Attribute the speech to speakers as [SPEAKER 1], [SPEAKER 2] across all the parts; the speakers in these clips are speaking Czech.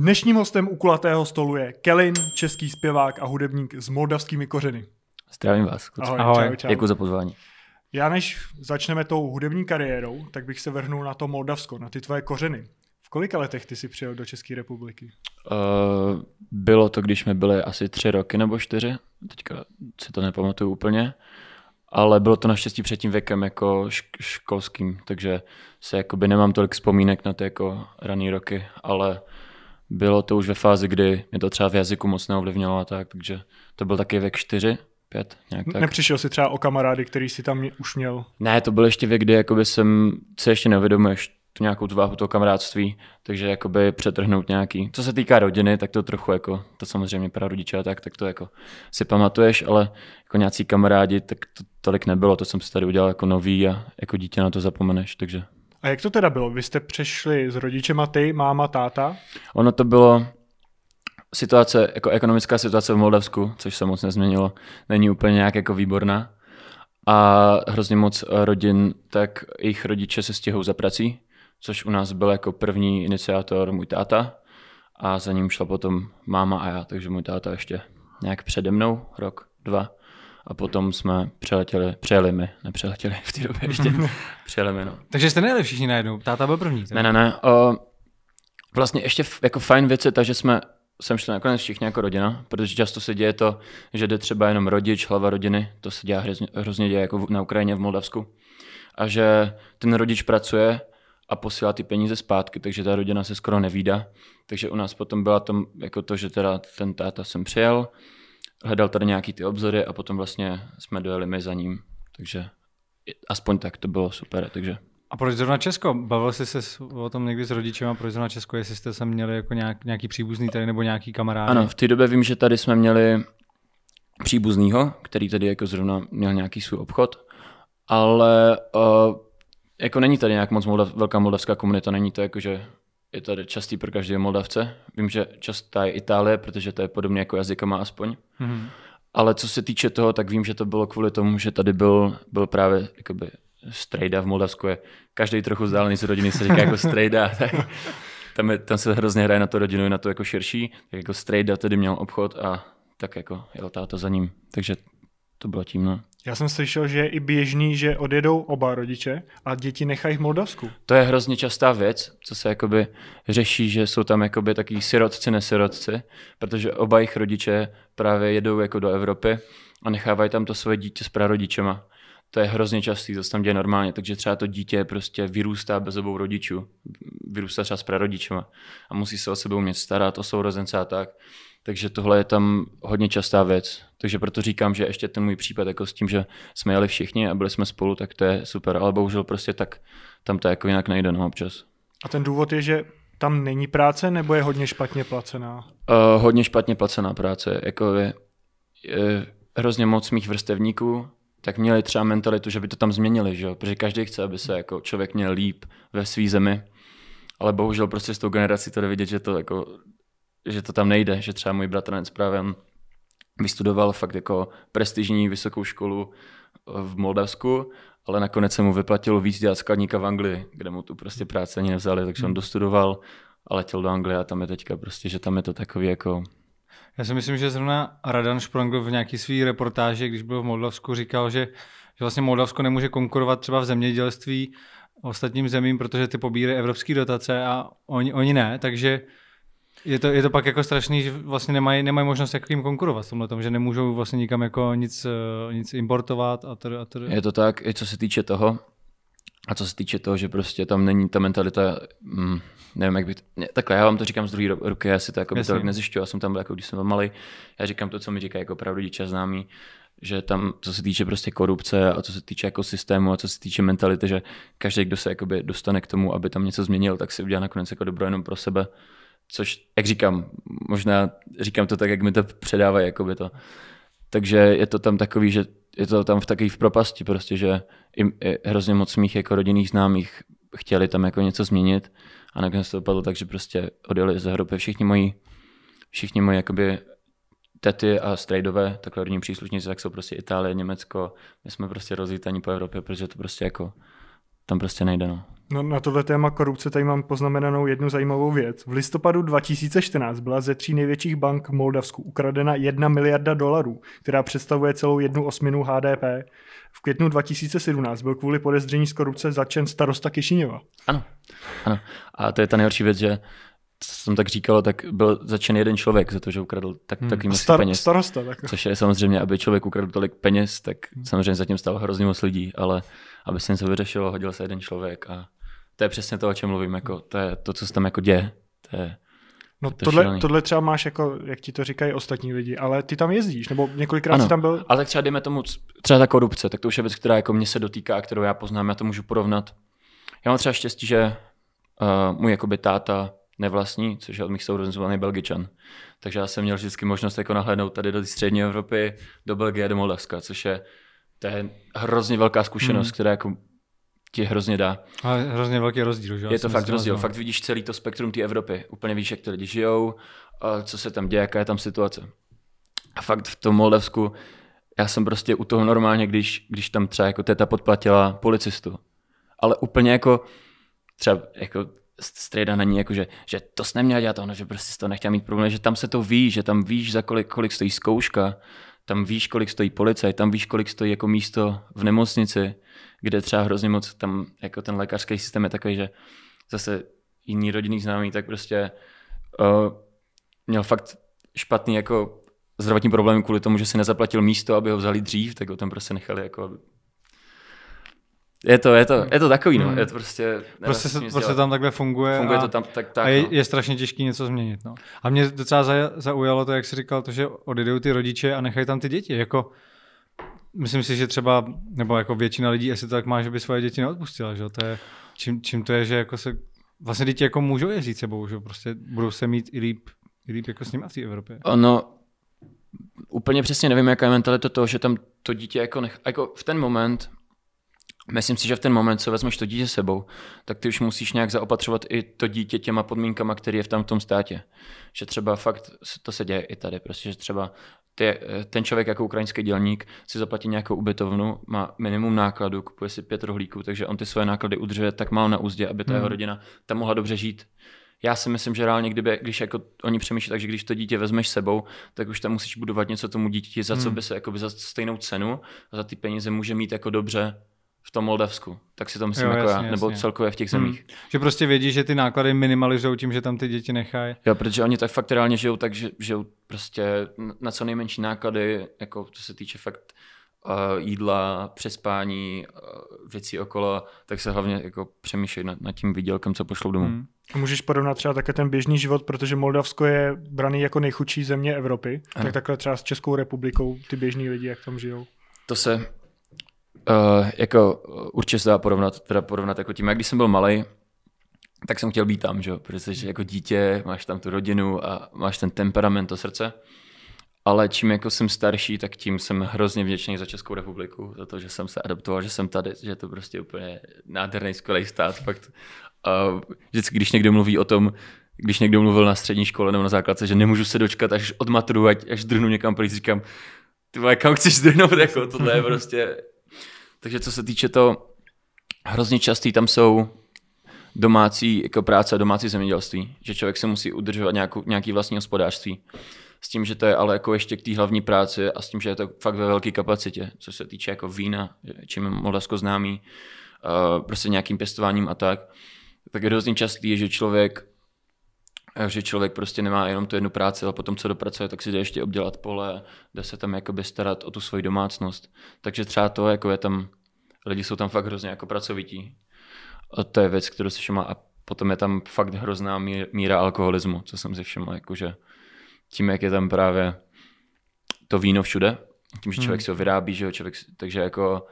[SPEAKER 1] Dnešním hostem u kulatého stolu je Kelin, český zpěvák a hudebník s moldavskými kořeny.
[SPEAKER 2] Zdravím vás. Kluci. Ahoj, Ahoj. Čau, čau. děkuji za pozvání.
[SPEAKER 1] Já než začneme tou hudební kariérou, tak bych se vrhnul na to Moldavsko, na ty tvoje kořeny. V kolika letech ty jsi přijel do České republiky?
[SPEAKER 2] Uh, bylo to, když jsme byli asi tři roky nebo čtyři, teďka si to nepamatuju úplně, ale bylo to naštěstí před tím věkem jako šk- školským, takže se jakoby nemám tolik vzpomínek na ty jako rané roky, ale uh, bylo to už ve fázi, kdy mě to třeba v jazyku moc neovlivnilo a tak, takže to byl taky věk 4, 5, nějak tak. Nepřišel
[SPEAKER 1] si třeba o kamarády, který si tam už měl?
[SPEAKER 2] Ne, to byl ještě věk, kdy jakoby jsem se ještě neuvědomuješ tu nějakou tu váhu toho kamarádství, takže jakoby přetrhnout nějaký. Co se týká rodiny, tak to trochu jako, to samozřejmě prarodiče a tak, tak to jako si pamatuješ, ale jako nějací kamarádi, tak to tolik nebylo, to jsem si tady udělal jako nový a jako dítě na to zapomeneš, takže
[SPEAKER 1] a jak to teda bylo? Vy jste přešli s rodičema ty, máma, táta?
[SPEAKER 2] Ono to bylo situace, jako ekonomická situace v Moldavsku, což se moc nezměnilo, není úplně nějak jako výborná. A hrozně moc rodin, tak jejich rodiče se stěhou za prací, což u nás byl jako první iniciátor můj táta a za ním šla potom máma a já, takže můj táta ještě nějak přede mnou, rok, dva a potom jsme přeletěli, přejeli my, nepřeletěli v té době ještě, přejeli my, no.
[SPEAKER 3] Takže jste nejeli všichni najednou, táta byl první. Tak? Ne, ne,
[SPEAKER 2] ne, uh, vlastně ještě jako fajn věc je ta, že jsme jsem šli nakonec všichni jako rodina, protože často se děje to, že jde třeba jenom rodič, hlava rodiny, to se dělá hrozně, hrozně děje jako na Ukrajině, v Moldavsku, a že ten rodič pracuje a posílá ty peníze zpátky, takže ta rodina se skoro nevída. Takže u nás potom byla tom, jako to, že teda ten táta jsem přijel, hledal tady nějaký ty obzory a potom vlastně jsme dojeli my za ním. Takže aspoň tak to bylo super. Takže
[SPEAKER 3] a proč zrovna Česko? Bavil jsi se o tom někdy s rodičem a proč zrovna Česko, jestli jste se měli jako nějak, nějaký příbuzný tady nebo nějaký kamarád? Ano, v
[SPEAKER 2] té době vím, že tady jsme měli příbuznýho, který tady jako zrovna měl nějaký svůj obchod, ale uh, jako není tady nějak moc moldav, velká moldavská komunita, není to jako, že je tady častý pro každého Moldavce. Vím, že častá je Itálie, protože to je podobně jako jazykama aspoň. hmm Ale co se týče toho, tak vím, že to bylo kvůli tomu, že tady byl, byl právě jakoby strejda v Moldavsku. Je každý trochu vzdálený z rodiny se říká jako strejda. Tak, tam, je, tam, se hrozně hraje na to rodinu i na to jako širší. Tak jako strejda tedy měl obchod a tak jako jel táto za ním. Takže to bylo tím, no.
[SPEAKER 1] Já jsem slyšel, že je i běžný, že odjedou oba rodiče a děti nechají v Moldavsku.
[SPEAKER 2] To je hrozně častá věc, co se jakoby řeší, že jsou tam jakoby takový sirotci, nesirotci, protože oba jejich rodiče právě jedou jako do Evropy a nechávají tam to svoje dítě s prarodičema. To je hrozně častý, to se tam děje normálně, takže třeba to dítě prostě vyrůstá bez obou rodičů, vyrůstá třeba s prarodičema a musí se o sebe umět starat, o sourozence a tak. Takže tohle je tam hodně častá věc. Takže proto říkám, že ještě ten můj případ jako s tím, že jsme jeli všichni a byli jsme spolu, tak to je super, ale bohužel prostě tak tam to jako jinak nejde no, občas.
[SPEAKER 1] A ten důvod je, že tam není práce nebo je hodně špatně placená?
[SPEAKER 2] Uh, hodně špatně placená práce. Jako je, eh, je, hrozně moc mých vrstevníků, tak měli třeba mentalitu, že by to tam změnili, že? protože každý chce, aby se jako člověk měl líp ve své zemi, ale bohužel prostě s tou generací to vidět, že to jako že to tam nejde, že třeba můj bratranec právě vystudoval fakt jako prestižní vysokou školu eh, v Moldavsku, ale nakonec se mu vyplatilo víc dělat skladníka v Anglii, kde mu tu prostě práce ani nevzali, takže on hmm. dostudoval a letěl do Anglie a tam je teďka prostě, že tam je to takový jako...
[SPEAKER 3] Já si myslím, že zrovna Radan Šprongl v nějaký svý reportáži, když byl v Moldavsku, říkal, že, že vlastně Moldavsko nemůže konkurovat třeba v zemědělství ostatním zemím, protože ty pobírají evropské dotace a oni, oni ne, takže je to, je to pak jako strašný, že vlastně nemají, nemají možnost jak jim konkurovat s tom, že nemůžou vlastně nikam jako nic, eh, nic importovat a tedy, a tedy. Je to
[SPEAKER 2] tak, i co se týče toho, a co se týče toho, že prostě tam není ta mentalita, mm, nevím, jak by to, ne, takhle, já vám to říkám z druhé ruky, já si to jako by to nezjišťuju, já jsem tam byl jako když jsem byl malý, já říkám to, co mi říká jako opravdu díča známý, že tam, co se týče prostě korupce a co se týče jako systému a co se týče mentality, že každý, kdo se jakoby dostane k tomu, aby tam něco změnil, tak si udělá nakonec jako dobro jenom pro sebe což, jak říkám, možná říkám to tak, jak mi to předávají, jako by to. Takže je to tam takový, že je to tam v takový v propasti prostě, že i hrozně moc mých jako rodinných známých chtěli tam jako něco změnit a nakonec to dopadlo tak, že prostě odjeli ze hrupy všichni moji, všichni moji jakoby tety a strajdové, takhle rodinní příslušníci, tak jsou prostě Itálie, Německo, my jsme prostě rozlítaní po Evropě, protože to prostě jako tam prostě nejde, no.
[SPEAKER 1] No, na tohle téma korupce tady mám poznamenanou jednu zajímavou věc. V listopadu 2014 byla ze tří největších bank v Moldavsku ukradena jedna miliarda dolarů, která představuje celou jednu osminu HDP. V květnu 2017 byl kvůli podezření z korupce začen starosta Kišiněva.
[SPEAKER 2] Ano, ano. A to je ta nejhorší věc, že co jsem tak říkal, tak byl začen jeden člověk za to, že ukradl tak, hmm. takovým star, peněz. Starosta, tak. Což je samozřejmě, aby člověk ukradl tolik peněz, tak hmm. samozřejmě zatím stalo hrozně moc lidí, ale aby se něco vyřešilo, hodil se jeden člověk a to je přesně to, o čem mluvím, jako, to je to, co se tam jako děje. To je, No to tohle, tohle
[SPEAKER 1] třeba máš, jako, jak ti to říkají ostatní lidi, ale ty tam jezdíš, nebo několikrát ano, jsi tam byl. Ale
[SPEAKER 2] tak třeba dejme tomu, třeba ta korupce, tak to už je věc, která jako mě se dotýká a kterou já poznám, já to můžu porovnat. Já mám třeba štěstí, že uh, můj jakoby táta nevlastní, což je od mých sourozenců belgičan. Takže já jsem měl vždycky možnost jako nahlédnout tady do střední Evropy, do Belgie, do Moldavska, což je, to je hrozně velká zkušenost, hmm. která jako ti hrozně dá.
[SPEAKER 3] A hrozně velký rozdíl, že? Je to fakt rozdíl. Fakt
[SPEAKER 2] vidíš celý to spektrum té Evropy. Úplně víš, jak ty lidi žijou, co se tam děje, jaká je tam situace. A fakt v tom Moldavsku, já jsem prostě u toho normálně, když, když tam třeba jako teta podplatila policistu. Ale úplně jako, třeba jako strejda na ní, jako že, že to jsi neměl dělat, ono, že prostě to nechtěl mít problém, že tam se to ví, že tam víš, za kolik, kolik stojí zkouška, tam víš, kolik stojí policaj, tam víš, kolik stojí jako místo v nemocnici, kde třeba hrozně moc tam jako ten lékařský systém je takový, že zase jiný rodinný známý, tak prostě uh, měl fakt špatný jako zdravotní problém, kvůli tomu, že si nezaplatil místo, aby ho vzali dřív, tak ho tam prostě nechali jako je to, je to, hmm. je to takový, no. Hmm. Je to prostě... Nevím, prostě, se, prostě tam takhle funguje. Funguje a, to tam tak, tak A je, no.
[SPEAKER 3] je strašně těžký něco změnit, no. A mě docela zaujalo to, jak jsi říkal, to, že odejdou ty rodiče a nechají tam ty děti, jako... Myslím si, že třeba, nebo jako většina lidí asi to tak má, že by svoje děti neodpustila, že to je, čím, čím to je, že jako se, vlastně děti jako můžou jezdit sebou, že prostě budou se mít i líp, i líp jako s nimi v té Evropě.
[SPEAKER 2] Ono, úplně přesně nevím, jaká je mentalita toho, že tam to dítě jako, nech, jako v ten moment Myslím si, že v ten moment, co vezmeš to dítě sebou, tak ty už musíš nějak zaopatřovat i to dítě těma podmínkama, které je v tam v tom státě. Že třeba fakt, to se děje i tady, prostě, že třeba ty, eh, ten člověk jako ukrajinský dělník si zaplatí nějakou ubytovnu, má minimum nákladu, kupuje si pět rohlíků, takže on ty své náklady udržuje tak málo na úzdě, aby ta jeho hmm. rodina tam mohla dobře žít já si myslím, že reálně, kdyby, když jako oni přemýšlí tak, že když to dítě vezmeš sebou, tak už tam musíš budovat něco tomu dítěti, za co hmm. by se jakoby za stejnou cenu a za ty peníze může mít jako dobře v tom Moldavsku. Tak si to myslím jo, jako já, nebo jasně. celkově v těch hmm. zemích.
[SPEAKER 3] Hmm. Že prostě vědí, že ty náklady minimalizují tím, že tam ty děti nechají. Jo, protože oni
[SPEAKER 2] tak fakt reálně žijou, takže žijou prostě na co nejmenší náklady, jako to se týče fakt uh, jídla, přespání, uh, věcí okolo, tak se hlavně jako přemýšlej nad, nad tím výdělkem, co pošlou domů. Hmm.
[SPEAKER 1] Můžeš porovnat třeba také ten běžný život, protože Moldavsko je braný jako nejchudší země Evropy, ano. tak takhle třeba s Českou republikou ty běžní lidi, jak tam
[SPEAKER 2] žijou. To se Uh, jako eh, určitě se dá porovnat, teda porovnat jako tím, jak když jsem byl malý, tak jsem chtěl být tam, že? protože jsi jako dítě, máš tam tu rodinu a máš ten temperament, to srdce. Ale čím jako jsem starší, tak tím jsem hrozně vděčný za Českou republiku, za to, že jsem se adaptoval, že jsem tady, že je to prostě úplně nádherný, skvělý stát. Fakt. A vždycky, když někdo mluví o tom, když někdo mluvil na střední škole nebo na základce, že nemůžu se dočkat až odmaturuji, až drhnu někam protože říkám, ty vole, kam chceš zdrhnout, jako tohle je prostě takže co se týče to, hrozně častý tam jsou domácí jako práce a domácí zemědělství, že člověk se musí udržovat nějakou, nějaký vlastní hospodářství. S tím, že to je ale jako ještě k té hlavní práci a s tím, že je to fakt ve velké kapacitě, co se týče jako vína, čím je Moldavsko známý, uh, prostě nějakým pěstováním a tak, tak je hrozně častý, že člověk že člověk prostě nemá jenom tu jednu práci, ale potom co dopracuje, tak si jde ještě obdělat pole, jde se tam jakoby starat o tu svoji domácnost. Takže třeba to, jako je tam, lidi jsou tam fakt hrozně jako pracovití. A to je věc, kterou se všimla. A potom je tam fakt hrozná míra alkoholismu, co jsem si všiml, jakože tím, jak je tam právě to víno všude, tím, že hmm. člověk hmm. si ho vyrábí, že jo, člověk, takže jako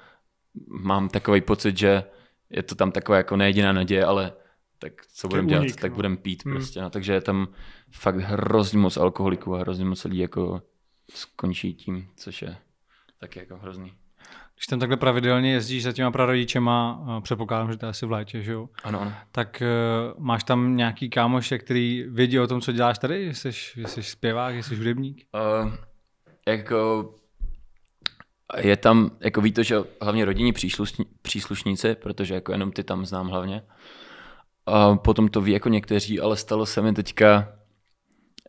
[SPEAKER 2] mám takový pocit, že je to tam taková jako nejediná naděje, ale tak co budeme dělat, unik, tak no. budeme pít hmm. prostě. No. Takže je tam fakt hrozně moc alkoholiků a hrozně moc lidí jako skončí tím, což je taky jako hrozný.
[SPEAKER 3] Když tam takhle pravidelně jezdíš za těma prarodičema, předpokládám, že to asi v létě, že jo? Ano, ano. Tak uh, máš tam nějaký kámoše, který vědí o tom, co děláš tady? Jestli jsi, jsi zpěvák, jestli jsi hudebník? Uh, jako
[SPEAKER 2] je tam, jako ví to, že hlavně rodinní příslušníci, protože jako jenom ty tam znám hlavně a potom to ví jako někteří, ale stalo se mi teďka,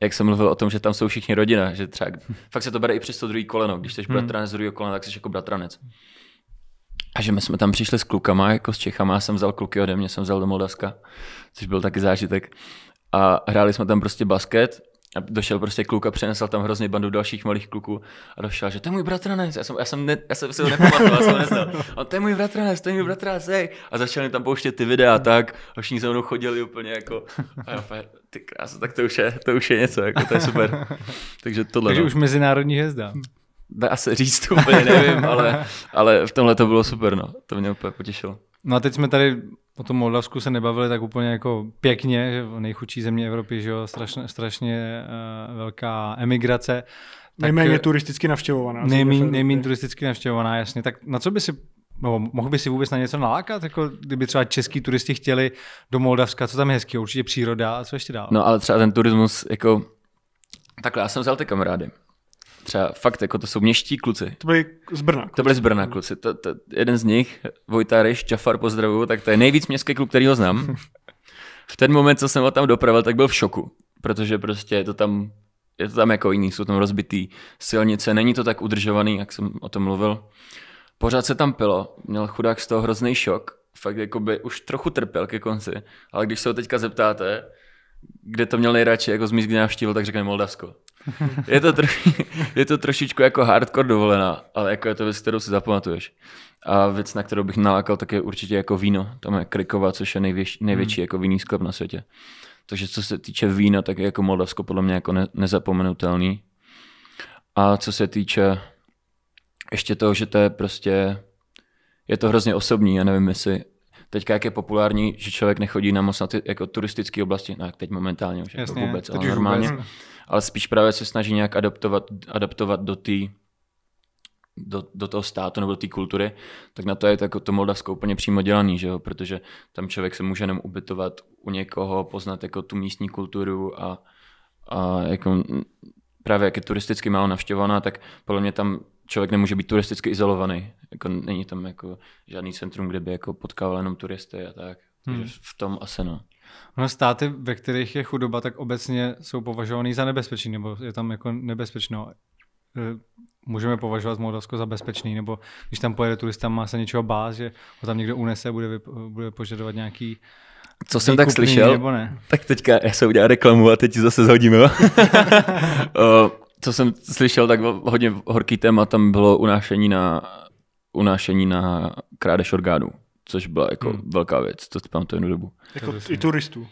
[SPEAKER 2] jak jsem mluvil o tom, že tam jsou všichni rodina, že třeba fakt se to bere i přes to druhý koleno, když jsi hmm. bratranec z druhého kolena, tak jsi jako bratranec. A že my jsme tam přišli s klukama, jako s Čechama, já jsem vzal kluky ode mě, jsem vzal do Moldavska, což byl taky zážitek. A hráli jsme tam prostě basket a došel prostě kluk a přinesl tam hrozně bandu dalších malých kluků a došel, že to je můj bratranec, já jsem, já jsem, ne, já jsem si ho nepamatoval, já jsem ho neznal, a to je můj bratranec, to je můj bratranec, hej. A začal tam pouštět ty videa a tak, a všichni se mnou chodili úplně jako, a já ty krása, tak to už je, to už je něco, jako, to je super. Takže tohle. Takže no. už
[SPEAKER 3] mezinárodní hvězda. Dá se říct, úplně nevím, ale,
[SPEAKER 2] ale v tomhle to bylo super, no. to mě úplně potěšilo.
[SPEAKER 3] No a teď jsme tady o tom Moldavsku se nebavili tak úplně jako pěkně, nejchudší země Evropy, že jo, strašně, strašně uh, velká emigrace. Tak, nejméně eh, turisticky navštěvovaná. Nejméně, turisticky navštěvovaná, jasně. Tak na co by si nebo mohl by si vůbec na něco nalákat, jako kdyby třeba český turisti chtěli do Moldavska, co tam je hezky, určitě příroda a co ještě dál.
[SPEAKER 2] No ale třeba ten turismus, jako takhle, já jsem vzal ty kamarády třeba fakt, jako to jsou měští kluci. To byli z Brna. Kluci. To byli z Brna kluci. To, to, jeden z nich, Vojta Ryš, Čafar pozdravuju, tak to je nejvíc městský klub, který ho znám. v ten moment, co jsem ho tam dopravil, tak byl v šoku, protože prostě je to tam, je to tam jako jiný, jsou tam rozbitý silnice, není to tak udržovaný, jak jsem o tom mluvil. Pořád se tam pilo, měl chudák z toho hrozný šok, fakt jako by už trochu trpěl ke konci, ale když se ho teďka zeptáte, kde to měl nejradši jako z míst, kde navštívil, tak řekne Moldavsko. Je to, tro- je to trošičku jako hardcore dovolená, ale jako je to věc, kterou si zapamatuješ. A věc, na kterou bych nalákal, tak je určitě jako víno. Tam je kriková, což je největší, největší hmm. jako vinný sklep na světě. Takže co se týče vína, tak je jako Moldavsko podle mě jako ne- nezapomenutelný. A co se týče ještě toho, že to je prostě, je to hrozně osobní, já nevím, jestli teďka jak je populární, že člověk nechodí na moc na ty jako turistické oblasti, no jak teď momentálně už jako Jasně, jako vůbec, ale normálně. Vůbec ale spíš právě se snaží nějak adaptovat, adaptovat do té do, do toho státu nebo do té kultury, tak na to je to, to Moldavsko úplně přímo dělaný, že jo? protože tam člověk se může jenom ubytovat u někoho, poznat jako tu místní kulturu a, a jako právě jak je turisticky málo navštěvovaná, tak podle mě tam člověk nemůže být turisticky izolovaný. Jako není tam jako žádný centrum, kde by jako potkával jenom turisty a tak. Hmm. Takže v tom asi no.
[SPEAKER 3] No státy, ve kterých je chudoba, tak obecně jsou považovaný za nebezpečný, nebo je tam jako nebezpečno. Eh, můžeme považovat Moldavsko za bezpečný, nebo když tam pojede turista, má se něčeho bát, že ho tam někdo unese, bude, bude požadovat nějaký co jsem tak slyšel, nebo ne?
[SPEAKER 2] tak teďka já se udělám reklamu a teď zase zhodíme. co jsem slyšel, tak hodně horký téma tam bylo unášení na, unášení na krádež orgánů což byla jako hmm. velká věc, to si pamatuju jednu dobu.
[SPEAKER 3] Jako i turistů.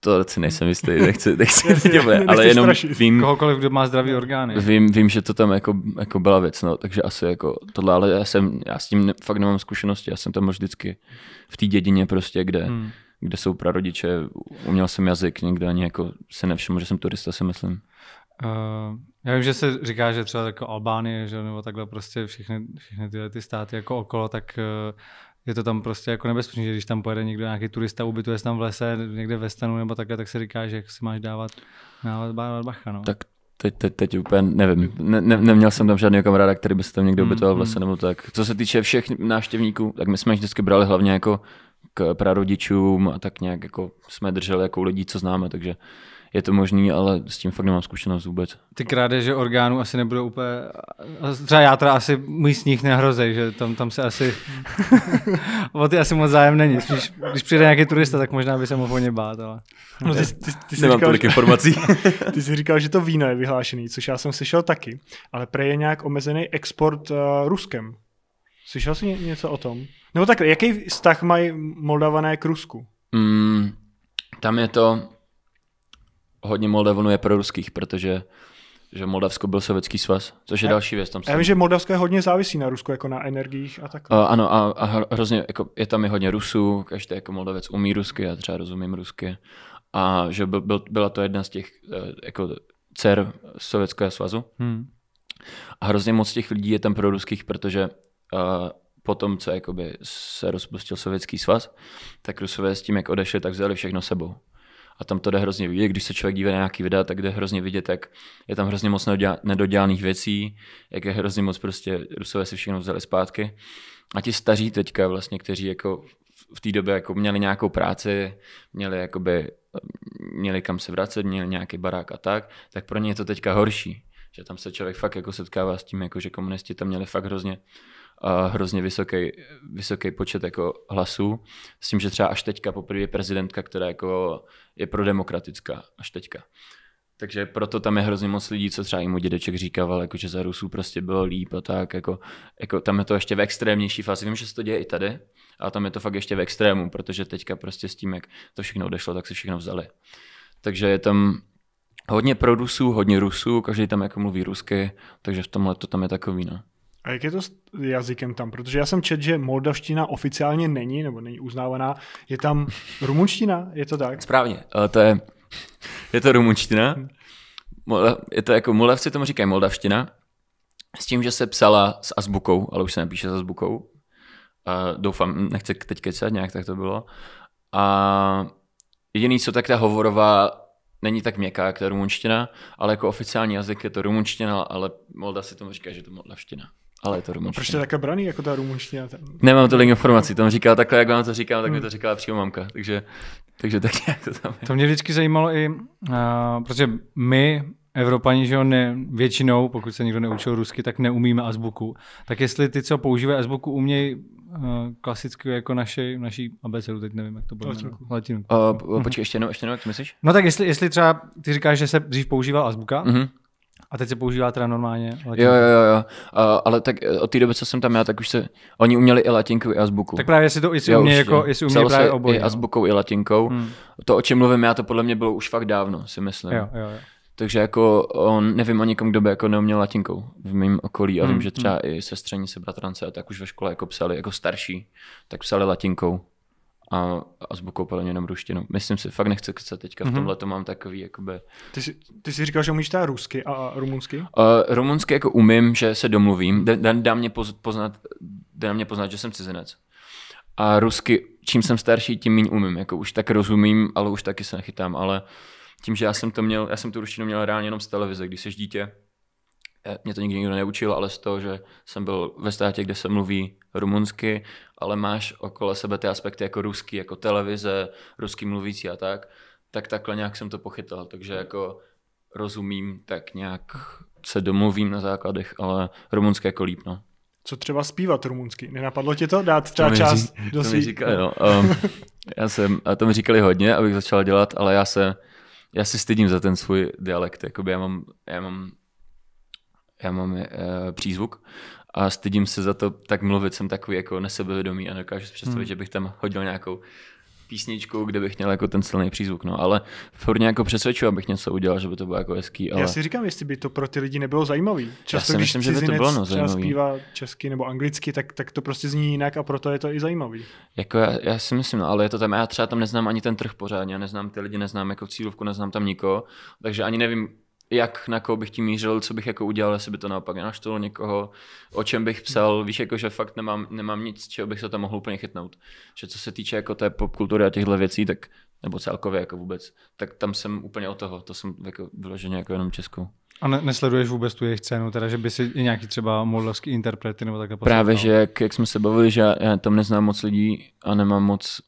[SPEAKER 2] To si nejsem jistý, nechci, nechci těhle, ale jenom strašit. vím... Kohokoliv,
[SPEAKER 3] kdo má zdravý orgány.
[SPEAKER 2] Vím, vím že to tam jako, jako byla věc, no, takže asi jako tohle, ale já, jsem, já s tím ne, fakt nemám zkušenosti, já jsem tam vždycky v té dědině prostě, kde, hmm. kde jsou prarodiče, uměl jsem jazyk, někde ani jako se nevšiml, že jsem turista, si myslím.
[SPEAKER 3] Uh, já vím, že se říká, že třeba jako Albánie, že, nebo takhle prostě všechny, všechny tyhle ty státy jako okolo, tak uh, je to tam prostě jako nebezpečné, že když tam pojede někdo nějaký turista, ubytuje se tam v lese, někde ve stanu nebo takhle, tak se říká, že si máš dávat, dávat, dávat bacha. No. Tak
[SPEAKER 2] Teď, teď, teď úplně nevím. Ne, ne, neměl jsem tam žádného kamaráda, který by se tam někdo ubytoval v mm-hmm. lese nebo tak. Co se týče všech návštěvníků, tak my jsme vždycky brali hlavně jako k prarodičům a tak nějak jako jsme drželi jako lidí, co známe, takže je to možný, ale s tím fakt nemám zkušenost vůbec.
[SPEAKER 3] Ty krádeže orgánů asi nebudou úplně, třeba já teda asi sníh nehrozej, že tam, tam se asi, o ty asi moc zájem není, Když, když přijde nějaký turista, tak možná by se mohl o ně bát, ale. No, ty, ty, ty jsi Nemám říkal, tolik informací. ty jsi
[SPEAKER 1] říkal, že to víno je vyhlášený, což já jsem slyšel taky, ale pre je nějak omezený export uh, Ruskem. Slyšel jsi něco o tom? Nebo tak, jaký vztah mají Moldavané k Rusku?
[SPEAKER 2] Mm, tam je to, hodně Moldavonu je proruských, protože že Moldavsko byl sovětský svaz, což je a, další věc. Tam já vím, že
[SPEAKER 1] Moldavsko je hodně závisí na Rusku, jako na energiích a tak.
[SPEAKER 2] ano, a, a hrozně, jako, je tam i hodně Rusů, každý jako Moldavec umí rusky, já třeba rozumím rusky. A že byl, byl, byla to jedna z těch eh, jako, dcer Sovětského svazu. Hmm. A hrozně moc těch lidí je tam pro ruských, protože uh, po tom, co jakoby se rozpustil Sovětský svaz, tak Rusové s tím, jak odešli, tak vzali všechno sebou a tam to jde hrozně vidět. Když se člověk dívá na nějaký videa, tak jde hrozně vidět, jak je tam hrozně moc nedodělaných věcí, jak je hrozně moc prostě Rusové si všechno vzali zpátky. A ti staří teďka vlastně, kteří jako v té době jako měli nějakou práci, měli, jakoby, měli kam se vracet, měli nějaký barák a tak, tak pro ně je to teďka horší. Že tam se člověk fakt jako setkává s tím, jako že komunisti tam měli fakt hrozně hrozně vysoký, vysoký počet jako hlasů. S tím, že třeba až teďka poprvé prezidentka, která jako je prodemokratická, až teďka. Takže proto tam je hrozně moc lidí, co třeba i můj dědeček říkával, jako že za Rusů prostě bylo líp a tak. Jako, jako tam je to ještě v extrémnější fázi. Vím, že se to děje i tady, ale tam je to fakt ještě v extrému, protože teďka prostě s tím, jak to všechno odešlo, tak se všechno vzali. Takže je tam hodně pro Rusů, hodně Rusů, každý tam jako mluví rusky, takže v tomhle to tam je takový, no.
[SPEAKER 1] A jak je to s jazykem tam? Protože já jsem četl, že moldavština oficiálně není, nebo není uznávaná. Je tam rumunština, je to tak?
[SPEAKER 2] Správně, to je, je to rumunština. Je to jako, moldavci tomu říkají moldavština, s tím, že se psala s azbukou, ale už se nepíše s azbukou. Uh, doufám, nechci teď kecat, nějak tak to bylo. A jediný, co tak ta hovorová není tak měkká, jak ta rumunština, ale jako oficiální jazyk je to rumunština, ale Molda si tomu říká, že je to moldavština ale je to rumunština.
[SPEAKER 3] proč je takhle braný, jako ta rumunština?
[SPEAKER 2] Nemám tolik informací, tam říká takhle, jak vám to říkal, tak mi to říkala přímo mamka, takže, takže tak nějak to tam je. To
[SPEAKER 3] mě vždycky zajímalo i, uh, protože my Evropani, že on ne, většinou, pokud se někdo neučil rusky, tak neumíme azbuku. Tak jestli ty, co používají azbuku, umějí uh, eh, klasickou jako naši, naší abecedu, teď nevím, jak to bylo. Latinku. Uh,
[SPEAKER 2] počkej, ještě jednou, ještě jednou, jak to myslíš?
[SPEAKER 3] No tak jestli, jestli třeba, ty říkáš, že se dřív používal azbuka, uh-huh. A teď se používá teda normálně latinka. Jo,
[SPEAKER 2] jo, jo. Uh, ale tak eh, od té doby, co jsem tam já, tak už se, oni uměli i latinku, i azbuku. Tak právě jestli to i umějí jako, jestli umějí právě oboje. i no. azbukou, no. i latinkou. Hmm. To, o čem mluvím já, to podle mě bylo už fakt dávno, si myslím. Jo, jo, jo. Takže jako on, nevím o někom, kdo by jako neuměl latinkou v mém okolí a hmm. vím, že třeba hmm. i sestření se bratrance a tak už ve škole jako psali, jako starší, tak psali latinkou a, a s bukou podle mě jenom ruštinu. Myslím si, fakt nechci kecat teďka, v mhm. tomhle to mám takový jakoby... Ty jsi, ty jsi
[SPEAKER 1] říkal, že umíš teda rusky a rumunsky? Uh,
[SPEAKER 2] rumunsky jako umím, že se domluvím, dá, dá, mě poznat, dá mě poznat, že jsem cizinec. A rusky, čím jsem starší, tím méně umím, jako už tak rozumím, ale už taky se nechytám, ale tím, že já jsem to měl, já jsem tu ruštinu měl reálně jenom z televize, když jsi dítě, Eh, mě to nikdy nikdo neučil, ale z toho, že jsem byl ve státě, kde se mluví rumunsky, ale máš okolo sebe ty aspekty jako ruský, jako televize, ruský mluvící a tak, tak takhle nějak jsem to pochytal, takže jako rozumím, tak nějak se domluvím na základech, ale rumunské jako líp, no. Co
[SPEAKER 1] třeba zpívat rumunsky? Nenapadlo ti to? Dát třeba čas řík, do svý... říkali, no. um,
[SPEAKER 2] já jsem, a to mi říkali hodně, abych začal dělat, ale já se, já si stydím za ten svůj dialekt, jakoby já mám, já mám já mám uh, přízvuk a stydím se za to tak mluvit, jsem takový jako nesebevědomý a nedokážu si představit, hmm. že bych tam hodil nějakou písničku, kde bych měl jako ten silný přízvuk, no, ale furt jako přesvědčuji, abych něco udělal, že by to bylo jako hezký, ale... Já si
[SPEAKER 1] říkám, jestli by to pro ty lidi nebylo zajímavý. Často, Já si myslím, když že by to bylo no, zajímavý. zpívá česky nebo anglicky, tak, tak to prostě zní jinak a proto je to i zajímavý.
[SPEAKER 2] Jako já, já si myslím, no, ale je to tam, já třeba tam neznám ani ten trh pořádně, já neznám ty lidi, neznám jako cílovku, neznám tam nikoho, takže ani nevím, jak na koho bych tím mířil, co bych jako udělal, jestli by to naopak naštvalo někoho, o čem bych psal, víš, jako že fakt nemám, nemám nic, čeho bych se tam mohl úplně chytnout. Že co se týče jako té popkultury a těchto věcí, tak nebo celkově jako vůbec, tak tam jsem úplně o toho, to jsem jako vyloženě jako jenom českou.
[SPEAKER 3] A ne, nesleduješ vůbec tu jejich cenu, teda že by si nějaký třeba moldavský interprety nebo takhle poslouchal? Právě, že
[SPEAKER 2] jak, jak, jsme se bavili, že já, tam neznám moc lidí a nemám moc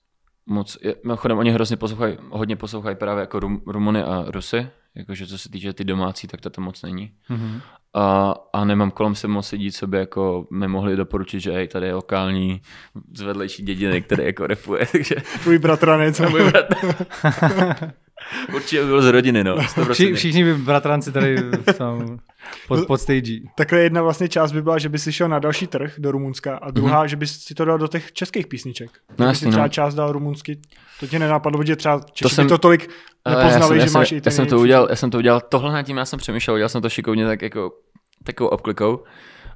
[SPEAKER 2] moc, mimochodem oni hrozně poslouchají, hodně poslouchají právě jako Rum, Rumuny a Rusy, Jakože co se týče ty domácí, tak to to moc není. Mm-hmm. A, a nemám kolem se moc sedí, co by jako mi mohli doporučit, že tady je lokální zvedlejší dědiny, který jako repuje. Takže... Tvůj
[SPEAKER 1] bratranec. Můj
[SPEAKER 3] bratranec. Určitě by byl z rodiny, no. Vši, všichni by bratranci tady jsou pod, no, pod stage.
[SPEAKER 1] Takhle jedna vlastně část by byla, že by si šel na další trh do Rumunska a druhá, mm-hmm. že bys si to dal do těch českých písniček. No, jasný, si třeba no. část dal rumunsky. To tě nenapadlo, že třeba Češi to jsem, by to tolik eh, nepoznali, já jsem, že já jsem, máš i ten já jsem to
[SPEAKER 2] udělal, já jsem to udělal, tohle na tím já jsem přemýšlel, udělal jsem to šikovně tak jako takovou obklikou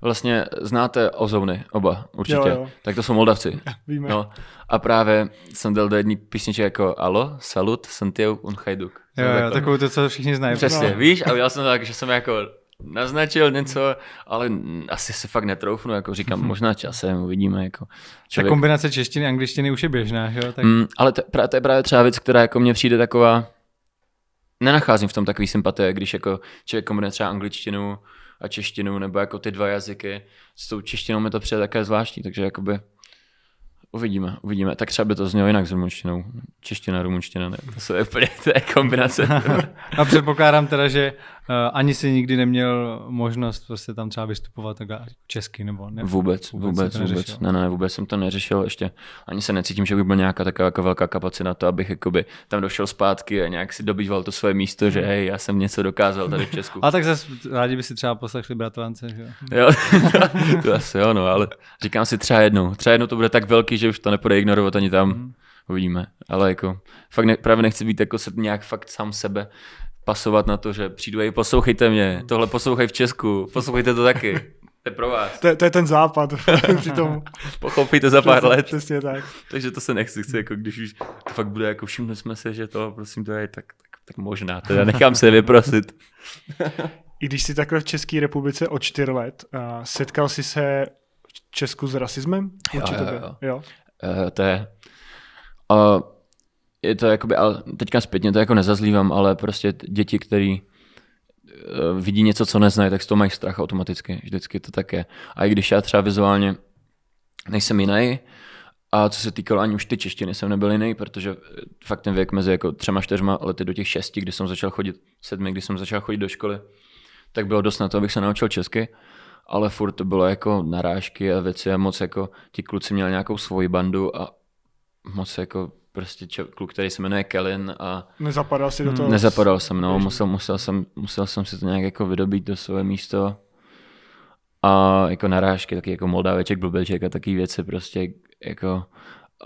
[SPEAKER 2] vlastně znáte Ozovny oba určitě, jo, jo. tak to jsou Moldavci. Víme. No. A právě jsem dal do jedné písniče jako Alo, Salut, Santiago un Hajduk. Jo, jo, takovou to, co všichni znají. Přesně, no. víš, a já jsem tak, že jsem jako naznačil něco, ale asi se fakt netroufnu, jako říkám, možná časem uvidíme. Jako člověk. Ta
[SPEAKER 3] kombinace češtiny a angličtiny už je běžná, že jo? Tak... Mm,
[SPEAKER 2] ale to, to je právě třeba věc, která jako mně přijde taková, nenacházím v tom takový sympatie, když jako člověk kombinuje třeba angličtinu a češtinu, nebo jako ty dva jazyky. S tou češtinou mi to přijde také zvláštní, takže jakoby uvidíme, uvidíme. Tak třeba by to znělo jinak s rumunštinou. Čeština, rumunština, ne, to je
[SPEAKER 3] úplně kombinace. a no, předpokládám teda, že Eh, ani si nikdy neměl možnost prostě tam třeba vystupovat tak česky nebo ne? Vůbec, vůbec, vůbec, vůbec. Ne,
[SPEAKER 2] ne, vůbec jsem to neřešil ještě. Ani se necítím, že by byl nějaká taková jako velká kapacita na to, abych jakoby tam došel zpátky a nějak si dobýval to své místo, že hmm. hej, já jsem něco dokázal tady v Česku. a tak zase
[SPEAKER 3] rádi by si třeba poslechli bratrance, že jo? to,
[SPEAKER 2] asi jo, no, ale říkám si třeba jednou. Třeba jednou to bude tak velký, že už to nepůjde ignorovat ani tam. Mm uvidíme. Ale jako fakt ne, právě nechci být jako se, nějak fakt sám sebe pasovat na to, že přijdu a poslouchejte mě, hmm. tohle poslouchej v Česku, poslouchejte to taky.
[SPEAKER 1] To je pro vás. To, to je ten západ.
[SPEAKER 2] Přitom... Pochopíte za pár let. Přesně tak. Takže to se nechci, chci, jako když už to fakt bude, jako všimli jsme se, že to prosím to je, tak, tak, tak možná, teda nechám se vyprosit.
[SPEAKER 1] I když jsi takhle v České republice od čtyř let, setkal jsi se v Česku s rasismem? Jo, jo, jo.
[SPEAKER 4] jo? Uh,
[SPEAKER 2] eh, to je... Uh, je to jakoby, ale teďka zpětně to jako nezazlívám, ale prostě děti, který e, vidí něco, co neznají, tak z toho mají strach automaticky. Vždycky to tak je. A i když já třeba vizuálně nejsem jiný, a co se týkalo ani už ty češtiny, jsem nebyl jiný, protože e, fakt ten věk mezi jako třema, čtyřma lety do těch šesti, kdy jsem začal chodit, sedmi, kdy jsem začal chodit do školy, tak bylo dost na to, abych se naučil česky, ale furt to bylo jako narážky a věci a moc jako ti kluci měli nějakou svoji bandu a moc jako prostě čo, kluk, který se jmenuje Kellen a... Nezapadal si do toho? Nezapadal jsem, no, musel, musel, jsem, musel jsem si to nějak jako vydobít do svoje místo a jako narážky, taky jako moldáveček, blbeček a taky věci prostě jako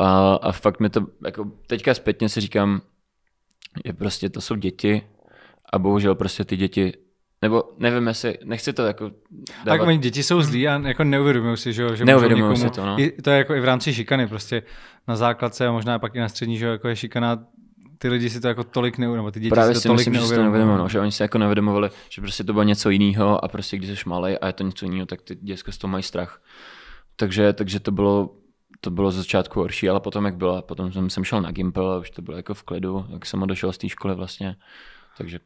[SPEAKER 2] a, a fakt mi to, jako teďka zpětně si říkám, je prostě to jsou děti a bohužel prostě ty děti
[SPEAKER 3] nebo nevím, jestli, nechci to jako, jako dávat. Tak oni děti jsou zlí a jako neuvědomují si, že, že neuvědomují si to, no. I, to je jako i v rámci šikany prostě na základce a možná pak i na střední, že jako je šikana ty lidi si to jako tolik neuvědomují, nebo ty děti Právě si to tolik myslím, neuvědomují. Že, to neuvědomují,
[SPEAKER 2] no, že oni si jako neuvědomovali, že prostě to bylo něco jiného a prostě když jsi malý a je to něco jiného, tak ty děcka z toho mají strach. Takže, takže to bylo to bylo ze začátku horší, ale potom jak byla, potom jsem, jsem šel na Gimpel a už to bylo jako v klidu, jak jsem odešel z té školy vlastně, takže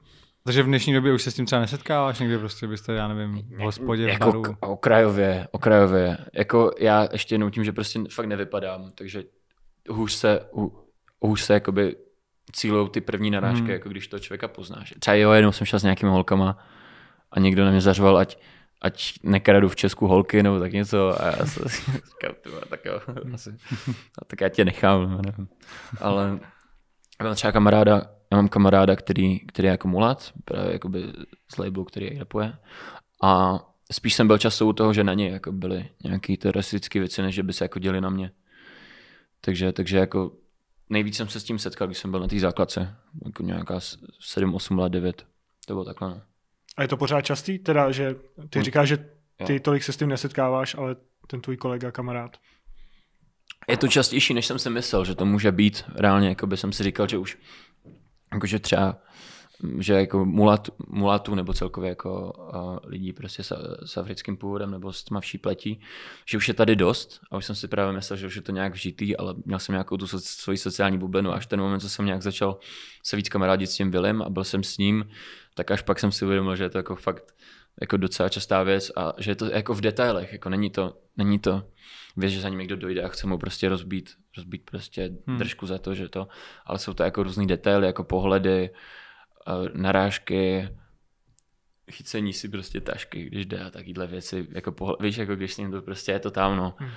[SPEAKER 3] takže v dnešní době už se s tím třeba nesetkáváš někde prostě, byste, já nevím, v hospodě, jako v baru.
[SPEAKER 2] okrajově, okrajově. Jako já ještě jenom tím, že prostě fakt nevypadám, takže hůř se, hůř se jakoby cílou ty první narážky, hmm. jako když to člověka poznáš. Třeba jo, jednou jsem šel s nějakými holkama a někdo na mě zařval, ať, ať nekradu v Česku holky nebo tak něco a já se říkám, ty tak jo, asi, a tak já tě nechám, nevím. Ale mám třeba kamaráda, já mám kamaráda, který, který je jako mulat, právě jakoby z labelu, který rapuje. A spíš jsem byl často u toho, že na něj jako byly nějaké teroristické věci, než že by se jako děli na mě. Takže, takže jako nejvíc jsem se s tím setkal, když jsem byl na té základce, jako nějaká 7, 8 9. To bylo takhle. No.
[SPEAKER 1] A je to pořád častý? Teda, že ty hmm. říkáš, že ty jo. tolik se s tím nesetkáváš, ale ten tvůj kolega, kamarád.
[SPEAKER 2] Je to častější, než jsem si myslel, že to může být. Reálně, jako by jsem si říkal, že už jakože třeba že jako mulat, mulatů nebo celkově jako uh, lidí prostě s, s africkým původem nebo s tmavší pletí, že už je tady dost a už jsem si právě myslel, že už je to nějak vžitý, ale měl jsem nějakou tu so, svoji sociální bublinu až ten moment, co jsem nějak začal se víc kamarádit s tím Vilem a byl jsem s ním, tak až pak jsem si uvědomil, že je to jako fakt jako docela častá věc a že je to jako v detailech, jako není to, není to věš, že za ním někdo dojde a chce mu prostě rozbít, rozbít prostě hmm. držku za to, že to, ale jsou to jako různý detaily, jako pohledy, eh, narážky, chycení si prostě tašky, když jde a takovýhle věci, jako pohled, víš, jako když s ním to prostě je to tam, no. Hmm.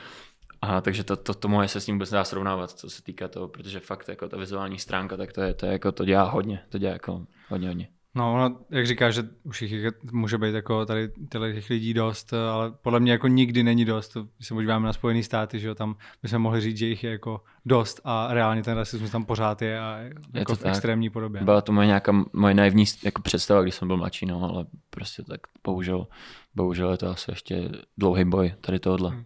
[SPEAKER 2] A takže to, to, to moje se s ním vůbec nedá srovnávat, co se týká toho, protože fakt jako ta vizuální stránka, tak to je, to je jako, to dělá hodně, to dělá jako hodně, hodně.
[SPEAKER 3] No, no, jak říkáš, že už jich může být jako tady těch lidí dost, eh, ale podle mě jako nikdy není dost. Když se podíváme na Spojené státy, že jo, tam bychom mohli říct, že jich je jako dost a reálně ten rasismus tam pořád je a jako je to v tak. extrémní podobě. Byla
[SPEAKER 2] to moje nějaká moje naivní jako představa, když jsem byl mladší, no, ale prostě tak bohužel, bohužel je to asi ještě dlouhý boj tady tohle. Hmm.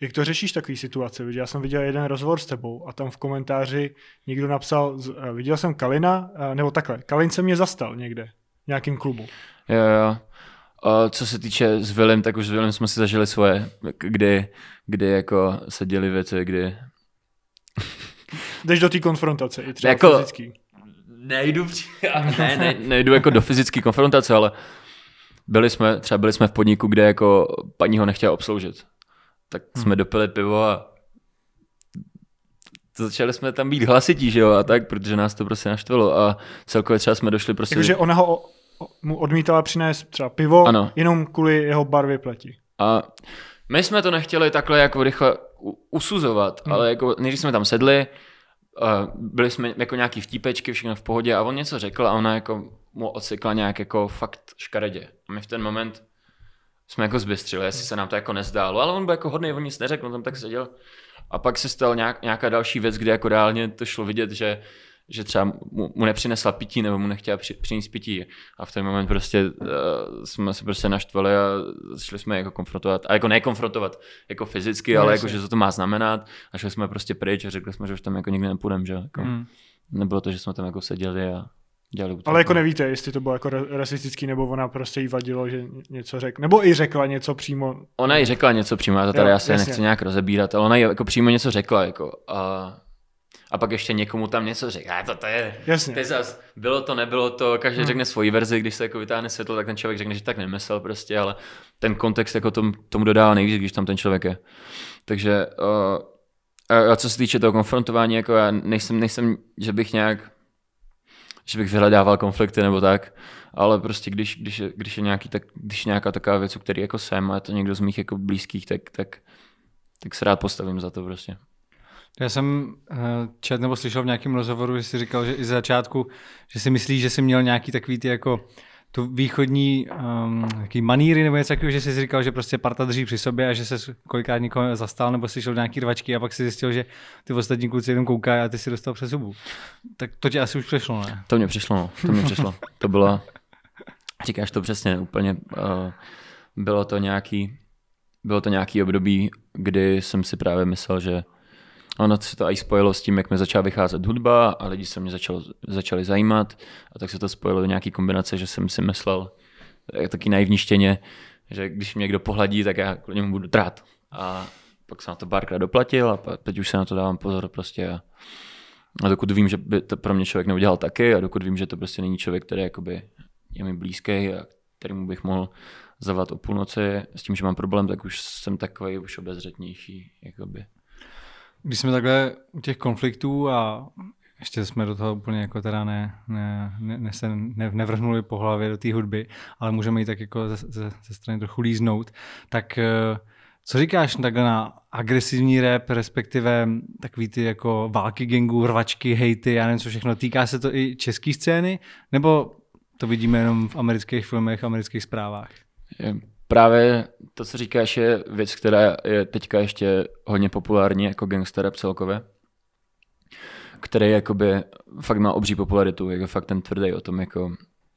[SPEAKER 1] Jak to řešíš takový situace? Já jsem viděl jeden rozhovor s tebou a tam v komentáři někdo napsal, eh, viděl jsem Kalina, eh, nebo takhle, Kalin se mě zastal někde, v nějakým klubu.
[SPEAKER 2] Jo, jo. A co se týče s Vilim, tak už s Vilim jsme si zažili svoje, kdy, kdy jako se děli věci, kdy...
[SPEAKER 1] Jdeš do té konfrontace i třeba jako, fyzický.
[SPEAKER 2] Nejdu, ne, ne, nejdu jako do fyzické konfrontace, ale byli jsme, třeba byli jsme v podniku, kde jako paní ho nechtěla obsloužit tak hmm. jsme dopili pivo a začali jsme tam být hlasití, že jo, a tak, protože nás to prostě naštvalo a celkově třeba jsme došli prostě... Takže
[SPEAKER 1] ona ho mu odmítala přinést třeba pivo, ano. jenom kvůli jeho barvě pleti.
[SPEAKER 2] A my jsme to nechtěli takhle jako rychle usuzovat, hmm. ale jako než jsme tam sedli, byli jsme jako nějaký vtípečky, všechno v pohodě a on něco řekl a ona jako mu odsekla nějak jako fakt škaredě. A my v ten moment jsme jako zbystřili, jestli se nám to jako nezdálo, ale on byl jako hodný, on nic neřekl, on tam tak seděl. A pak se stal nějak, nějaká další věc, kde jako reálně to šlo vidět, že že třeba mu, mu nepřinesla pití nebo mu nechtěla při, přinést pití. A v ten moment prostě uh, jsme se prostě naštvali a šli jsme jako konfrontovat. A jako nekonfrontovat jako fyzicky, ne, ale jako, že to má znamenat. A šli jsme prostě pryč a řekli jsme, že už tam jako nikdy nepůjdeme, že jako. Mm. Nebylo to, že jsme tam jako seděli a dělali útoky. Ale jako
[SPEAKER 1] nevíte, jestli to bylo jako rasistický, nebo ona prostě jí vadilo, že něco řekla. Nebo i řekla něco přímo.
[SPEAKER 2] Ona i řekla něco přímo, já to tady asi nechci nějak rozebírat, ale ona jí jako přímo něco řekla. Jako, a, a pak ještě někomu tam něco řekla. to, to je, jasně. To je zas, bylo to, nebylo to, každý hmm. řekne svoji verzi, když se jako vytáhne světlo, tak ten člověk řekne, že tak nemyslel prostě, ale ten kontext jako tom, tomu dodá nejvíc, když tam ten člověk je. Takže uh, a co se týče toho konfrontování, jako já nejsem, nejsem, že bych nějak že bych vyhledával konflikty nebo tak, ale prostě když, když, když je nějaký, tak, když je nějaká taková věc, u který jako jsem a je to někdo z mých jako blízkých, tak, tak, tak se rád postavím za to prostě.
[SPEAKER 3] Já jsem eh, čet nebo slyšel v nějakém rozhovoru, že jsi říkal, že i z začátku, že si myslíš, že jsi měl nějaký takový ty jako tu východní um, jaký maníry nebo něco takového, že jsi říkal, že prostě parta drží při sobě a že se kolikrát někoho zastal nebo si šel do nějaký rvačky a pak si zjistil, že ty ostatní kluci jenom koukají a ty si dostal přes zubu. Tak to ti asi už přešlo, ne?
[SPEAKER 2] To mě přišlo, no. to mě přišlo. To bylo, říkáš to přesně, úplně uh, bylo to nějaký, bylo to nějaký období, kdy jsem si právě myslel, že a ono se to i spojilo s tím, jak mi začala vycházet hudba a lidi se mě začalo, začali zajímat a tak se to spojilo do nějaký kombinace, že jsem si myslel eh, taky naivništěně, že když mě někdo pohladí, tak já k němu budu trát. A pak jsem na to párkrát doplatil a teď už se na to dávám pozor prostě a, a dokud vím, že by to pro mě člověk neudělal taky a dokud vím, že to prostě není člověk, který jakoby je mi blízký a kterému bych mohl zavat o půlnoci s tím, že mám problém, tak už jsem takový už
[SPEAKER 3] obezřetnější. Jakoby. Když jsme takhle u těch konfliktů a ještě jsme do toho úplně jako teda ne, ne, ne, se ne, nevrhnuli po hlavě do té hudby, ale můžeme ji tak jako ze, ze, ze strany trochu líznout, tak eh, co říkáš takhle na agresivní rap, respektive takový ty jako války gangů, rvačky, hejty, já nevím co všechno, týká se to i české scény, nebo to vidíme jenom v amerických filmech, amerických zprávách?
[SPEAKER 2] právě to, co říkáš, je věc, která je teďka ještě hodně populární, jako gangster rap celkově, který jakoby fakt má obří popularitu, jako fakt ten tvrdý o tom, jako...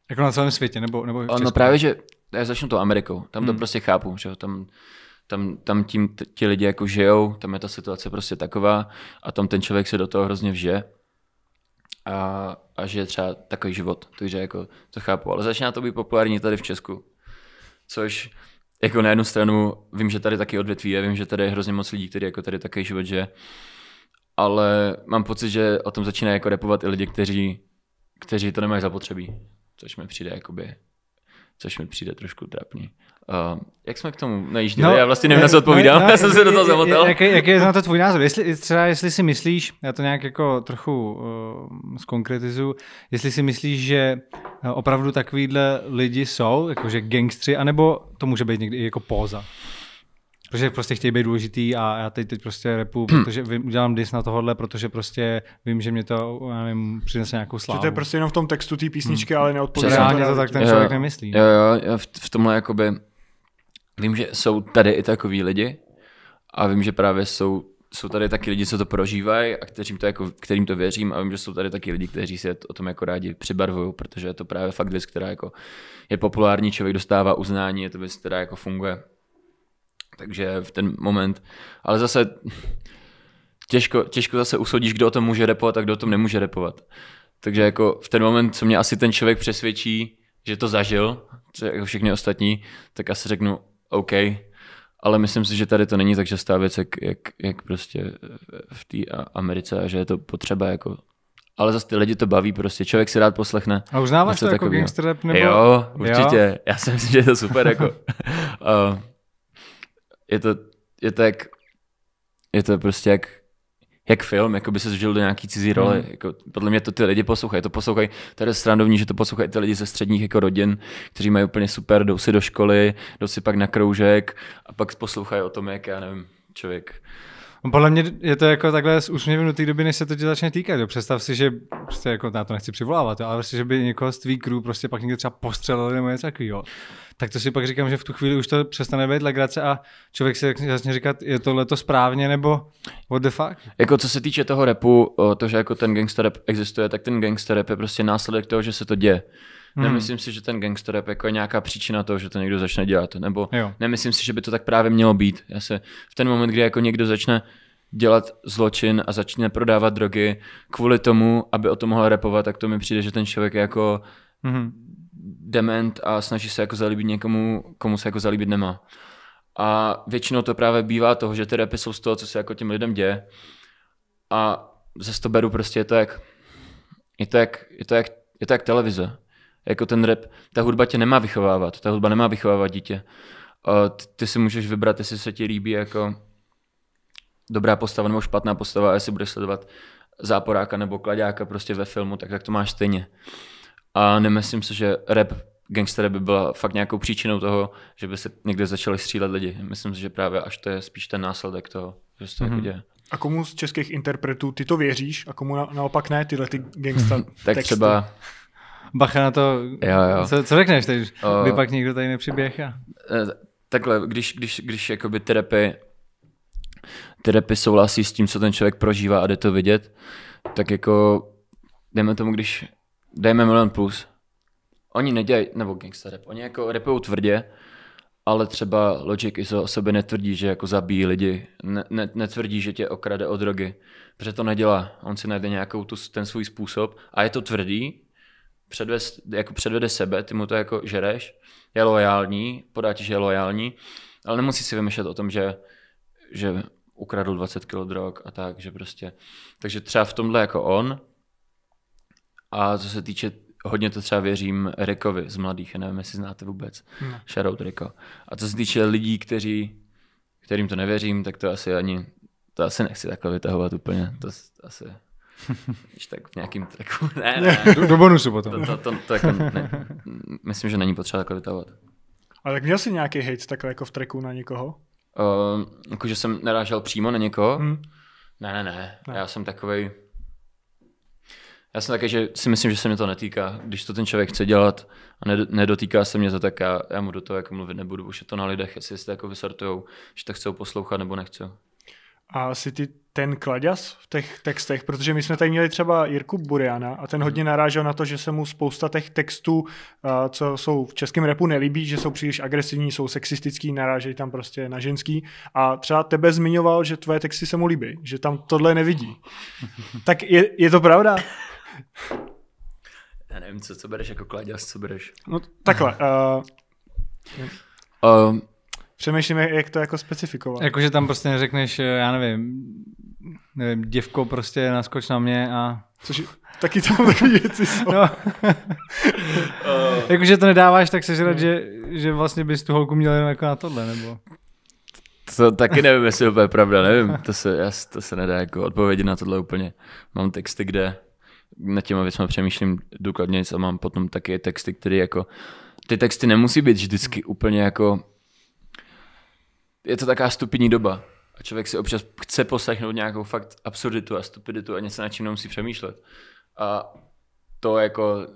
[SPEAKER 3] Jako na celém světě, nebo, nebo v no, Česku. No
[SPEAKER 2] právě, že já začnu to Amerikou, tam to hmm. prostě chápu, že tam tam, tam tím ti lidi jako žijou, tam je ta situace prostě taková a tam ten člověk se do toho hrozně vže a, a žije třeba takový život, takže jako to chápu, ale začíná to být populární tady v Česku což jako na jednu stranu vím, že tady taky odvětví je, vím, že tady je hrozně moc lidí, kteří jako tady taky život že ale mám pocit, že o tom začínají jako repovat i lidi, kteří, kteří to nemají zapotřebí, což mi přijde jakoby, což mi přijde trošku trapný. Uh, jak jsme k tomu najížděli? No, já vlastně nevím, na co odpovídám, no, já jsem se do toho zamotal. Jaký, jak
[SPEAKER 3] je na to tvůj názor? Jestli, třeba jestli si myslíš, já to nějak jako trochu uh, zkonkretizuju, jestli si myslíš, že eh, opravdu takovýhle lidi jsou, jakože gangstři, anebo to může být někdy jako póza? protože prostě chtějí být důležitý a já teď, teď prostě repu, hmm. protože vím, udělám dis na tohle, protože prostě vím, že mě to, já nevím, přinese nějakou slávu. Že to je prostě jenom v tom textu té písničky, hmm. ale neodpovídá. Reálně to tak ten člověk jo, nemyslí.
[SPEAKER 2] Jo, jo, v, v tomhle jakoby, Vím, že jsou tady i takový lidi a vím, že právě jsou, jsou tady taky lidi, co to prožívají a kterým to, jako, kterým to věřím a vím, že jsou tady taky lidi, kteří se o tom jako rádi přibarvují, protože je to právě fakt věc, která jako je populární, člověk dostává uznání, je to věc, která jako funguje. Takže v ten moment, ale zase těžko, těžko zase usoudíš, kdo o tom může repovat a kdo o tom nemůže repovat. Takže jako v ten moment, co mě asi ten člověk přesvědčí, že to zažil, jako všechny ostatní, tak asi řeknu, OK, ale myslím si, že tady to není tak častá věc, jak, jak, jak prostě v té Americe a že je to potřeba jako ale zase ty lidi to baví prostě, člověk si rád poslechne. A uznáváš to jako gangster rap? Nebo... Jo, určitě, jo? já si myslím, že je to super, jako, uh, je to, je to jak, je to prostě jak jak film, jako by se zžil do nějaký cizí role. Hmm. Jako, podle mě to ty lidi poslouchají. To poslouchají, to je že to poslouchají ty lidi ze středních jako rodin, kteří mají úplně super, jdou si do školy, jdou si pak na kroužek a pak poslouchají o tom, jak já nevím,
[SPEAKER 3] člověk no, podle mě je to jako takhle s úsměvem do té doby, než se to tě začne týkat. Jo. Představ si, že prostě jako, na to nechci přivolávat, jo, ale prostě, že by někoho z tvý crew prostě pak někde třeba postřelili nebo něco takového tak to si pak říkám, že v tu chvíli už to přestane být legrace a člověk si začne říkat, je to to správně nebo what the fuck?
[SPEAKER 2] Jako co se týče toho repu, to, že jako ten gangster rap existuje, tak ten gangster rap je prostě následek toho, že se to děje. Hmm. Nemyslím si, že ten gangster rap jako je nějaká příčina toho, že to někdo začne dělat, nebo jo. nemyslím si, že by to tak právě mělo být. Já se v ten moment, kdy jako někdo začne dělat zločin a začne prodávat drogy kvůli tomu, aby o tom mohl repovat, tak to mi přijde, že ten člověk je jako mm-hmm dement a snaží se jako zalíbit někomu, komu se jako zalíbit nemá. A většinou to právě bývá toho, že ty repy jsou z toho, co se jako těm lidem děje. A ze to beru prostě je to jak, je to jak, je to jak, je to jak televize. Jako ten rap, ta hudba tě nemá vychovávat, ta hudba nemá vychovávat dítě. A ty, ty si můžeš vybrat, jestli se ti líbí jako dobrá postava nebo špatná postava, a jestli budeš sledovat záporáka nebo kladáka prostě ve filmu, tak, tak to máš stejně. A nemyslím si, že rap gangster by byla fakt nějakou příčinou toho, že by se někde začali střílet lidi. Myslím si, že právě až to je spíš ten následek toho,
[SPEAKER 3] že se to mm-hmm. děje.
[SPEAKER 1] A komu z českých interpretů ty to věříš a komu na, naopak ne tyhle ty
[SPEAKER 3] gangsta mhm. Tak texty? třeba... Bacha na to, jo, jo. Co, co řekneš teď, uh, by pak někdo tady nepřiběh a...
[SPEAKER 2] E, takhle, když, když, když jakoby ty rapy, ty rapy souhlasí s tím, co ten člověk prožívá a jde to vidět, tak jako, dejme tomu, když dejme milion plus. Oni nedělají, nebo gangsta rap, oni jako rapují tvrdě, ale třeba Logic i o sobě netvrdí, že jako zabíjí lidi, ne, ne, netvrdí, že tě okrade o drogy, protože to nedělá. On si najde nějakou tu, ten svůj způsob a je to tvrdý, předves, jako předvede sebe, ty mu to jako žereš, je lojální, podá ti, že je lojální, ale nemusí si vymýšlet o tom, že, že ukradl 20 kg drog a tak, že prostě. Takže třeba v tomhle jako on, a co se týče hodně to třeba věřím rekovi z mladých, nevím, jestli znáte vůbec. No. Shoutout Reko. A co se týče lidí, kteří, kterým to nevěřím, tak to asi ani, to asi nechci takhle vytahovat úplně. To asi, když tak v nějakým tracku.
[SPEAKER 3] Ne, ne. Do, do bonusu potom. To, to, to, to jako ne,
[SPEAKER 2] myslím, že není potřeba takhle vytahovat.
[SPEAKER 1] Ale tak měl jsi nějaký hate takhle jako v tracku na někoho?
[SPEAKER 2] Uh, jakože jsem narážel přímo na někoho? Hmm. Ne, ne, ne, ne. Já jsem takovej, já jsem taky, že si myslím, že se mě to netýká. Když to ten člověk chce dělat a nedotýká se mě to, tak já, já mu do toho jako mluvit nebudu. Už je to na lidech, jestli se jako vysortujou, že to chcou poslouchat nebo nechcou.
[SPEAKER 1] A asi ty ten kladěz v těch textech, protože my jsme tady měli třeba Jirku Buriana a ten hodně narážel na to, že se mu spousta těch textů, eh, co jsou v českém repu nelíbí, že jsou příliš agresivní, jsou sexistický, narážejí tam prostě na ženský a třeba tebe zmiňoval, že tvoje texty se mu líbí, že tam tohle nevidí. tak je, je to pravda?
[SPEAKER 2] Já nevím, co, co bereš jako kláďas, co bereš. No
[SPEAKER 1] takhle.
[SPEAKER 4] Uh,
[SPEAKER 2] um,
[SPEAKER 1] Přemýšlím, jak to jako specifikovat. Jakože tam
[SPEAKER 3] prostě neřekneš, eh, já nevím, nevím, děvko prostě naskoč na mě a... Což taky tam takové věci jsou. No. uh. Jakože to nedáváš, tak se rád, no. že, že vlastně bys tu holku měl jen jako na tohle, nebo...
[SPEAKER 2] To taky nevím, jestli je pravda, nevím, to se, já to se nedá jako odpovědět na tohle úplně. Mám texty, kde nad těma věcmi přemýšlím důkladně a mám potom taky texty, které jako, ty texty nemusí být vždycky úplně jako, je to taká stupidní doba a člověk si občas chce poslechnout nějakou fakt absurditu a stupiditu a něco nad čím nemusí přemýšlet. A to jako,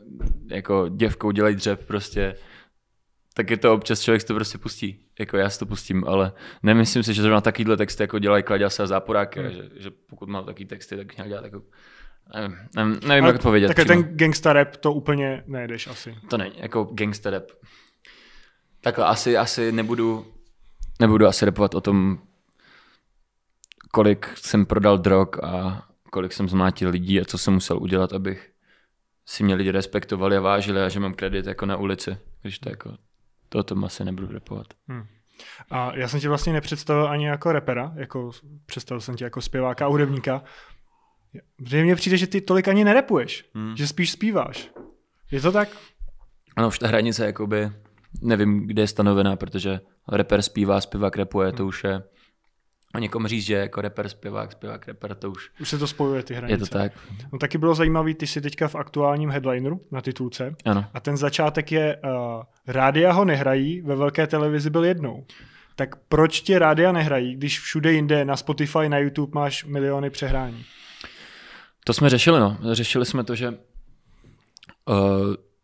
[SPEAKER 2] jako děvkou dělají dřep prostě, tak je to občas člověk si to prostě pustí. Jako já si to pustím, ale nemyslím si, že zrovna takovýhle texty jako dělají se a Záporáky, hmm. že, že, pokud mám takový texty, tak nějak dělat jako Nevím, nevím, jak odpovědět. Takže ten gangsta rap to úplně nejdeš asi. To není, jako gangsta rap. Takhle, asi, asi nebudu, nebudu asi repovat o tom, kolik jsem prodal drog a kolik jsem zmátil lidí a co jsem musel udělat, abych si mě lidi respektovali a vážili a že mám kredit jako na ulici. Když to jako, to o tom asi nebudu repovat. Hmm.
[SPEAKER 1] A já jsem tě vlastně nepředstavil ani jako repera, jako představil jsem tě jako zpěváka a hudebníka. Protože mně přijde, že ty tolik ani nerepuješ, hmm. že spíš zpíváš. Je to tak?
[SPEAKER 2] Ano, už ta hranice, jakoby, nevím, kde je stanovená, protože reper zpívá, zpěvák repuje, hmm. to už je a někomu říct, že jako reper, zpěvák, zpěvák, reper, to už... Už se to spojuje ty hranice. Je to tak.
[SPEAKER 1] No taky bylo zajímavé, ty jsi teďka v aktuálním headlineru na titulce. Ano. A ten začátek je, uh, rádia ho nehrají, ve velké televizi byl jednou. Tak proč tě rádia nehrají, když všude jinde na Spotify, na YouTube máš miliony přehrání?
[SPEAKER 2] To jsme řešili, no. Řešili jsme to, že uh,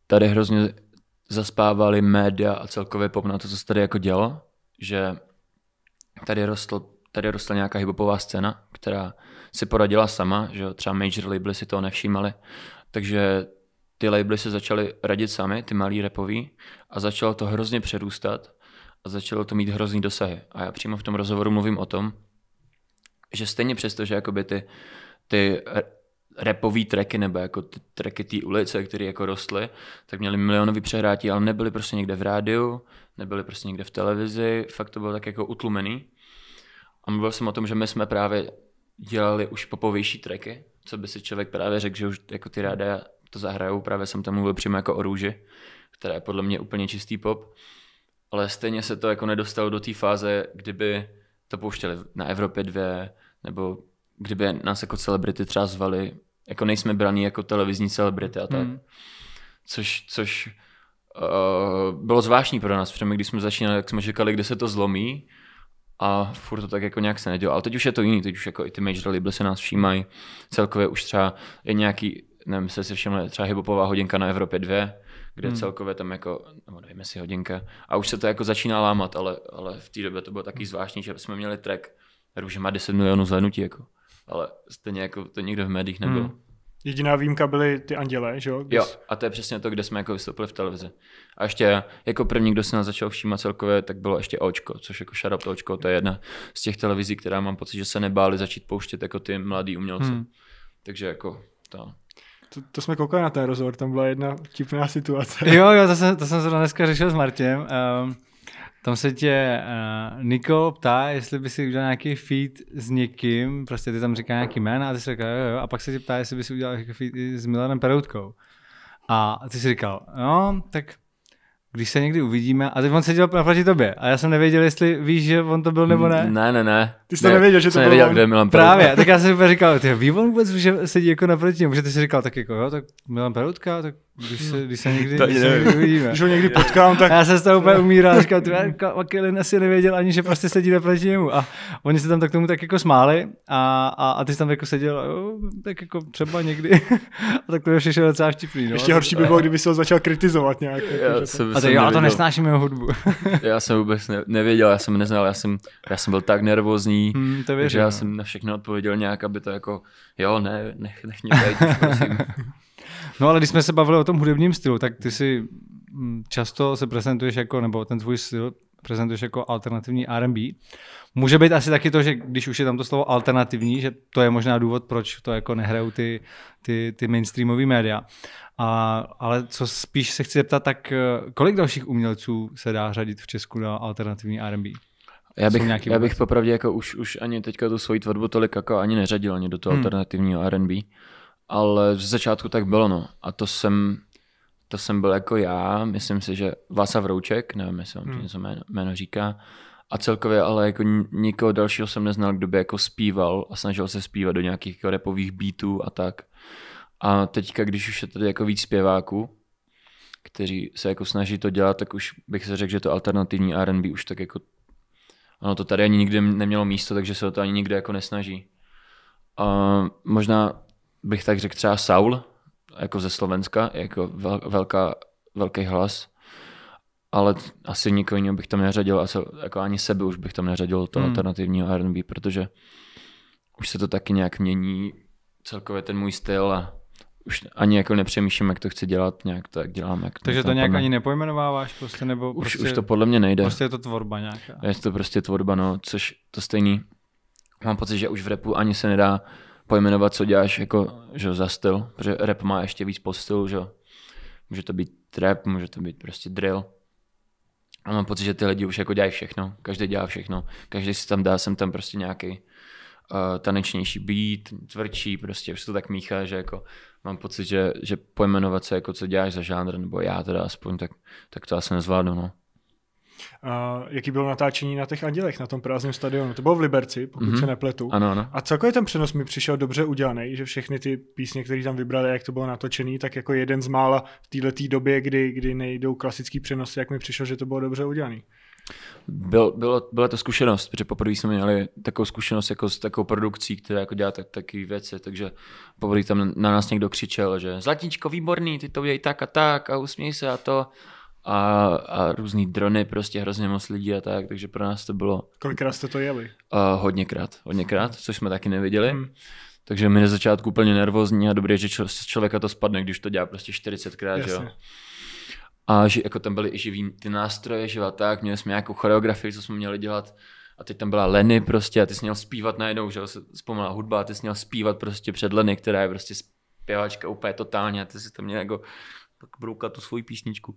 [SPEAKER 2] tady hrozně zaspávali média a celkově pop na to, co se tady jako dělo, že tady rostl tady rostla nějaká hiphopová scéna, která si poradila sama, že třeba major labely si toho nevšímali, takže ty labely se začaly radit sami, ty malí repoví, a začalo to hrozně přerůstat a začalo to mít hrozný dosahy. A já přímo v tom rozhovoru mluvím o tom, že stejně přesto, že jakoby ty, ty repový tracky nebo jako ty tracky té ulice, které jako rostly, tak měli milionový přehrátí, ale nebyly prostě někde v rádiu, nebyly prostě někde v televizi, fakt to bylo tak jako utlumený. A mluvil jsem o tom, že my jsme právě dělali už popovější tracky, co by si člověk právě řekl, že už jako ty ráda to zahrajou, právě jsem tam mluvil přímo jako o růži, která je podle mě úplně čistý pop, ale stejně se to jako nedostalo do té fáze, kdyby to pouštěli na Evropě 2, nebo kdyby nás jako celebrity třeba zvali jako nejsme braní jako televizní celebrity a tak. Hmm. Což, což uh, bylo zvláštní pro nás, protože my, když jsme začínali, tak jsme říkali, kde se to zlomí a furt to tak jako nějak se nedělo. Ale teď už je to jiný, teď už jako i ty major label se nás všímají. Celkově už třeba je nějaký, nevím, se si všimli, třeba hiphopová hodinka na Evropě 2, kde hmm. celkově tam jako, nebo nevím, jestli hodinka. A už se to jako začíná lámat, ale, ale v té době to bylo taky zvláštní, že jsme měli track, už má 10 milionů zhlednutí. jako ale stejně jako to nikdo v médiích nebyl. Hmm.
[SPEAKER 1] Jediná výjimka byly ty anděle, že jo? Když... Jo,
[SPEAKER 2] a to je přesně to, kde jsme jako vystoupili v televizi. A ještě jako první, kdo se nás začal všímat celkově, tak bylo ještě Očko, což jako Shut Očko, to je jedna z těch televizí, která mám pocit, že se nebáli začít pouštět jako ty mladý umělci. Hmm. Takže jako to. To,
[SPEAKER 1] to jsme koukali na ten rozhovor, tam byla jedna tipná situace. Jo, jo, to
[SPEAKER 3] jsem, to jsem zrovna dneska řešil s Martiem. Um, ehm, tam se tě uh, eh, Nikol ptá, jestli by si udělal nějaký feed s někým, prostě ty tam říká nějaký jméno a ty si říká, jo, jo, a pak se tě ptá, jestli by si udělal nějaký feed s Milanem Peroutkou. A ty si říkal, no, tak když se někdy uvidíme, a teď on seděl naproti tobě a já jsem nevěděl, jestli víš, že on to byl nebo ne. Ne, ne, ne. Ty jsi ne, to nevěděl, že to byl nevěděl, on. Kde je Milan Peroutka. Právě, tak já jsem říkal, ty ví on vůbec, že sedí jako naproti němu, že ty si říkal tak jako, jo, tak Milan Peroutka, tak když se, když se někdy, když se někdy uvidíme. Když ho někdy potkám, tak... já jsem z toho úplně umíral, říkal, Vakilin asi nevěděl ani, že prostě sedí naproti němu. A oni se tam tak tomu tak jako smáli a, a, a ty jsi tam jako seděl, jo, tak jako třeba někdy. a tak to je všechno docela vtipný. No. Ještě horší by bylo,
[SPEAKER 1] kdyby se ho začal kritizovat nějak. Jako, já, a to, já to nesnáším jeho hudbu.
[SPEAKER 2] já jsem vůbec nevěděl, já jsem neznal, já jsem, já jsem byl tak nervózní, hmm, to věřím, že já no.
[SPEAKER 3] jsem na všechno odpověděl nějak, aby to jako, jo, ne, nech, nech mě tady, No ale když jsme se bavili o tom hudebním stylu, tak ty si mm, často se prezentuješ jako, nebo ten tvůj styl prezentuješ jako alternativní R&B. Může být asi taky to, že když už je tam to slovo alternativní, že to je možná důvod, proč to jako nehrajou ty, ty, ty mainstreamové média. A, ale co spíš se chci zeptat, tak eh, kolik dalších umělců se dá řadit v Česku na alternativní R&B? Já bych, já bych
[SPEAKER 2] popravdě jako už, už ani teďka tu svoji tvorbu tolik jako ani neřadil ani do toho hmm. alternativního R&B ale v začátku tak bylo, no. A to jsem, to jsem byl jako já, myslím si, že Václav Rouček, nevím, jestli vám to hmm. něco jméno, jméno říká, a celkově ale jako nikoho dalšího jsem neznal, kdo by jako zpíval a snažil se zpívat do nějakých jako repových beatů a tak. A teďka, když už je tady jako víc zpěváků, kteří se jako snaží to dělat, tak už bych se řekl, že to alternativní R&B už tak jako ono to tady ani nikde nemělo místo, takže se o to ani nikde jako nesnaží. A možná bych tak řekl třeba Saul, jako ze Slovenska, jako velká, velký hlas, ale asi nikoho jiného bych tam neřadil, asi, jako ani sebe už bych tam neřadil to hmm. alternativního R&B, protože už se to taky nějak mění, celkově ten můj styl a už ani jako nepřemýšlím, jak to chci dělat, nějak to jak dělám. Jak Takže to, nějak nějak ani
[SPEAKER 3] nepojmenováváš prostě, nebo už, prostě, už to podle mě nejde. Prostě je to tvorba nějaká.
[SPEAKER 2] Je to prostě tvorba, no, což to stejný. Mám pocit, že už v repu ani se nedá pojmenovat, co děláš jako, že za styl, protože rap má ještě víc stylu, že Může to být trap, může to být prostě drill. A mám pocit, že ty lidi už jako dělají všechno, každý dělá všechno, každý si tam dá sem tam prostě nějaký uh, tanečnější beat, tvrdší, prostě už to tak míchá, že jako mám pocit, že, že pojmenovat se jako co děláš za žánr, nebo já teda aspoň, tak, tak to asi nezvládnu, no
[SPEAKER 1] jaký bylo natáčení na těch andělech, na tom prázdném stadionu. To bylo v Liberci, pokud mm-hmm. se nepletu. Ano, ano. A celkově ten přenos mi přišel dobře udělaný, že všechny ty písně, které tam vybrali, jak to bylo natočený, tak jako jeden z mála v této době, kdy, kdy nejdou klasický přenosy, jak mi přišlo, že to bylo dobře udělané.
[SPEAKER 2] Byl, bylo, byla to zkušenost, protože poprvé jsme měli takovou zkušenost jako s takovou produkcí, která jako dělá tak, takové věci, takže poprvé tam na nás někdo křičel, že Zlatíčko, výborný, ty to udělej tak a tak a usměj se a to a, a různý drony, prostě hrozně moc lidí a tak, takže pro nás to bylo...
[SPEAKER 1] Kolikrát jste to jeli?
[SPEAKER 2] Uh, hodněkrát, hodněkrát, což jsme taky neviděli. Hmm. Takže mi na začátku úplně nervózní a dobré, že člo, člověka to spadne, když to dělá prostě 40krát, jo. A že jako tam byly i živý ty nástroje, živa tak, měli jsme nějakou choreografii, co jsme měli dělat. A teď tam byla Leny prostě a ty jsi měl zpívat najednou, že se vzpomněla hudba a ty jsi měl zpívat prostě před Leny, která je prostě zpěvačka úplně totálně a ty si tam měl jako broukat tu svoji písničku.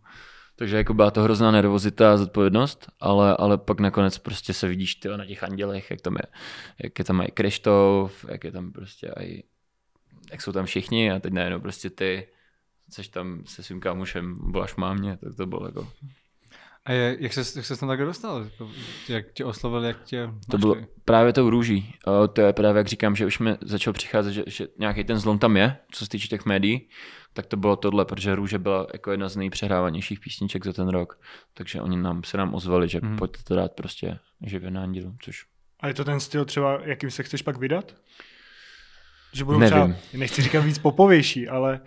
[SPEAKER 2] Takže jako byla to hrozná nervozita a zodpovědnost, ale, ale pak nakonec prostě se vidíš ty na těch andělech, jak tam je, jak je tam i Krištof, jak je tam prostě aj, jak jsou tam všichni a teď najednou prostě ty, seš tam se svým kámošem, voláš mámě, tak to bylo jako
[SPEAKER 3] a je, jak, se jak tam takhle dostal? Jako, jak tě oslovil, jak tě...
[SPEAKER 2] To bylo právě to růží. O, to je právě, jak říkám, že už mi začal přicházet, že, že nějaký ten zlom tam je, co se týče těch médií, tak to bylo tohle, protože Růže byla jako jedna z nejpřehrávanějších písniček za ten rok. Takže oni nám se nám ozvali, že hmm. pojďte to dát prostě živě na andělu, což...
[SPEAKER 1] A je to ten styl třeba, jakým se chceš pak vydat? Že budou nevím. třeba, nechci říkat víc popovější, ale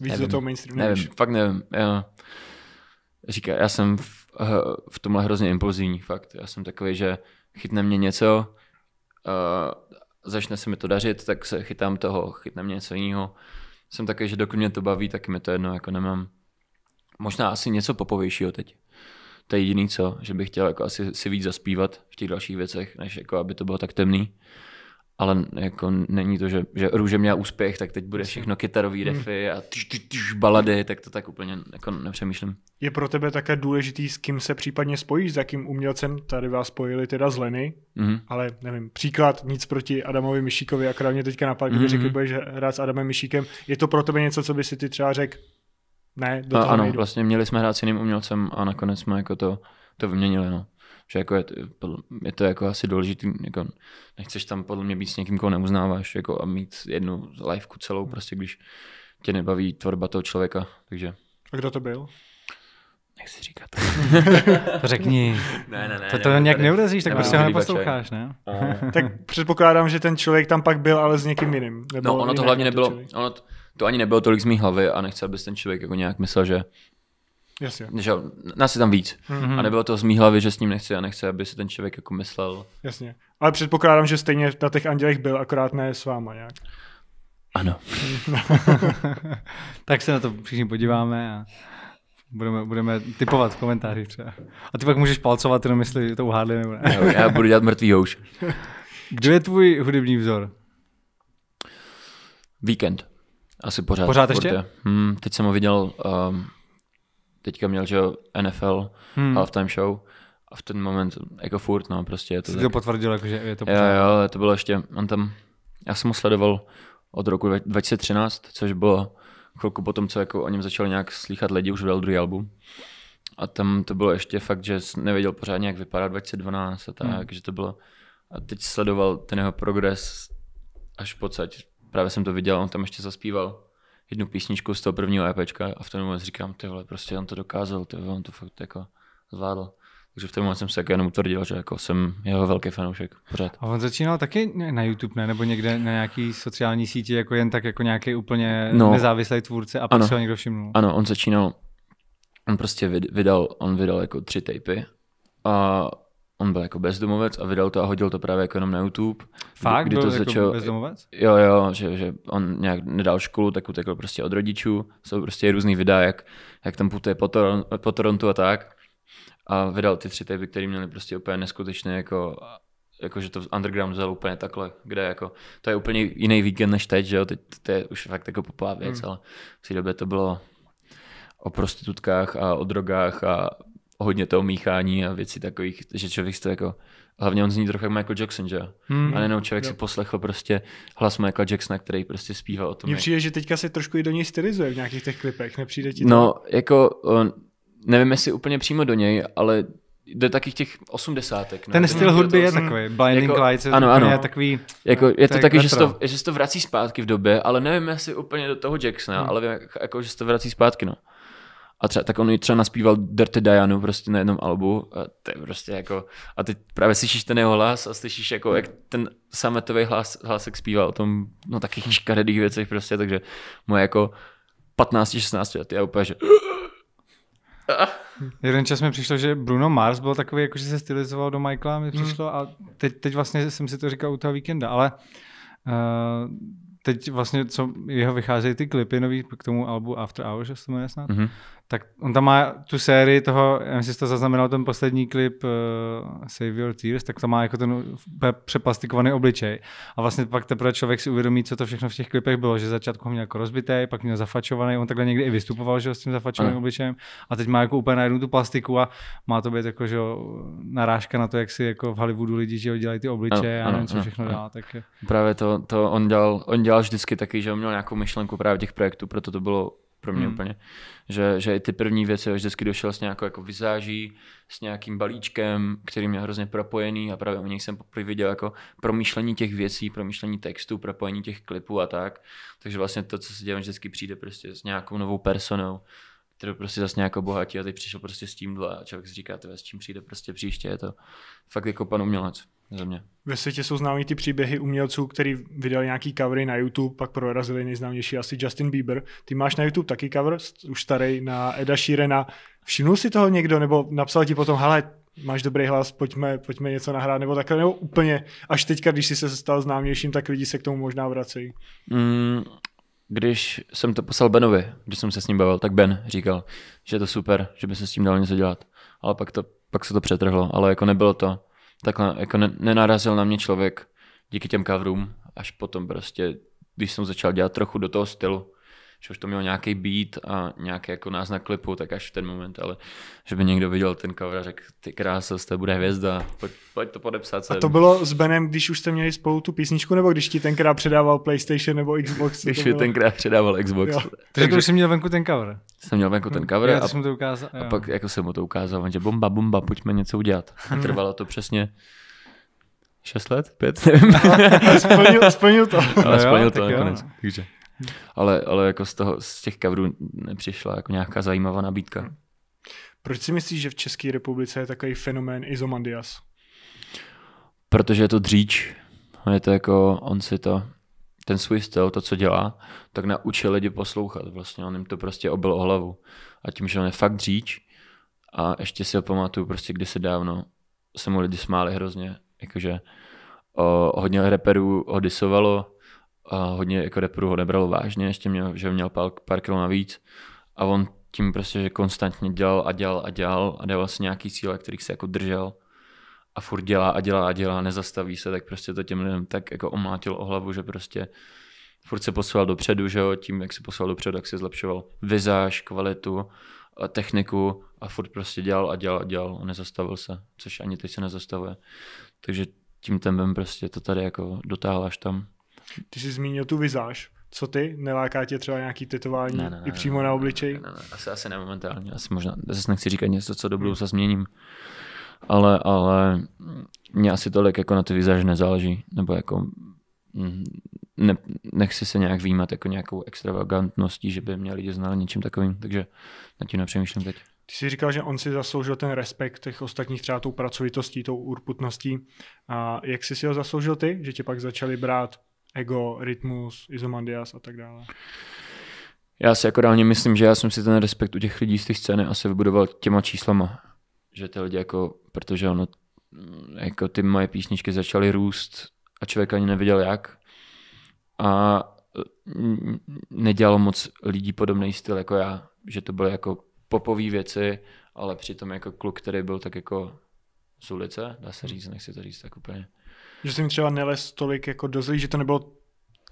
[SPEAKER 1] víc nevím. do toho mainstreamu. Nevím,
[SPEAKER 2] fakt nevím. Já, říká, já jsem v, eh, v tomhle hrozně impulzivní fakt. Já jsem takový, že chytne mě něco, uh, začne se mi to dařit, tak se chytám toho, chytne mě něco jiného. Jsem takový, že dokud mě to baví, tak mi to jedno, jako nemám. Možná asi něco popovějšího teď. To je jediný co, že bych chtěl jako asi si víc zaspívat v těch dalších věcech, než jako aby to bylo tak temný ale jako není to, že, že růže měla úspěch, tak teď bude všechno kytarový hmm. refy a tyž, tyž, tyž, balady, tak to tak úplně jako nepřemýšlím.
[SPEAKER 1] Je pro tebe také důležitý, s kým se případně spojíš, s jakým umělcem, tady vás spojili teda z Leny, mm-hmm. ale nevím, příklad, nic proti Adamovi Myšíkovi, akorát mě teďka napadl, kdyby mm-hmm. řekl, mhm. budeš hrát s Adamem Myšíkem, je to pro tebe něco, co by si ty třeba řekl, ne, do a, Ano, nejdu.
[SPEAKER 2] vlastně měli jsme hrát s jiným umělcem a nakonec jsme jako to, to vyměnili, no že jako je, to, je to jako asi důležitý, jako nechceš tam podle mě být s někým, koho neuznáváš jako a mít jednu liveku celou hmm. prostě, když tě nebaví tvorba toho člověka, takže.
[SPEAKER 1] A kdo to byl?
[SPEAKER 3] Nechci říkat. to řekni. Ne, ne, ne. To, to nějak neurazíš, tak prostě ho neposloucháš, ne?
[SPEAKER 1] tak předpokládám, že ten člověk tam pak byl, ale s někým jiným. Nebo no, ono to hlavně nebylo,
[SPEAKER 2] ono to, to ani nebylo tolik z mý hlavy a nechci, aby ten člověk jako nějak myslel, že Jasně. Že, nás je tam víc. Mm-hmm. A nebylo to z mý hlavy, že s ním nechci a nechci, aby si ten člověk jako myslel.
[SPEAKER 1] Jasně. Ale předpokládám, že stejně na těch andělech byl, akorát ne s váma nějak. Ano.
[SPEAKER 3] tak se na to všichni podíváme a budeme, budeme typovat komentáři třeba. A ty pak můžeš palcovat jenom, jestli to uhádli nebo ne. jo, já budu dělat
[SPEAKER 2] mrtvý houš.
[SPEAKER 3] Kdo je tvůj hudební vzor?
[SPEAKER 2] Víkend. Asi pořád. Pořád ještě? Hmm, teď jsem ho viděl um, teďka měl, že NFL hmm. halftime show a v ten moment jako furt, no prostě je to Jsi tak... to potvrdil, jako, že je to pořád. Jo, jo, to bylo ještě, on tam, já jsem ho sledoval od roku 2013, což bylo chvilku potom, co jako o něm začali nějak slychat lidi, už vydal druhý album. A tam to bylo ještě fakt, že nevěděl pořádně, jak vypadá 2012 a tak, hmm. že to bylo. A teď sledoval ten jeho progres až podstatě. Právě jsem to viděl, on tam ještě zaspíval jednu písničku z toho prvního EPčka a v ten moment říkám, ty vole, prostě on to dokázal, ty vole, on to fakt jako zvládl. Takže v tom moment jsem se jako jenom utvrdil, že jako jsem jeho velký fanoušek pořád.
[SPEAKER 3] A on začínal taky na YouTube, ne? Nebo někde na nějaký sociální síti, jako jen tak jako nějaký úplně no, nezávislý tvůrce a pak se ho někdo všimnul.
[SPEAKER 2] Ano, on začínal, on prostě vydal, on vydal jako tři tapy a On byl jako bezdomovec a vydal to a hodil to právě jako jenom na YouTube. Fakt? Kdy byl to jako začal... bezdomovec? Jo, jo, že, že on nějak nedal školu, tak utekl prostě od rodičů. Jsou prostě různý videa, jak, jak tam putuje po, Tor- po Torontu a tak. A vydal ty tři typy, které měly prostě úplně neskutečné jako jako, že to underground vzal úplně takhle, kde jako, to je úplně jiný víkend než teď, že jo, teď to je už fakt jako poplá věc, hmm. ale v té době to bylo o prostitutkách a o drogách a hodně toho míchání a věcí takových, že člověk si to jako, hlavně on zní trochu jako Michael Jackson, že jo? Hmm. A jenom člověk jo. si poslechl prostě hlas Michael Jacksona, který prostě zpívá o tom. Mně přijde,
[SPEAKER 1] jak... že teďka se trošku i do něj stylizuje v nějakých těch klipech, nepřijde ti to? No,
[SPEAKER 2] jako, on, nevím jestli úplně přímo do něj, ale do takových těch osmdesátek. No. Ten styl hudby je, osm... takový, Blinding jako, Lights ano, ano. je takový... Jako, je to, taky, retro. že se to, že se to vrací zpátky v době, ale nevím jestli úplně do toho Jacksona, hmm. ale vím, jako, že se to vrací zpátky, no a třeba, tak on ji třeba naspíval Dirty Dianu prostě na jednom albu a to je prostě jako, a teď právě slyšíš ten jeho hlas a slyšíš jako, jak ten sametový hlas, hlasek zpíval o tom, no takých škaredých věcech prostě, takže moje jako 15-16 let já úplně, že
[SPEAKER 3] Jeden čas mi přišlo, že Bruno Mars byl takový, jako že se stylizoval do Michaela, mi hmm. přišlo a teď, teď vlastně jsem si to říkal u toho víkenda, ale uh, teď vlastně, co jeho vycházejí ty klipy nový k tomu albu After Hours, že se to jmenuje snad, mm-hmm tak on tam má tu sérii toho, já myslím, že to zaznamenal ten poslední klip uh, Save Your Tears, tak tam má jako ten přeplastikovaný obličej. A vlastně pak teprve člověk si uvědomí, co to všechno v těch klipech bylo, že začátku měl jako rozbitý, pak měl zafačovaný, on takhle někdy i vystupoval, že s tím zafačovaným obličejem a teď má jako úplně najednou tu plastiku a má to být jako, že narážka na to, jak si jako v Hollywoodu lidi, že dělají ty obličeje a nevím, co všechno ano. dělá. Tak...
[SPEAKER 2] Právě to, to on, dělal, on dělal vždycky taky, že on měl nějakou myšlenku právě těch projektů, proto to bylo pro mě hmm. úplně. Že, že i ty první věci, že vždycky došel s nějakou jako vizáží, s nějakým balíčkem, který je hrozně propojený a právě u něj jsem poprvé viděl jako promýšlení těch věcí, promýšlení textů, propojení těch klipů a tak. Takže vlastně to, co se dělá, vždycky přijde prostě s nějakou novou personou, kterou prostě zase nějak bohatí a teď přišel prostě s tímhle a člověk si říká, s čím přijde prostě příště, je to fakt jako pan umělec. Země.
[SPEAKER 1] Ve světě jsou známí ty příběhy umělců, který vydali nějaký covery na YouTube, pak prorazili nejznámější asi Justin Bieber. Ty máš na YouTube taky cover, už starý, na Eda Sheerana. Všimnul si toho někdo, nebo napsal ti potom, hele, máš dobrý hlas, pojďme, pojďme něco nahrát, nebo takhle, nebo úplně až teďka, když jsi se stal známějším, tak lidi se k tomu možná vracejí.
[SPEAKER 2] Mm, když jsem to poslal Benovi, když jsem se s ním bavil, tak Ben říkal, že je to super, že by se s tím dalo něco dělat. Ale pak, to, pak se to přetrhlo, ale jako nebylo to takhle jako nenarazil na mě člověk díky těm kavrům, až potom prostě, když jsem začal dělat trochu do toho stylu, že už to mělo nějaký beat a nějaký jako náznak klipu, tak až v ten moment, ale že by někdo viděl ten cover a řekl, ty krása, z bude hvězda, pojď, pojď to podepsat. Sem. A to bylo
[SPEAKER 1] s Benem, když už jste měli spolu tu písničku, nebo když ti tenkrát předával PlayStation nebo Xbox? když mi tenkrát předával Xbox.
[SPEAKER 2] Takže, to už jsem
[SPEAKER 3] měl venku ten cover.
[SPEAKER 2] Jsem měl venku ten cover. Já, a, jsem to ukázal, a pak jako jsem mu to ukázal, že bomba, bomba, pojďme něco udělat. A hmm. trvalo to přesně 6 let? 5? Nevím.
[SPEAKER 4] Ale, splnil,
[SPEAKER 1] splnil to. Ale no splnil jo, to nakonec. Jo.
[SPEAKER 2] Takže. Ale, ale jako z, toho, z těch coverů nepřišla jako nějaká zajímavá nabídka. Hmm.
[SPEAKER 1] Proč si myslíš, že v České republice je takový fenomén Izomandias?
[SPEAKER 2] Protože je to dříč. On je to jako, on si to, ten svůj styl, to, co dělá, tak naučil lidi poslouchat. Vlastně on jim to prostě obil o hlavu. A tím, že on je fakt dříč, a ještě si ho pamatuju prostě kdysi dávno, se mu lidi smáli hrozně, jakože o, hodně reperů ho disovalo, a hodně jako reperu ho nebral vážně, ještě měl, že měl pár, pár kilo navíc a on tím prostě, že konstantně dělal a dělal a dělal a dělal si vlastně nějaký cíle, kterých se jako držel a furt dělá a dělá a dělá, nezastaví se, tak prostě to těm lidem tak jako omlátilo o hlavu, že prostě furt se posouval dopředu, že jo, tím, jak se posouval dopředu, tak se zlepšoval vizáž, kvalitu, a techniku a furt prostě dělal a dělal a dělal a nezastavil se, což ani teď se nezastavuje. Takže tím tempem prostě to tady jako dotáhl až tam.
[SPEAKER 1] Ty jsi zmínil tu vizáž. Co ty? Neláká tě třeba nějaký tetování ne, ne, ne, i přímo
[SPEAKER 2] ne, na obličeji? Ne, ne, ne, asi, asi ne momentálně. Asi možná, zase nechci říkat něco, co do budoucna změním. Ale, ale mě asi tolik jako na ty vizáž nezáleží. Nebo jako mm, ne, nechci se nějak výjímat jako nějakou extravagantností, že by mě lidi znali něčím takovým, takže na tím nepřemýšlím teď.
[SPEAKER 1] Ty jsi říkal, že on si zasloužil ten respekt těch ostatních třeba tou pracovitostí, tou urputností. A jak jsi si ho zasloužil ty, že tě pak začali brát ego, rytmus, izomandias a tak dále.
[SPEAKER 2] Já si jako reálně myslím, že já jsem si ten respekt u těch lidí z té scény asi vybudoval těma číslama. Že ty lidi jako, protože ono, jako ty moje písničky začaly růst a člověk ani nevěděl jak. A mm, nedělalo moc lidí podobný styl jako já, že to byly jako popové věci, ale přitom jako kluk, který byl tak jako z ulice, dá se říct, nechci to říct tak úplně
[SPEAKER 1] že jsem třeba neles tolik jako do že to nebylo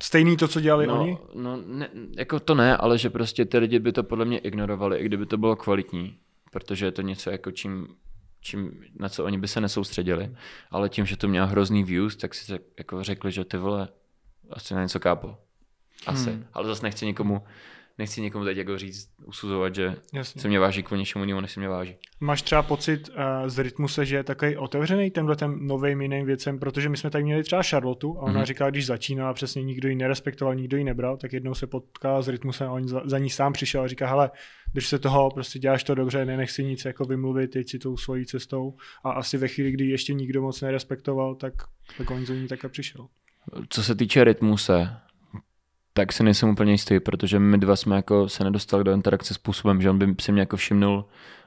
[SPEAKER 1] stejný to, co dělali no, oni?
[SPEAKER 2] No, ne, jako to ne, ale že prostě ty lidi by to podle mě ignorovali, i kdyby to bylo kvalitní, protože je to něco jako čím, čím, na co oni by se nesoustředili, ale tím, že to měl hrozný views, tak si jako řekli, že ty vole, asi na něco kápo. Asi. Hmm. Ale zase nechci nikomu nechci někomu teď jako říct, usuzovat, že Jasně. se mě váží k něčemu jinému, než se mě váží.
[SPEAKER 1] Máš třeba pocit uh, z se, že je takový otevřený tenhle ten novým jiným věcem, protože my jsme tady měli třeba Charlotu a ona mm-hmm. říká, když začínala, přesně nikdo ji nerespektoval, nikdo ji nebral, tak jednou se potká s rytmusem a on za, za ní sám přišel a říká, hele, když se toho, prostě děláš to dobře, nenech si nic jako vymluvit, teď si tou svojí cestou a asi ve chvíli, kdy ještě nikdo moc nerespektoval, tak, tak on za ní tak přišel.
[SPEAKER 2] Co se týče rytmuse, tak si nejsem úplně jistý, protože my dva jsme jako se nedostali do interakce způsobem, že on by si mě jako všimnul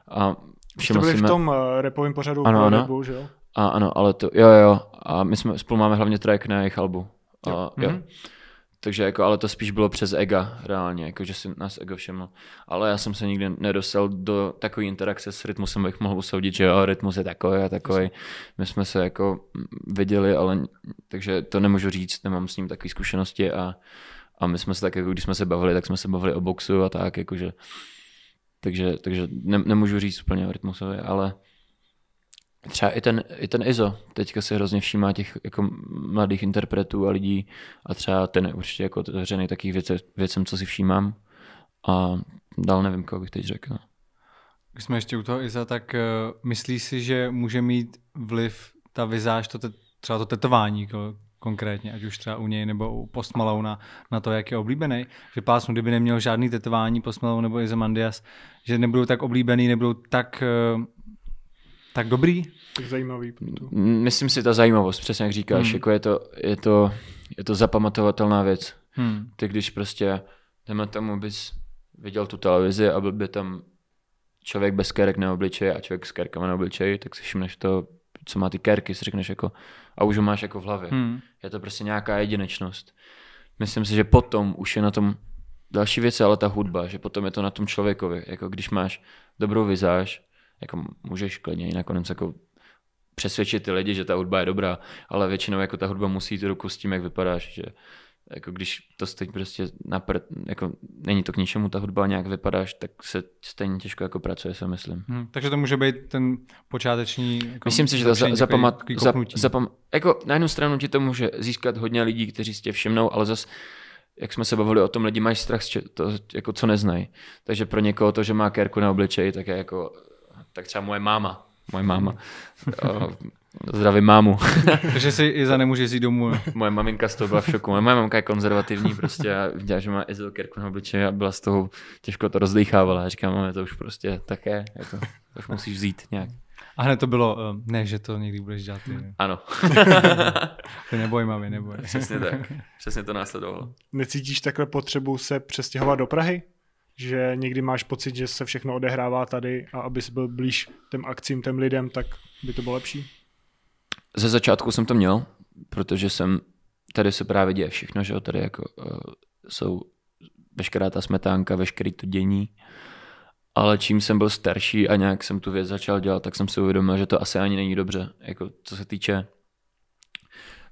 [SPEAKER 2] a všiml to byli jsme... v tom eh, repovém pořadu ano, ano. Rapu, že jo? A, ano, ale to, jo, jo, a my jsme spolu máme hlavně track na jejich albu. A, jo. jo. Mm-hmm. Takže jako, ale to spíš bylo přes ega, reálně, jako, že si nás ego všiml. Ale já jsem se nikdy nedostal do takové interakce s rytmusem, bych mohl usoudit, že jo, rytmus je takový a takový. My jsme se jako viděli, ale takže to nemůžu říct, nemám s ním takové zkušenosti a a my jsme se tak, jako když jsme se bavili, tak jsme se bavili o boxu a tak, jakože. Takže, takže ne, nemůžu říct úplně o rytmusově, ale třeba i ten, i ten Izo teďka se hrozně všímá těch jako mladých interpretů a lidí a třeba ten je určitě jako řený takých věce, věcem, co si všímám a dál nevím, koho bych teď řekl.
[SPEAKER 3] Když jsme ještě u toho Iza, tak eh, myslíš si, že může mít vliv ta vizáž, to te, třeba to tetování, jako konkrétně, ať už třeba u něj nebo u Post na to, jak je oblíbený, že pásmo, kdyby neměl žádný tetování Post Malone nebo Izamandias, že nebudou tak oblíbený, nebudou tak eh, tak dobrý? Tak
[SPEAKER 1] zajímavý.
[SPEAKER 2] Proto. Myslím si ta zajímavost, přesně jak říkáš, hmm. jako je to, je to, je to zapamatovatelná věc. Hmm. Ty když prostě, jdeme tomu, bys viděl tu televizi a byl by tam člověk bez kerek na obličeji a člověk s kerkama na obličeji, tak si všimneš to, co má ty kerky, si řekneš jako, a už ho máš jako v hlavě. Hmm. Je to prostě nějaká jedinečnost. Myslím si, že potom už je na tom další věc, ale ta hudba, že potom je to na tom člověkovi. Jako když máš dobrou vizáž, jako můžeš klidně i nakonec jako přesvědčit ty lidi, že ta hudba je dobrá, ale většinou jako ta hudba musí jít ruku s tím, jak vypadáš, že jako když to stejně prostě napr- jako není to k ničemu, ta hudba nějak vypadáš, tak se stejně těžko jako pracuje, se myslím.
[SPEAKER 3] Hmm, takže to může být ten počáteční jako Myslím si, že to za, zapamat, zap, zapam, jako na jednu stranu ti to může získat
[SPEAKER 2] hodně lidí, kteří si tě všimnou, ale zas jak jsme se bavili o tom, lidi mají strach, to, jako co neznají. Takže pro někoho to, že má kérku na obličeji, tak je jako tak třeba moje máma, Moje máma. Eh, zdravím mámu. Takže si i za nemůže jít domů. No. Moje maminka z toho byla v šoku. Moje mamka je konzervativní prostě a viděla, že má Izelkerku na obličeji a byla z toho, těžko to rozdechávala. Říkám, máme to už prostě také, jako, to už musíš vzít nějak.
[SPEAKER 3] A hned to bylo, eh, ne, že to někdy budeš dělat ty. Ne? Ano. ty neboj, mami, neboj. Přesně tak.
[SPEAKER 2] Přesně to následovalo.
[SPEAKER 1] Necítíš takhle potřebu se přestěhovat do Prahy? že někdy máš pocit, že se všechno odehrává tady a abys byl blíž těm akcím, těm lidem, tak by to bylo lepší?
[SPEAKER 2] Ze začátku jsem to měl, protože jsem, tady se právě děje všechno, že jo, tady jako uh, jsou veškerá ta smetánka, veškerý to dění, ale čím jsem byl starší a nějak jsem tu věc začal dělat, tak jsem si uvědomil, že to asi ani není dobře, jako co se týče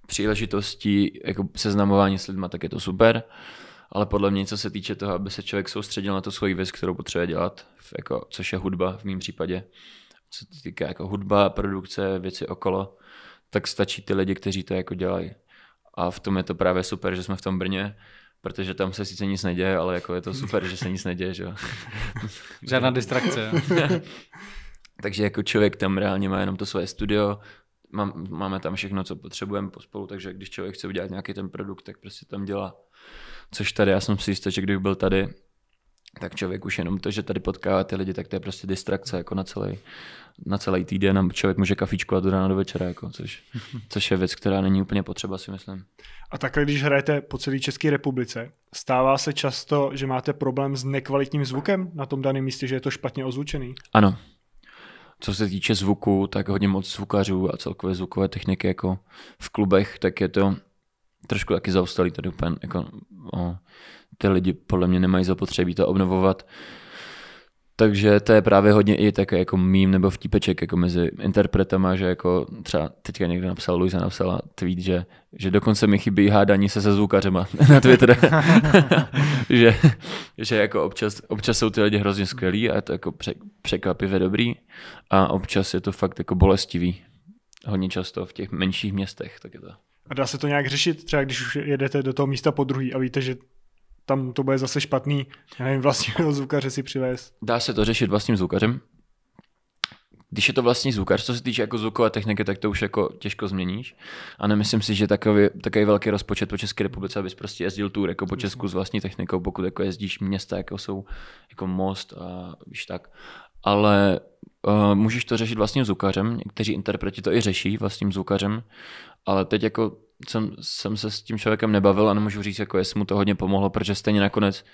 [SPEAKER 2] příležitostí, jako seznamování s lidma, tak je to super, uh, ale podle mě, co se týče toho, aby se člověk soustředil na to svoji věc, kterou potřebuje dělat, jako, což je hudba v mém případě, co se týká jako hudba, produkce, věci okolo, tak stačí ty lidi, kteří to jako dělají. A v tom je to právě super, že jsme v tom Brně, protože tam se sice nic neděje, ale jako je to super, že se nic neděje, že jo. Žádná distrakce. takže jako člověk tam reálně má jenom to svoje studio, máme tam všechno, co potřebujeme pospolu, takže když člověk chce udělat nějaký ten produkt, tak prostě tam dělá Což tady, já jsem si jistý, že kdybych byl tady, tak člověk už jenom to, že tady potkává ty lidi, tak to je prostě distrakce jako na celý, na celý týden a člověk může kafičkovat do rána do večera, jako, což, což je věc, která není úplně potřeba, si myslím.
[SPEAKER 1] A takhle, když hrajete po celé České republice, stává se často, že máte problém s nekvalitním zvukem na tom daném místě, že je to špatně ozvučený?
[SPEAKER 2] Ano. Co se týče zvuku, tak hodně moc zvukařů a celkové zvukové techniky jako v klubech, tak je to trošku taky zaostalý tady úplně, jako o, ty lidi podle mě nemají zapotřebí to obnovovat. Takže to je právě hodně i také jako mím nebo vtípeček jako mezi interpretama, že jako třeba teďka někdo napsal, Luisa napsala tweet, že, že dokonce mi chybí hádání se se zvukařema na Twitter. že, že jako občas, občas jsou ty lidi hrozně skvělí a je to jako překvapivě dobrý a občas je to fakt jako bolestivý. Hodně často v těch menších městech, tak je to.
[SPEAKER 1] A dá se to nějak řešit, třeba když už jedete do toho místa po druhý a víte, že tam to bude zase špatný, já nevím, vlastního zvukaře si přivést.
[SPEAKER 2] Dá se to řešit vlastním zvukařem. Když je to vlastní zvukař, co se týče jako zvukové techniky, tak to už jako těžko změníš. A nemyslím si, že takový, takový velký rozpočet po České republice, abys prostě jezdil tu jako po Česku s vlastní technikou, pokud jako jezdíš města, jako jsou jako most a víš tak ale uh, můžeš to řešit vlastním zvukařem, někteří interpreti to i řeší vlastním zvukařem, ale teď jako jsem, jsem se s tím člověkem nebavil a nemůžu říct, jako jestli mu to hodně pomohlo, protože stejně nakonec,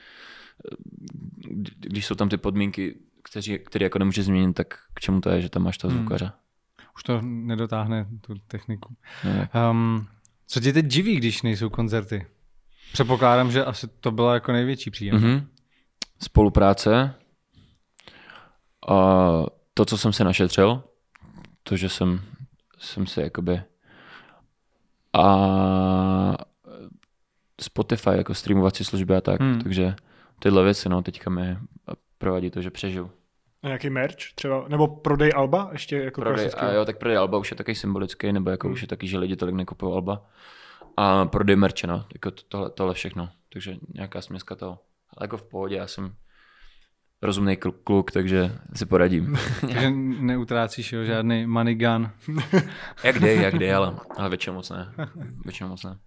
[SPEAKER 2] eh, když jsou tam ty podmínky, kteří, které jako nemůže změnit, tak k čemu to je, že tam máš toho zvukaře? Hmm.
[SPEAKER 3] Už to nedotáhne, tu techniku. Ne. No um, co tě teď živí, když nejsou koncerty? Předpokládám, že asi to byla jako největší příjem. Mm-hmm.
[SPEAKER 2] Spolupráce, a to, co jsem se našetřil, to, že jsem, jsem si jakoby a Spotify jako streamovací služby a tak, hmm. takže tyhle věci, no, teďka mi provadí to, že přežiju.
[SPEAKER 1] A nějaký merch třeba, nebo prodej Alba ještě jako prodej, A
[SPEAKER 2] jo, tak prodej Alba už je taky symbolický, nebo jako hmm. už je taky, že lidi tolik nekupují Alba. A prodej merče, no, jako tohle, tohle všechno. Takže nějaká směska toho. Ale jako v pohodě, já jsem rozumný kluk, takže si poradím.
[SPEAKER 3] takže neutrácíš jo, žádný money gun. jak dej, jak dej, ale, ale většinou moc ne. Většinou moc ne.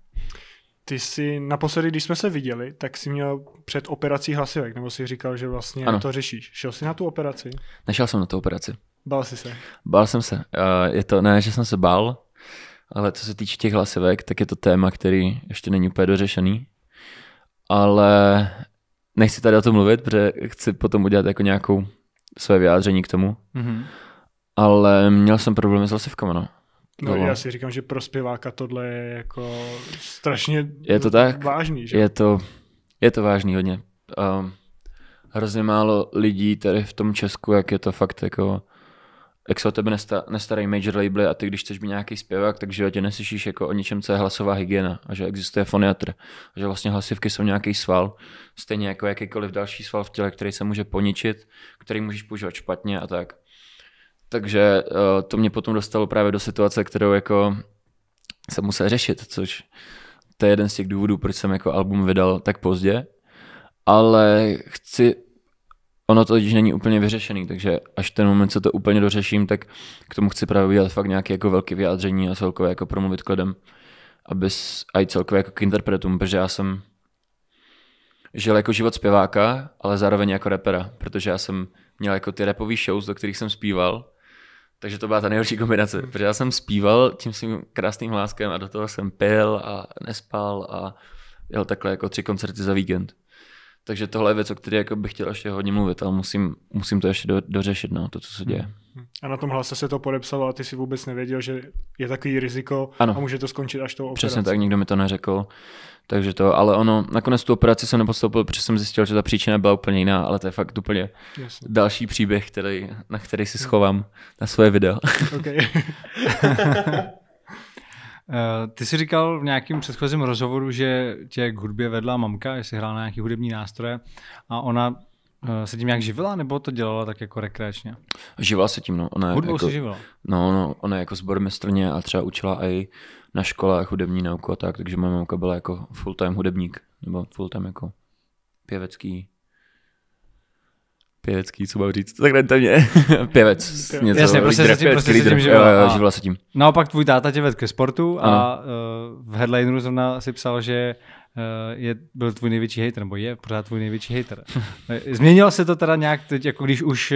[SPEAKER 1] Ty jsi naposledy, když jsme se viděli, tak jsi měl před operací hlasivek, nebo jsi říkal, že vlastně ano. to řešíš. Šel jsi na tu operaci?
[SPEAKER 2] Nešel jsem na tu operaci. Bál jsi se? Bál jsem se. Eh, je to, ne, že jsem se bál, ale co se týče těch hlasivek, tak je to téma, který ještě není úplně dořešený. Ale nechci tady o tom mluvit, protože chci potom udělat jako nějakou své vyjádření k tomu. Mm-hmm. Ale měl jsem problémy s hlasivkama, no. No, no, já si
[SPEAKER 1] říkám, že pro zpěváka tohle je jako strašně je to tak, vážný. Že? Je,
[SPEAKER 2] to, je to vážný hodně. Um, hrozně málo lidí tady v tom Česku, jak je to fakt jako jak se o tebe nesta, nestarají major labely a ty, když chceš být nějaký zpěvák, tak v životě neslyšíš jako o ničem, co je hlasová hygiena a že existuje foniatr a že vlastně hlasivky jsou nějaký sval, stejně jako jakýkoliv další sval v těle, který se může poničit, který můžeš používat špatně a tak. Takže eh, to mě potom dostalo právě do situace, kterou jako se musel řešit, což to je jeden z těch důvodů, proč jsem jako album vydal tak pozdě, ale chci ono to totiž není úplně vyřešený, takže až ten moment, co to úplně dořeším, tak k tomu chci právě udělat fakt nějaké jako velké vyjádření a celkově jako promluvit k lidem, aby a i celkově jako k interpretům, protože já jsem žil jako život zpěváka, ale zároveň jako repera, protože já jsem měl jako ty repový shows, do kterých jsem zpíval, takže to byla ta nejhorší kombinace, protože já jsem zpíval tím svým krásným láskem a do toho jsem pil a nespal a jel takhle jako tři koncerty za víkend. Takže tohle je věc, o které jako bych chtěl ještě hodně mluvit, ale musím, musím to ještě do, dořešit, no, to, co se děje. A na tom hlase se to
[SPEAKER 1] podepsalo a ty si vůbec nevěděl, že je takový riziko ano. a může to skončit až to. operací. Přesně tak, nikdo
[SPEAKER 2] mi to neřekl. Takže to, ale ono, nakonec tu operaci jsem nepostoupil, protože jsem zjistil, že ta příčina byla úplně jiná, ale to je fakt úplně Jasně. další příběh, který, na který si schovám na svoje video.
[SPEAKER 4] Okay.
[SPEAKER 3] Eh, ty jsi říkal v nějakém předchozím rozhovoru, že tě k hudbě vedla mamka, jestli hrála na nějaký hudební nástroje a ona eh, se tím nějak živila, nebo to dělala tak jako rekreačně?
[SPEAKER 2] Živila se tím, no. Ona Hudbou jako, se živila? No, no, ona jako zbormistrně a třeba učila i na škole hudební nauku a tak, takže moje mamka byla jako full-time hudebník, nebo full-time jako pěvecký pěvecký, co mám říct, tak to mě. Pěvec. Něco, Jasně, prostě se tím, prostě lídr, se tím živil. živila se tím.
[SPEAKER 3] Naopak tvůj táta tě vedl ke sportu a uh, v headlineru zrovna si psal, že eh, je, byl tvůj největší hater, nebo je pořád tvůj největší hater. Eh, změnilo se to teda nějak teď, jako když už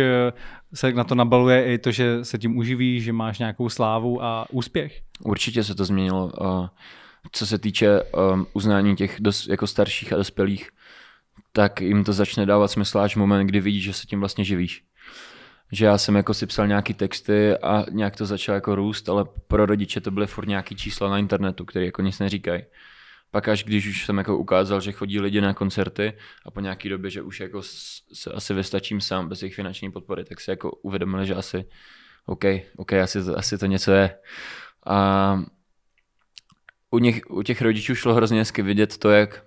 [SPEAKER 3] se na to nabaluje i to, že se tím uživí, že máš nějakou slávu a úspěch?
[SPEAKER 2] Určitě se to změnilo. Co se týče uznání těch dos, jako starších a dospělých, tak jim to začne dávat smysl až moment, kdy vidíš, že se tím vlastně živíš. Že já jsem jako si psal nějaký texty a nějak to začalo jako růst, ale pro rodiče to byly furt nějaký čísla na internetu, které jako nic neříkají. Pak až když už jsem jako ukázal, že chodí lidi na koncerty a po nějaký době, že už jako se asi vystačím sám bez jejich finanční podpory, tak se jako uvědomili, že asi OK, OK, asi, asi to něco je. A u, nich, u těch rodičů šlo hrozně hezky vidět to, jak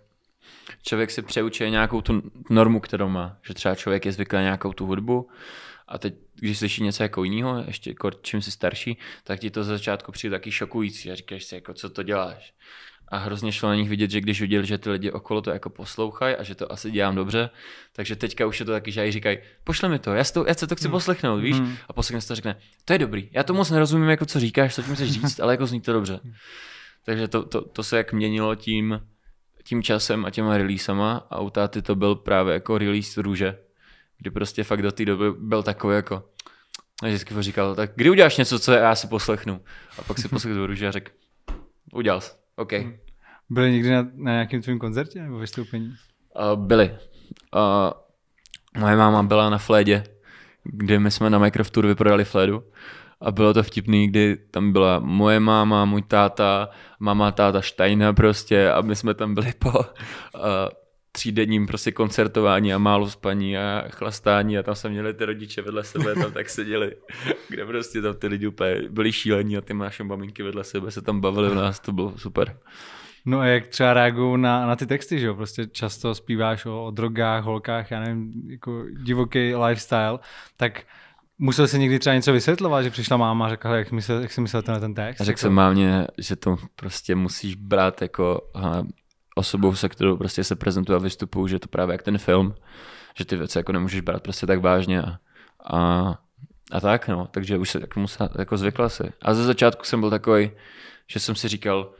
[SPEAKER 2] člověk si přeučuje nějakou tu normu, kterou má. Že třeba člověk je zvyklý nějakou tu hudbu a teď, když slyší něco jako jiného, ještě jako čím si starší, tak ti to z začátku přijde taky šokující a říkáš si, jako, co to děláš. A hrozně šlo na nich vidět, že když viděl, že ty lidi okolo to jako poslouchají a že to asi dělám dobře, takže teďka už je to taky, že říkají, pošle mi to, já, to, já se to chci hmm. poslechnout, víš? Hmm. A poslechne se to řekne, to je dobrý, já to moc nerozumím, jako co říkáš, co tím chceš říct, ale jako zní to dobře. Takže to, to, to se jak měnilo tím, tím časem a těma releasama a u táty to byl právě jako release růže, kdy prostě fakt do té doby byl takový jako, a vždycky říkal, tak kdy uděláš něco, co já si poslechnu? A pak si poslechnu růže a řekl, udělal jsi, OK. Hmm.
[SPEAKER 3] Byli někdy na, na nějakém tvém koncertě nebo vystoupení?
[SPEAKER 2] Uh, byli. Uh, moje máma byla na flédě, kde my jsme na Microft Tour vyprodali flédu a bylo to vtipný, kdy tam byla moje máma, můj táta, máma táta Štajna prostě a my jsme tam byli po uh, třídenním prostě koncertování a málo spaní a chlastání a tam se měli ty rodiče vedle sebe, tam tak seděli, kde prostě tam ty lidi úplně byli šílení a ty naše maminky vedle sebe se tam bavili v nás, to bylo super.
[SPEAKER 3] No a jak třeba reagují na, na ty texty, že jo? Prostě často zpíváš o, o drogách, holkách, já nevím, jako divoký lifestyle, tak Musel jsi někdy třeba něco vysvětlovat, že přišla máma a řekla, jak, myslel, jak jsi myslel na ten text? Řekl jsem jako-
[SPEAKER 2] mámě, že to prostě musíš brát jako osobou, se kterou prostě se prezentuje a vystupuju, že to právě jak ten film, že ty věci jako nemůžeš brát prostě tak vážně a, a, a tak no, takže už se tak musela, jako zvykla si. A ze začátku jsem byl takový, že jsem si říkal,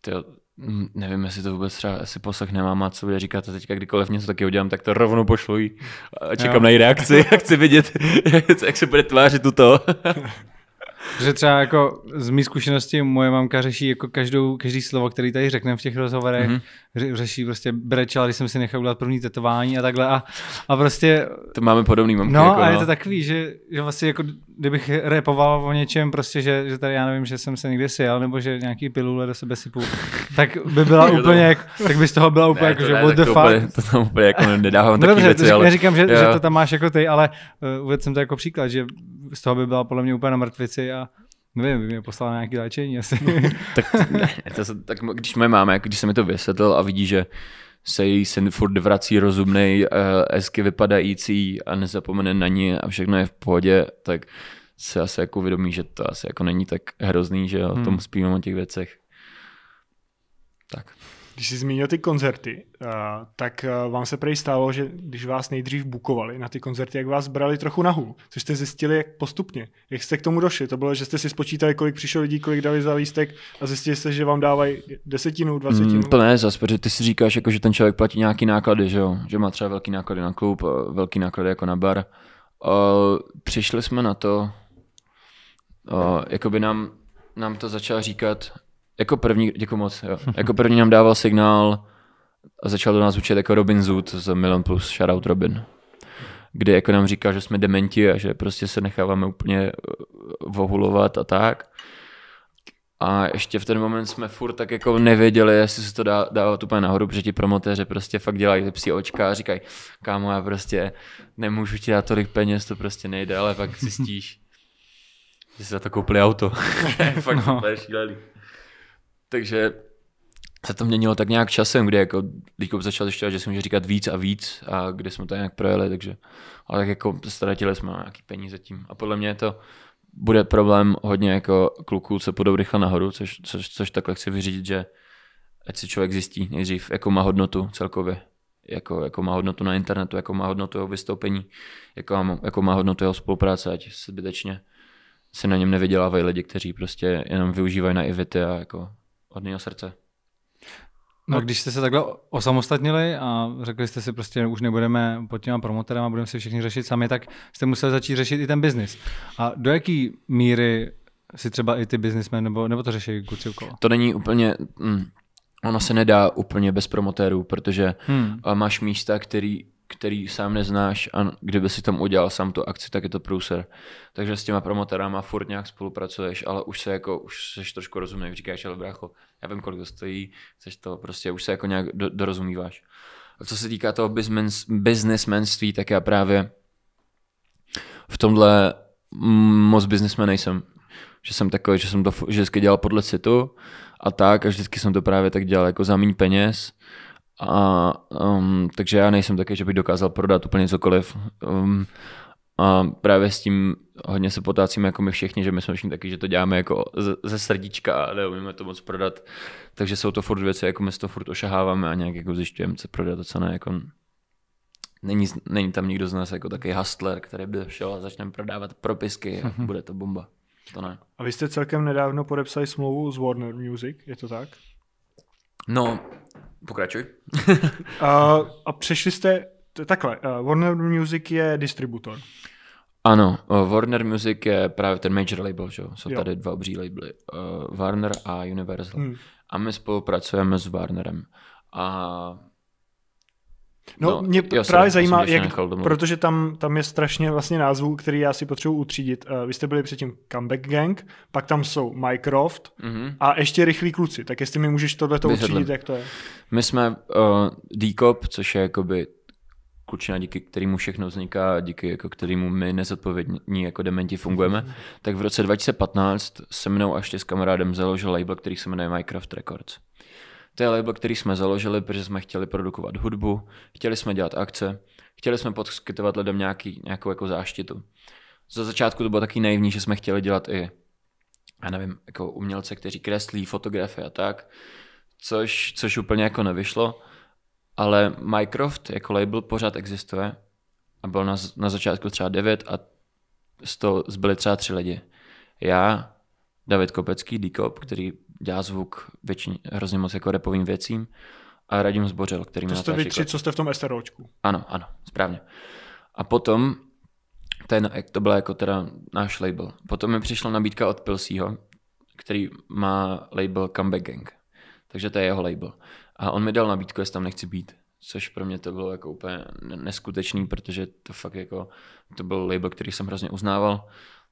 [SPEAKER 2] tyjo, Mm, nevím, jestli to vůbec třeba asi poslech nemám a co vy říkáte teďka, kdykoliv něco taky udělám, tak to rovnou pošlu a čekám jo. na její reakci a chci vidět, jak se bude tvářit tuto.
[SPEAKER 3] Že třeba jako z mých zkušenosti moje mamka řeší jako každou, každý slovo, který tady řekneme v těch rozhovorech, mm-hmm. ře, řeší prostě brečela, když jsem si nechal udělat první tetování a takhle a, a prostě... To máme podobný mamky. No jako, a je no. to takový, že, že vlastně jako kdybych repoval o něčem prostě, že, že tady já nevím, že jsem se někde sjel nebo že nějaký pilule do sebe sypu, tak by byla úplně jako, tak by z toho byla úplně ne, jako, že ne, what the fuck. Úplně,
[SPEAKER 2] to tam úplně jako nedávám no, taky dobře, věci, ale... Neříkám, že, že to
[SPEAKER 3] tam máš jako ty, ale uh, uvedl jsem to jako příklad, že z toho by byla podle mě úplně na mrtvici a nevím, by mě poslala na nějaké léčení asi. No, tak, ne,
[SPEAKER 2] to se, tak když moje máma, jako když se mi to vysvětlil a vidí, že se její syn furt vrací rozumnej, uh, hezky vypadající a nezapomene na ní a všechno je v pohodě, tak se asi jako uvědomí, že to asi jako není tak hrozný, že o tom hmm. spíme o těch věcech. Tak.
[SPEAKER 1] Když jsi zmínil ty koncerty, eh, tak eh, vám se prej stalo, že když vás nejdřív bukovali na ty koncerty, jak vás brali trochu nahu, což jste zjistili jak postupně. Jak jste k tomu došli? To bylo, že jste si spočítali, kolik přišlo lidí, kolik dali za lístek a zjistili jste, že vám dávají desetinu, dvacetinu? Mm,
[SPEAKER 2] to ne, zase, protože ty si říkáš, jako, že ten člověk platí nějaký náklady, že jo? Že má třeba velký náklady na klub, eh, velký náklady jako na bar. přišli jsme na to, uh, jakoby nám, nám to začal říkat jako první, děkuji moc, jo. jako první nám dával signál a začal do nás učit jako Robin Zoot z Milan Plus, shoutout Robin kdy jako nám říká, že jsme dementi a že prostě se necháváme úplně eh, vohulovat a tak. A ještě v ten moment jsme furt tak jako nevěděli, jestli se to dá dávat úplně nahoru, protože ti promotéři prostě fakt dělají ty psí očka a říkají, kámo, já prostě nemůžu ti dát tolik peněz, to prostě nejde, ale pak zjistíš, že si za to koupili auto. fakt no. šílený. Takže se to měnilo tak nějak časem, kde jako Líkop začal zjišťovat, že se může říkat víc a víc a kde jsme to nějak projeli, takže ale tak jako ztratili jsme nějaký peníze tím a podle mě to bude problém hodně jako kluků, co půjdou rychle nahoru, což, což, což takhle chci vyřídit, že ať si člověk zjistí nejdřív, jako má hodnotu celkově, jako, jako má hodnotu na internetu, jako má hodnotu jeho vystoupení, jako jako má hodnotu jeho spolupráce, ať zbytečně se na něm nevydělávají lidi, kteří prostě jenom využívají na naivity a jako hodného srdce.
[SPEAKER 4] No,
[SPEAKER 3] když jste se takhle osamostatnili a řekli jste si prostě, už nebudeme pod těma promotorem a budeme si všichni řešit sami, tak jste museli začít řešit i ten biznis. A do jaký míry si třeba i ty biznismen nebo, nebo to řeší kluci okolo?
[SPEAKER 2] To není úplně, mm, ono se nedá úplně bez promotérů, protože hmm. máš místa, který který sám neznáš a kdyby si tam udělal sám tu akci, tak je to průser. Takže s těma promotorama furt nějak spolupracuješ, ale už se jako, už seš trošku rozumný, říkáš, ale brácho, já vím, kolik to stojí, seš to prostě, už se jako nějak do, dorozumíváš. A co se týká toho businessmenství, tak já právě v tomhle moc businessman nejsem. Že jsem takový, že jsem to že vždycky dělal podle citu a tak a vždycky jsem to právě tak dělal jako za méně peněz a, um, takže já nejsem taky, že bych dokázal prodat úplně cokoliv. Um, a právě s tím hodně se potácíme jako my všichni, že my jsme všichni taky, že to děláme jako ze srdíčka a neumíme to moc prodat. Takže jsou to furt věci, jako my to furt ošaháváme a nějak jako zjišťujeme, co prodat a co ne. Jako není, není tam nikdo z nás jako takový hustler, který by šel a začne prodávat propisky a mhm. bude to bomba. To ne.
[SPEAKER 1] A vy jste celkem nedávno podepsali smlouvu s Warner Music, je to tak?
[SPEAKER 2] No, Pokračuj.
[SPEAKER 1] a, a přešli jste, takhle, Warner Music je distributor.
[SPEAKER 2] Ano, Warner Music je právě ten major label, že? jsou jo. tady dva obří labely, uh, Warner a Universal. Hmm. A my spolupracujeme s Warnerem. A No, no mě jo, právě jsem, zajímá, jsem jak, protože
[SPEAKER 1] tam, tam je strašně vlastně názvů, který já si potřebuji utřídit. Uh, vy jste byli předtím Comeback Gang, pak tam jsou Mycroft mm-hmm. a ještě Rychlí kluci, tak jestli mi můžeš tohle to utřídit, jak to je.
[SPEAKER 2] My jsme uh, D-Cop, což je jakoby klučina, díky kterému všechno vzniká, díky jako kterému my nezodpovědní jako dementi fungujeme, mm-hmm. tak v roce 2015 se mnou a ještě s kamarádem založil label, který se jmenuje Minecraft Records. To je label, který jsme založili, protože jsme chtěli produkovat hudbu, chtěli jsme dělat akce, chtěli jsme poskytovat lidem nějaký, nějakou jako záštitu. Za začátku to bylo taky naivní, že jsme chtěli dělat i já nevím, jako umělce, kteří kreslí, fotografie a tak, což, což úplně jako nevyšlo, ale Mycroft jako label pořád existuje a byl na, na začátku třeba devět a z toho zbyly třeba tři lidi. Já, David Kopecký, Dikop, který dělá zvuk většině, hrozně moc jako repovým věcím a Radim Zbořil, který to jste vy tři, jako- co jste v tom SROčku. Ano, ano, správně. A potom, ten, to byl jako teda náš label. Potom mi přišla nabídka od Pilsího, který má label Comeback Gang. Takže to je jeho label. A on mi dal nabídku, jestli tam nechci být. Což pro mě to bylo jako úplně neskutečný, protože to fakt jako, to byl label, který jsem hrozně uznával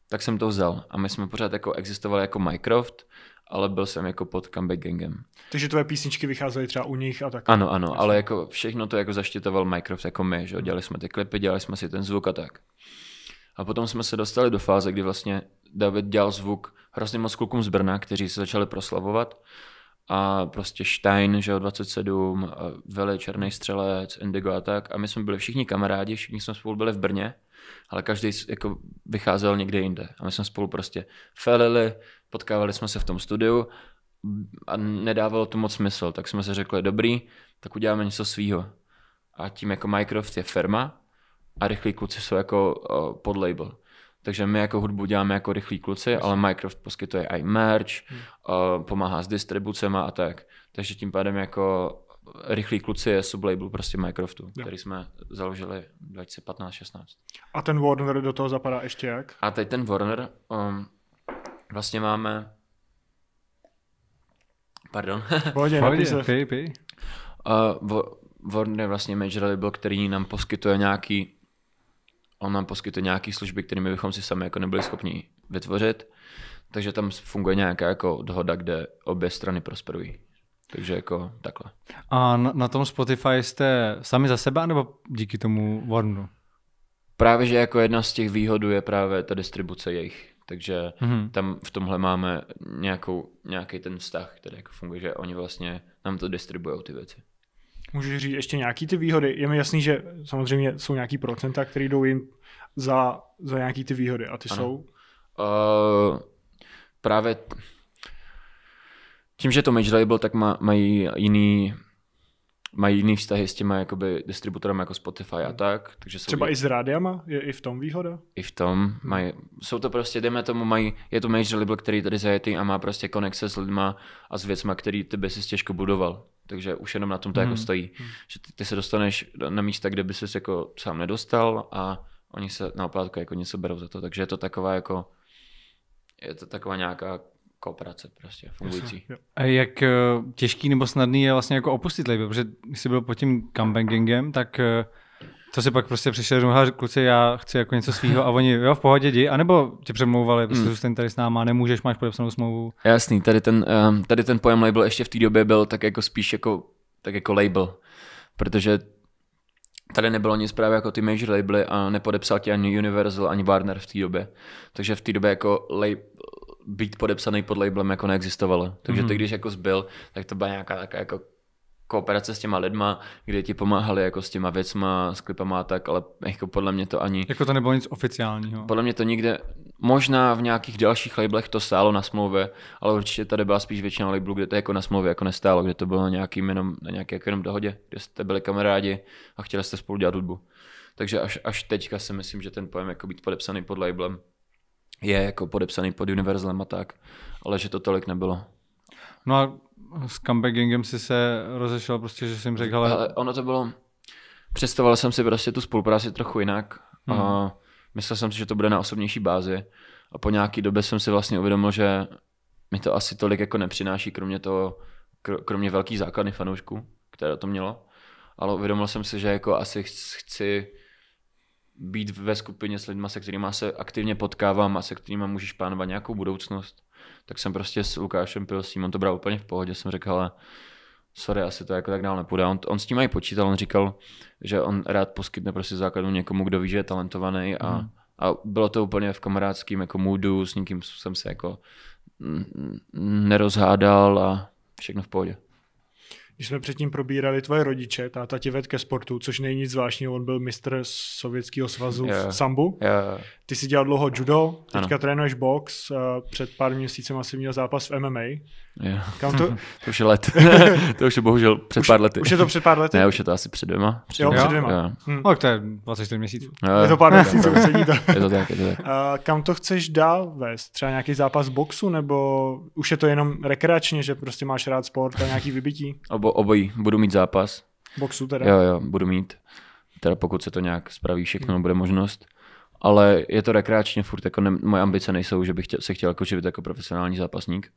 [SPEAKER 2] tak jsem to vzal. A my jsme pořád jako existovali jako Mycroft, ale byl jsem jako pod comeback gangem.
[SPEAKER 1] Takže tvoje písničky vycházely
[SPEAKER 2] třeba u nich a
[SPEAKER 1] tak. Ano, ano, ale
[SPEAKER 2] jako všechno to jako zaštitoval Mycroft jako my, že dělali jsme ty klipy, dělali jsme si ten zvuk a tak. A potom jsme se dostali do fáze, kdy vlastně David dělal zvuk hrozně moc klukům z Brna, kteří se začali proslavovat. A prostě Stein, že jo, 27, Veli, Černý střelec, Indigo a tak. A my jsme byli všichni kamarádi, všichni jsme spolu byli v Brně ale každý jako vycházel někde jinde. A my jsme spolu prostě felili, potkávali jsme se v tom studiu a nedávalo to moc smysl, tak jsme se řekli, dobrý, tak uděláme něco svýho. A tím jako Microsoft je firma a rychlí kluci jsou jako pod label. Takže my jako hudbu děláme jako rychlí kluci, yes. ale Microsoft poskytuje i merch, hmm. pomáhá s distribucema a tak. Takže tím pádem jako Rychlí kluci je sublabel prostě Microsoftu, jo. který jsme založili 2015-16.
[SPEAKER 1] A ten Warner do toho zapadá ještě jak?
[SPEAKER 2] A teď ten Warner, um, vlastně máme pardon. Pohodě, Pí, pí. Uh, Warner je vlastně major label, který nám poskytuje nějaký on nám poskytuje nějaké služby, kterými bychom si sami jako nebyli schopni vytvořit. Takže tam funguje nějaká jako dohoda, kde obě strany prosperují. Takže jako takhle.
[SPEAKER 3] A na, na tom Spotify jste sami za sebe, nebo díky tomu Warnu?
[SPEAKER 2] Právě, že jako jedna z těch výhodů je právě ta distribuce jejich. Takže mm-hmm. tam v tomhle máme nějakou, nějaký ten vztah, který jako funguje, že oni vlastně nám to distribují ty věci.
[SPEAKER 1] Můžeš říct ještě nějaký ty výhody? Je mi jasný, že samozřejmě jsou nějaký procenta, které jdou jim za, za nějaký ty výhody a ty ano. jsou?
[SPEAKER 2] Uh, právě tím, že to major label, tak má, mají jiný mají jiný vztahy s těma jakoby distributorem jako Spotify a hmm. tak. Takže jsou Třeba i, i s
[SPEAKER 1] rádiama? Je i v tom výhoda?
[SPEAKER 2] I v tom. Mají, jsou to prostě, jdeme tomu, mají, je to major label, který tady zajetý a má prostě konexe s lidma a s věcma, který ty by si těžko budoval. Takže už jenom na tom to jako hmm. jako stojí. Hmm. Že ty, ty, se dostaneš na místa, kde by ses jako sám nedostal a oni se na oplátku jako něco berou za to. Takže je to taková jako, je to taková nějaká kooperace prostě fungující.
[SPEAKER 3] A jak eh, těžký nebo snadný je vlastně jako opustit label, protože jsi byl pod tím comebackingem, tak to eh, si pak prostě přišel a kluci, já chci jako něco svého a oni, jo, v pohodě jdi, anebo tě přemlouvali, hmm. prostě zůstaň tady s náma, nemůžeš, máš podepsanou smlouvu.
[SPEAKER 2] Jasný, tady ten, eh, tady ten pojem label ještě v té době byl tak jako spíš jako, tak jako label, protože tady nebylo nic právě jako ty major labely a nepodepsal tě ani Universal, ani Warner v té době. Takže v té době jako být podepsaný pod labelem jako neexistovalo. Takže mm-hmm. ty, mhm. když jako zbyl, tak to byla nějaká taková jako kooperace s těma lidma, kde ti pomáhali jako s těma věcma, s klipama a tak, ale jako podle mě to ani...
[SPEAKER 3] Jako to nebylo nic oficiálního.
[SPEAKER 2] Podle mě to nikde, možná v nějakých dalších labelech to stálo na smlouvě, ale určitě tady byla spíš většina labelů, kde to jako na smlouvě jako nestálo, kde to bylo na nějakým jenom, na nějaké jako jenom dohodě, kde jste byli kamarádi a chtěli jste spolu dělat hudbu. Takže až, až teďka si myslím, že ten pojem jako být podepsaný pod labelem je jako podepsaný pod univerzlem a tak, ale že to tolik nebylo.
[SPEAKER 3] No a s comebackingem si se rozešel prostě, že jsem řekl, ale... ale... ono to bylo,
[SPEAKER 2] představoval jsem si prostě tu spolupráci trochu jinak hmm. a mhm. myslel jsem si, že to bude na osobnější bázi a po nějaký době jsem si vlastně uvědomil, že mi to asi tolik jako nepřináší, kromě toho, kromě velký základny fanoušků, které to mělo, ale uvědomil jsem si, že jako asi chci být ve skupině s lidmi, se kterými se aktivně potkávám a se kterými můžeš plánovat nějakou budoucnost, tak jsem prostě s Lukášem pil s ním, on to bral úplně v pohodě, jsem říkal, ale sorry, asi to jako tak dál nepůjde. On, on s tím i počítal, on říkal, že on rád poskytne prostě základnu někomu, kdo ví, že je talentovaný a, mm. a bylo to úplně v kamarádském jako moodu, s nikým jsem se jako nerozhádal a všechno v pohodě.
[SPEAKER 3] Když jsme
[SPEAKER 1] předtím probírali tvoje rodiče, táta ti ved ke sportu, což není nic zvláštního, on byl mistr Sovětského svazu yeah. v sambu. Yeah. Ty si dělal dlouho judo, teďka ano. trénuješ box, před pár měsíci asi měl zápas v MMA. Jo. Kam to? to už je let. to už je bohužel před
[SPEAKER 2] už, pár lety. Už je to před pár lety? Ne, už je to asi před dvěma. Před jo, dvěma. před dvěma. Jo.
[SPEAKER 3] Hmm. No, tak to je 24 měsíců. je to pár
[SPEAKER 2] měsíců, sedí to. je to tak, je to tak. Uh,
[SPEAKER 1] kam to chceš dál vést? Třeba nějaký zápas boxu, nebo už je to jenom rekreačně, že prostě máš rád sport a nějaký vybití?
[SPEAKER 2] Obo, obojí. Budu mít zápas. Boxu teda? Jo, jo, budu mít. Teda pokud se to nějak spraví všechno, hmm. bude možnost ale je to rekreačně furt, jako ne, moje ambice nejsou, že bych chtěl, se chtěl jako živit jako profesionální zápasník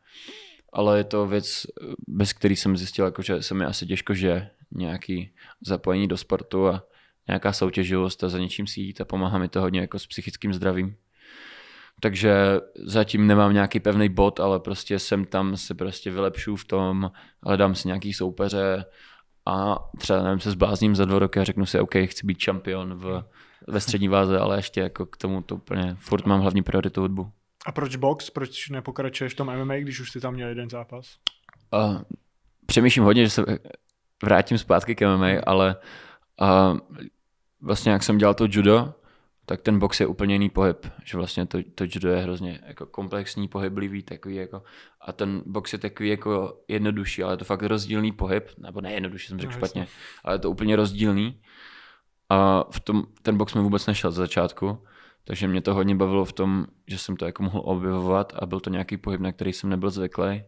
[SPEAKER 2] ale je to věc, bez který jsem zjistil, jako, že se mi asi těžko že nějaký zapojení do sportu a nějaká soutěživost a za něčím si jít a pomáhá mi to hodně jako s psychickým zdravím. Takže zatím nemám nějaký pevný bod, ale prostě jsem tam, se prostě vylepšu v tom, ale dám si nějaký soupeře a třeba nevím, se zblázním za dva roky a řeknu si, OK, chci být šampion v, ve střední váze, ale ještě jako k tomu to úplně, furt mám hlavní prioritu hudbu.
[SPEAKER 1] A proč box? Proč nepokračuješ v tom MMA, když už jsi tam měl jeden zápas?
[SPEAKER 2] Uh, přemýšlím hodně, že se vrátím zpátky k MMA, ale uh, vlastně jak jsem dělal to judo, tak ten box je úplně jiný pohyb, že vlastně to, to judo je hrozně jako komplexní, pohyblivý, takový jako, a ten box je takový jako jednodušší, ale je to fakt rozdílný pohyb, nebo ne jednodušší, jsem řekl no, špatně, jasný. ale je to úplně rozdílný. A v tom, ten box mi vůbec nešel za začátku takže mě to hodně bavilo v tom, že jsem to jako mohl objevovat a byl to nějaký pohyb, na který jsem nebyl zvyklý.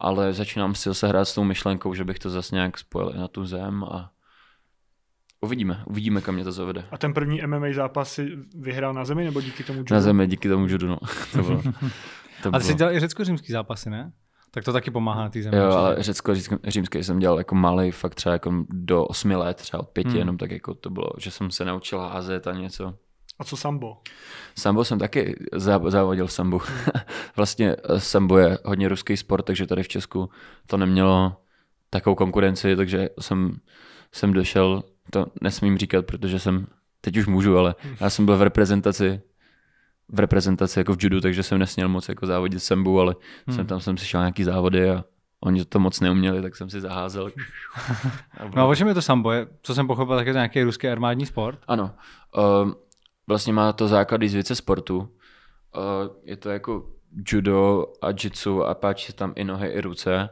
[SPEAKER 2] Ale začínám si se hrát s tou myšlenkou, že bych to zase nějak spojil i na tu zem a uvidíme, uvidíme, kam mě to zavede.
[SPEAKER 1] A ten první MMA
[SPEAKER 3] zápas si vyhrál na zemi nebo díky tomu judu? Na zemi,
[SPEAKER 2] díky tomu judu, no. to bylo,
[SPEAKER 3] to bylo. ty jsi dělal i řecko-římský zápasy, ne? Tak to taky pomáhá té zemi. Jo, ale
[SPEAKER 2] řecko římský jsem dělal jako malý, fakt třeba jako do osmi let, třeba od pěti, hmm. jenom tak jako to bylo, že jsem se naučil házet a něco. A co sambo? Sambo jsem taky závodil sambo. sambu. vlastně eh, sambo je hodně ruský sport, takže tady v Česku to nemělo takovou konkurenci, takže jsem, jsem došel, to nesmím říkat, protože jsem, teď už můžu, ale já jsem byl v reprezentaci v reprezentaci jako v judu, takže jsem nesměl moc jako závodit sambu, ale hmm. jsem tam jsem si šel nějaký závody a oni to moc neuměli, tak jsem si zaházel. no a o čem je to sambo? Co jsem pochopil, tak je to nějaký ruský armádní sport? Ano. Um, vlastně má to základy z věce sportu. Eh, je to jako judo a jitsu a páčí se tam i nohy, i ruce.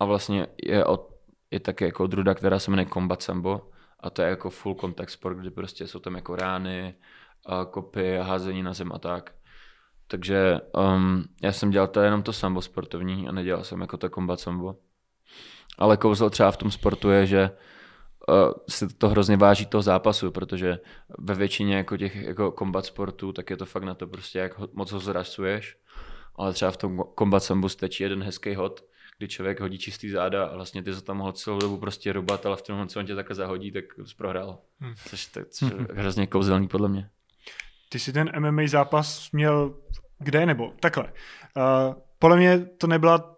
[SPEAKER 2] A vlastně je, od, je také jako druda, která se jmenuje combat sambo. A to je jako full contact sport, kde prostě jsou tam jako rány, a eh, kopy, a házení na zem a tak. Takže um, já jsem dělal to jenom to sambo sportovní a nedělal jsem jako to combat sambo. Ale kouzlo třeba v tom sportu je, že Eh, se to hrozně váží toho zápasu, protože ve většině jako těch jako kombat sportů, tak je to fakt na to prostě, jak moc ho zrasuješ. Ale třeba v tom kombat sambu stačí jeden hezký hod, kdy člověk hodí čistý záda a vlastně ty za tam mohl celou dobu prostě rubat, ale v tom co on tě takhle zahodí, tak jsi prohrál. Hmm. Což, to, což je hmm. hrozně kouzelný podle mě.
[SPEAKER 1] Ty jsi ten MMA zápas měl kde nebo takhle. Uh, podle mě to nebyla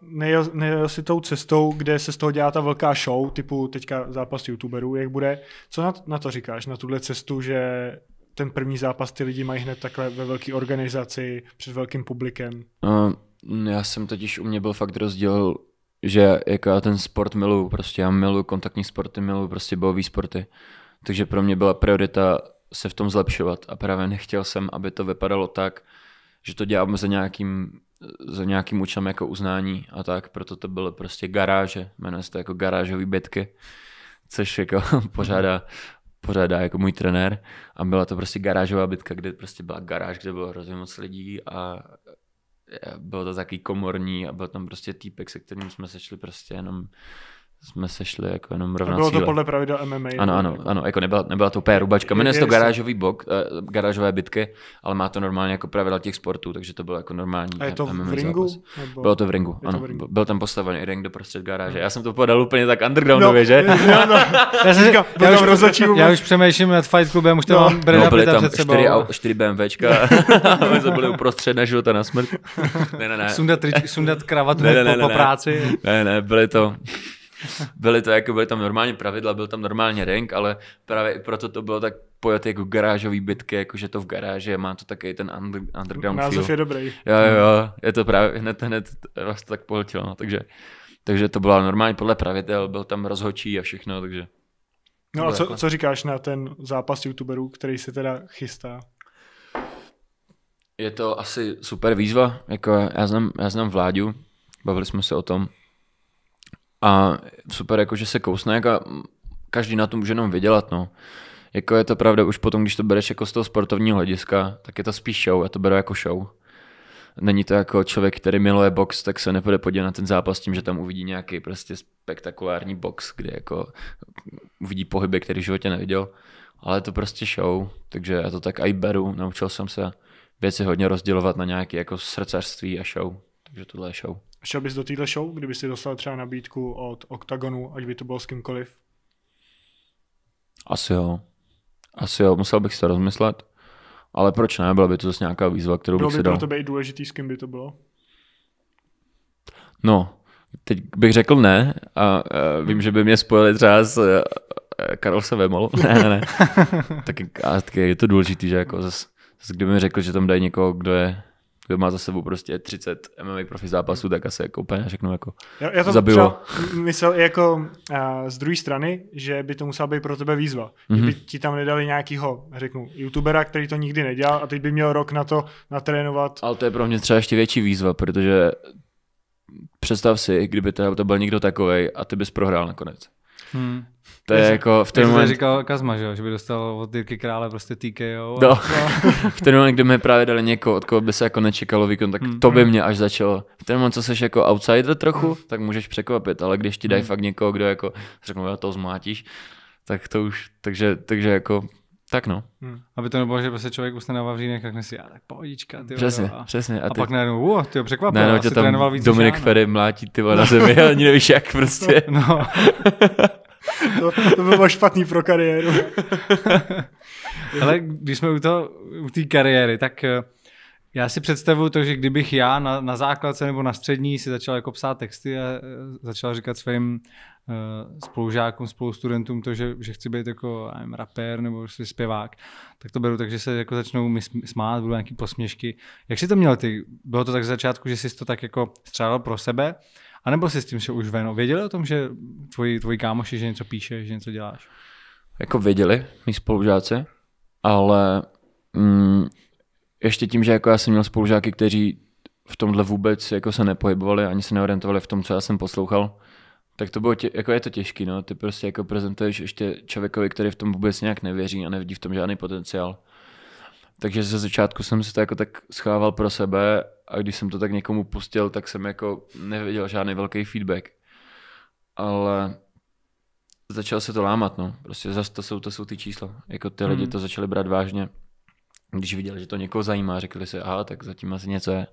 [SPEAKER 1] tou cestou, kde se z toho dělá ta velká show, typu teďka zápas youtuberů, jak bude. Co na, na to říkáš, na tuhle cestu, že ten první zápas ty lidi mají hned takhle ve velké organizaci, před velkým publikem?
[SPEAKER 2] Uh, já jsem totiž, u mě byl fakt rozdíl, že jako já ten sport miluju, prostě já miluju kontaktní sporty, miluju prostě bojové sporty. Takže pro mě byla priorita se v tom zlepšovat a právě nechtěl jsem, aby to vypadalo tak, že to dělám za nějakým za nějakým účelem jako uznání a tak, proto to byly prostě garáže, jmenuje se to jako garážový bytky, což jako pořádá, pořádá jako můj trenér a byla to prostě garážová bytka, kde prostě byla garáž, kde bylo hrozně moc lidí a bylo to taky komorní a byl tam prostě týpek, se kterým jsme sešli prostě jenom jsme se šli jako jenom rovná Bylo cíle. to podle pravidel MMA. Ano, ano, jako... ano, jako nebyla, nebyla to úplně rubačka. Jmenuje se to garážový bok, uh, garážové bitky, ale má to normálně jako pravidla těch sportů, takže to bylo jako normální A je to MMA v ringu? Zápas. Nebo... Bylo to v ringu, je ano. V ringu. Byl tam postavený ring do prostřed garáže. No. Já jsem to podal úplně tak undergroundově, no, že? No, no.
[SPEAKER 3] já, jsem říkal, já, už, já už přemýšlím nad Fight Clubem, už to no. mám no, Breda no, byly tam před sebou. Čtyři, čtyři BMWčka,
[SPEAKER 2] my to byli uprostřed na a na smrt. Ne, ne, ne. Sundat, kravatu po, po práci. Ne, ne, byly to byly to jako byly tam normálně pravidla, byl tam normálně rank, ale právě proto to bylo tak pojet jako garážový bitky, jakože to v garáži má to taky ten under, underground Název feel. je dobrý. Jo, jo, je to právě hned, hned vás to tak pohltilo, no, takže, takže to bylo normálně podle pravidel, byl tam rozhočí a všechno, takže. No a co, jako... co
[SPEAKER 1] říkáš na ten zápas youtuberů, který se
[SPEAKER 2] teda chystá? Je to asi super výzva, jako já znám, já znám Vláďu, bavili jsme se o tom, a super, jako že se kousne, jako každý na tom může jenom vydělat, no. Jako je to pravda, už potom, když to bereš jako z toho sportovního hlediska, tak je to spíš show, já to beru jako show. Není to jako člověk, který miluje box, tak se nepůjde podívat na ten zápas tím, že tam uvidí nějaký prostě spektakulární box, kde jako uvidí pohyby, který v životě neviděl. Ale je to prostě show, takže já to tak i beru. Naučil jsem se věci hodně rozdělovat na nějaké jako srdcařství a show. Takže tohle je show
[SPEAKER 1] šel bys do téhle show, kdyby si dostal třeba nabídku od Octagonu, ať by to bylo s kýmkoliv?
[SPEAKER 2] Asi jo. Asi jo, musel bych to rozmyslet. Ale proč ne? Byla by to zase nějaká výzva, kterou bylo bych si dal. Bylo by pro
[SPEAKER 1] tebe i důležitý, s kým by to bylo?
[SPEAKER 2] No, teď bych řekl ne a, a vím, že by mě spojili třeba s e, Karol se vemol. Ne, ne, ne. tak, a, tak je to důležitý, že jako zase, zase kdyby mi řekl, že tam dají někoho, kdo je kdo má za sebou prostě 30 MMA profi zápasů, tak asi jako úplně řeknu jako já, já to zabilo.
[SPEAKER 1] myslel i jako uh, z druhé strany, že by to musela být pro tebe výzva. Mm-hmm. Kdyby ti tam nedali nějakýho, řeknu, youtubera, který to nikdy nedělal a teď by měl rok na to natrénovat.
[SPEAKER 2] Ale to je pro mě třeba ještě větší výzva, protože představ si, kdyby to byl někdo takovej a ty bys prohrál nakonec.
[SPEAKER 4] Hmm.
[SPEAKER 3] To je jako v ten moment... říkal Kazma, že, že by dostal od Jirky Krále prostě TKO. No.
[SPEAKER 2] v ten moment, kdy mi právě dali někoho, od koho by se jako nečekalo výkon, tak hmm. to by hmm. mě až začalo. V ten moment, co jsi jako outsider trochu, tak můžeš překvapit, ale když ti dají hmm. fakt někoho, kdo jako řeknu, jo, to zmátíš, tak to už, takže, takže jako tak no. Hmm.
[SPEAKER 3] Aby to nebylo, že prostě se člověk usne na Vavřínek, tak si já tak pohodička, ty Přesně, jo, a, přesně. A, a pak najednou, uo, ty jo, překvapil, Ne, najednou tě tam Dominik no. Ferry mlátí, ty na zemi, ani nevíš jak prostě. No.
[SPEAKER 1] to, to bylo špatný pro kariéru. Ale
[SPEAKER 3] když jsme u, toho, u té kariéry, tak eh, já si představuju to, že kdybych já na, na základce nebo na střední si začal jako psát texty a eh, začal říkat svým uh, spolužákům, spolustudentům to, že, že chci být jako nevím, rapér nebo si prostě zpěvák, tak to beru tak, že se jako začnou mi smát, budou nějaký posměšky. Jak jsi to měl ty? Bylo to tak z začátku, že jsi to tak jako střádal pro sebe, a nebo jsi s tím že už ven? Věděli o tom, že tvoji, tvoji kámoši, že něco píše, že něco děláš?
[SPEAKER 2] Jako věděli, mý spolužáci, ale mm, ještě tím, že jako já jsem měl spolužáky, kteří v tomhle vůbec jako se nepohybovali, ani se neorientovali v tom, co já jsem poslouchal, tak to bylo tě, jako je to těžké, no. Ty prostě jako prezentuješ ještě člověkovi, který v tom vůbec nějak nevěří a nevidí v tom žádný potenciál. Takže ze začátku jsem si to jako tak schával pro sebe a když jsem to tak někomu pustil, tak jsem jako nevěděl žádný velký feedback. Ale začal se to lámat, no. Prostě zase to jsou, to jsou ty čísla. Jako ty hmm. lidi to začali brát vážně. Když viděli, že to někoho zajímá, řekli si, aha, tak zatím asi něco je.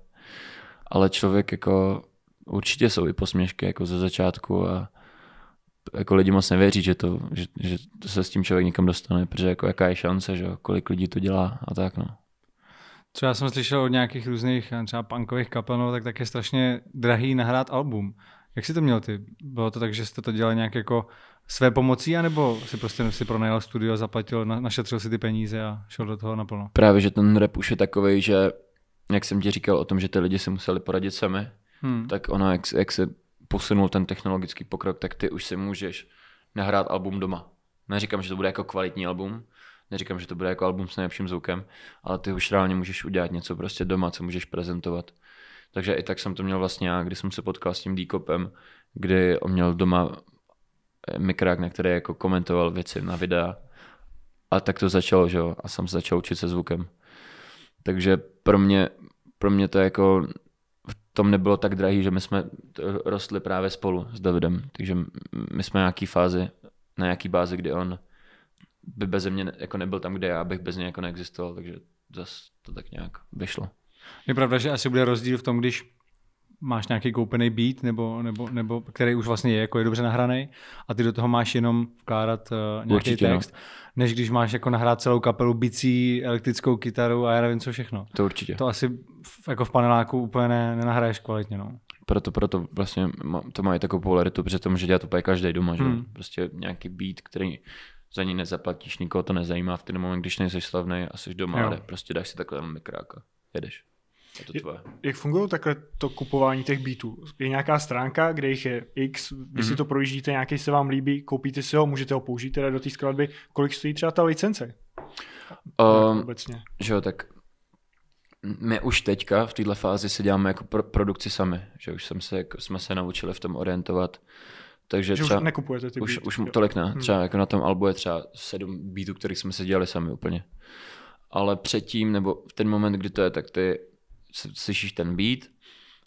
[SPEAKER 2] Ale člověk jako určitě jsou i posměšky jako ze začátku a jako lidi moc nevěří, že to, že, že to se s tím člověk někam dostane, protože jako jaká je šance, že kolik lidí to dělá a tak no.
[SPEAKER 3] Co já jsem slyšel od nějakých různých eh, třeba punkových kapel, no, tak tak je strašně drahý nahrát album. Jak jsi to měl ty? Bylo to tak, že jste to dělal nějak jako své pomocí, anebo si prostě si pronajal studio, zaplatil, na, našetřil si ty peníze a šel do toho naplno?
[SPEAKER 2] Právě, že ten rap už je takový, že jak jsem ti říkal o tom, že ty lidi si museli poradit sami, hmm. tak ono, jak, jak se posunul ten technologický pokrok, tak ty už si můžeš nahrát album doma. Neříkám, že to bude jako kvalitní album, neříkám, že to bude jako album s nejlepším zvukem, ale ty už reálně můžeš udělat něco prostě doma, co můžeš prezentovat. Takže i tak jsem to měl vlastně já, kdy jsem se potkal s tím Díkopem, kdy on měl doma eh, mikrák, na který jako komentoval věci na videa. A tak to začalo, že jo, a jsem se začal učit se zvukem. Takže pro mě, pro mě to jako tom nebylo tak drahý, že my jsme rostli právě spolu s Davidem. Takže my jsme na nějaký fázi, na nějaký bázi, kdy on by bez mě jako nebyl tam, kde já bych bez něj jako neexistoval, takže zase to tak nějak
[SPEAKER 3] vyšlo. Je pravda, že asi bude rozdíl v tom, když máš nějaký koupený beat, nebo, nebo, nebo který už vlastně je, jako je dobře nahraný, a ty do toho máš jenom vkládat uh, nějaký Určitě, no. text, no. než když máš jako nahrát celou kapelu bicí, elektrickou kytaru a já nevím co všechno. To určitě. To asi jako v paneláku úplně ne, nenahraješ kvalitně. No.
[SPEAKER 2] Proto, proto vlastně to mají takovou polaritu, protože to může dělat úplně každý doma, že? Hmm. Prostě nějaký beat, který za ní nezaplatíš, nikoho to nezajímá v ten moment, když nejsi slavný a jsi doma, ale prostě dáš si takhle mikráka, jedeš. Je to tvoje.
[SPEAKER 1] Jak fungují takhle to kupování těch beatů? Je nějaká stránka, kde jich je x, vy mm-hmm. si mhm. to projíždíte, nějaký se vám líbí, koupíte si ho, můžete ho použít teda do té skladby. Kolik stojí třeba ta licence?
[SPEAKER 2] Um, obecně. Že jo, tak my už teďka v této fázi se děláme jako pro produkci sami, že už jsem se, jako, jsme se naučili v tom orientovat. Takže že třeba, už nekupujete ty Už, beat, už jo. tolik ne. Hmm. Třeba hmm. jako na tom albu je třeba sedm beatů, kterých jsme se dělali sami úplně. Ale předtím, nebo v ten moment, kdy to je, tak ty slyšíš ten beat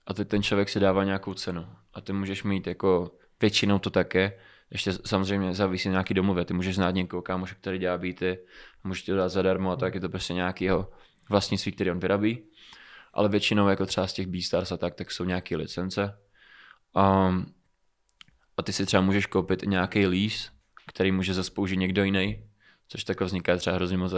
[SPEAKER 2] a ty ten člověk si dává nějakou cenu. A ty můžeš mít jako, většinou to také, ještě samozřejmě závisí na nějaký domově, ty můžeš znát někoho kámoše, který dělá beaty, můžeš to dát zadarmo a tak je to prostě nějakýho vlastnictví, které on vyrábí, ale většinou jako třeba z těch Beastars a tak, tak jsou nějaké licence. Um, a ty si třeba můžeš koupit nějaký lease, který může zase použít někdo jiný, což takhle vzniká třeba hrozně moc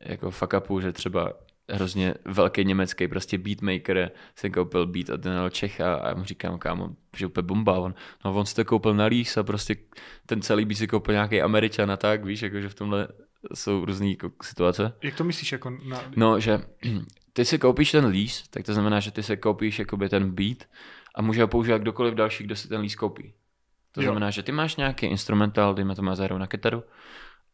[SPEAKER 2] jako fuck upu, že třeba hrozně velký německý prostě beatmaker, jsem koupil beat od jednoho Čecha a já mu říkám, kámo, že úplně bomba, on, no on si to koupil na lease a prostě ten celý beat si koupil nějaký Američan a tak, víš, jakože v tomhle jsou různé jako situace. Jak to myslíš? Jako na... No, že ty si koupíš ten lease, tak to znamená, že ty si koupíš jakoby ten beat a může ho používat kdokoliv další, kdo si ten lease koupí. To jo. znamená, že ty máš nějaký instrumentál, dejme to má zahrou na kytaru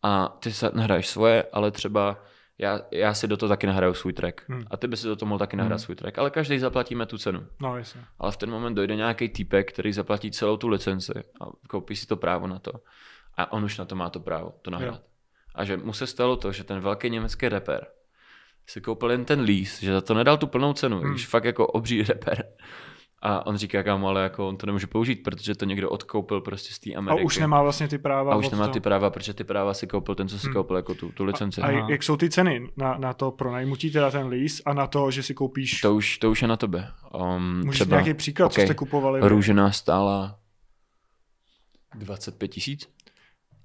[SPEAKER 2] a ty se nahráš svoje, ale třeba já, já si do toho taky nahraju svůj track. Hmm. A ty by si do toho mohl taky nahrát hmm. svůj track. Ale každý zaplatíme tu cenu. No, jasně. Ale v ten moment dojde nějaký týpek, který zaplatí celou tu licenci a koupí si to právo na to. A on už na to má to právo, to nahrát. Jo. A že mu se stalo to, že ten velký německý reper si koupil jen ten lease, že za to nedal tu plnou cenu, hmm. když fakt jako obří reper. A on říká, kámo, ale jako on to nemůže použít, protože to někdo odkoupil prostě z té Ameriky. A už nemá
[SPEAKER 1] vlastně ty práva. A už nemá ty
[SPEAKER 2] práva, protože ty práva si koupil ten, co si hmm. koupil jako tu, tu licenci. A, a jak jsou
[SPEAKER 1] ty ceny na, na to pronajmutí, teda ten lease a na to, že si koupíš?
[SPEAKER 2] To už, to už je na tobe. Um, Můžeš třeba, nějaký příklad, okay, co jste kupovali? Růžená stála
[SPEAKER 3] 25 tisíc.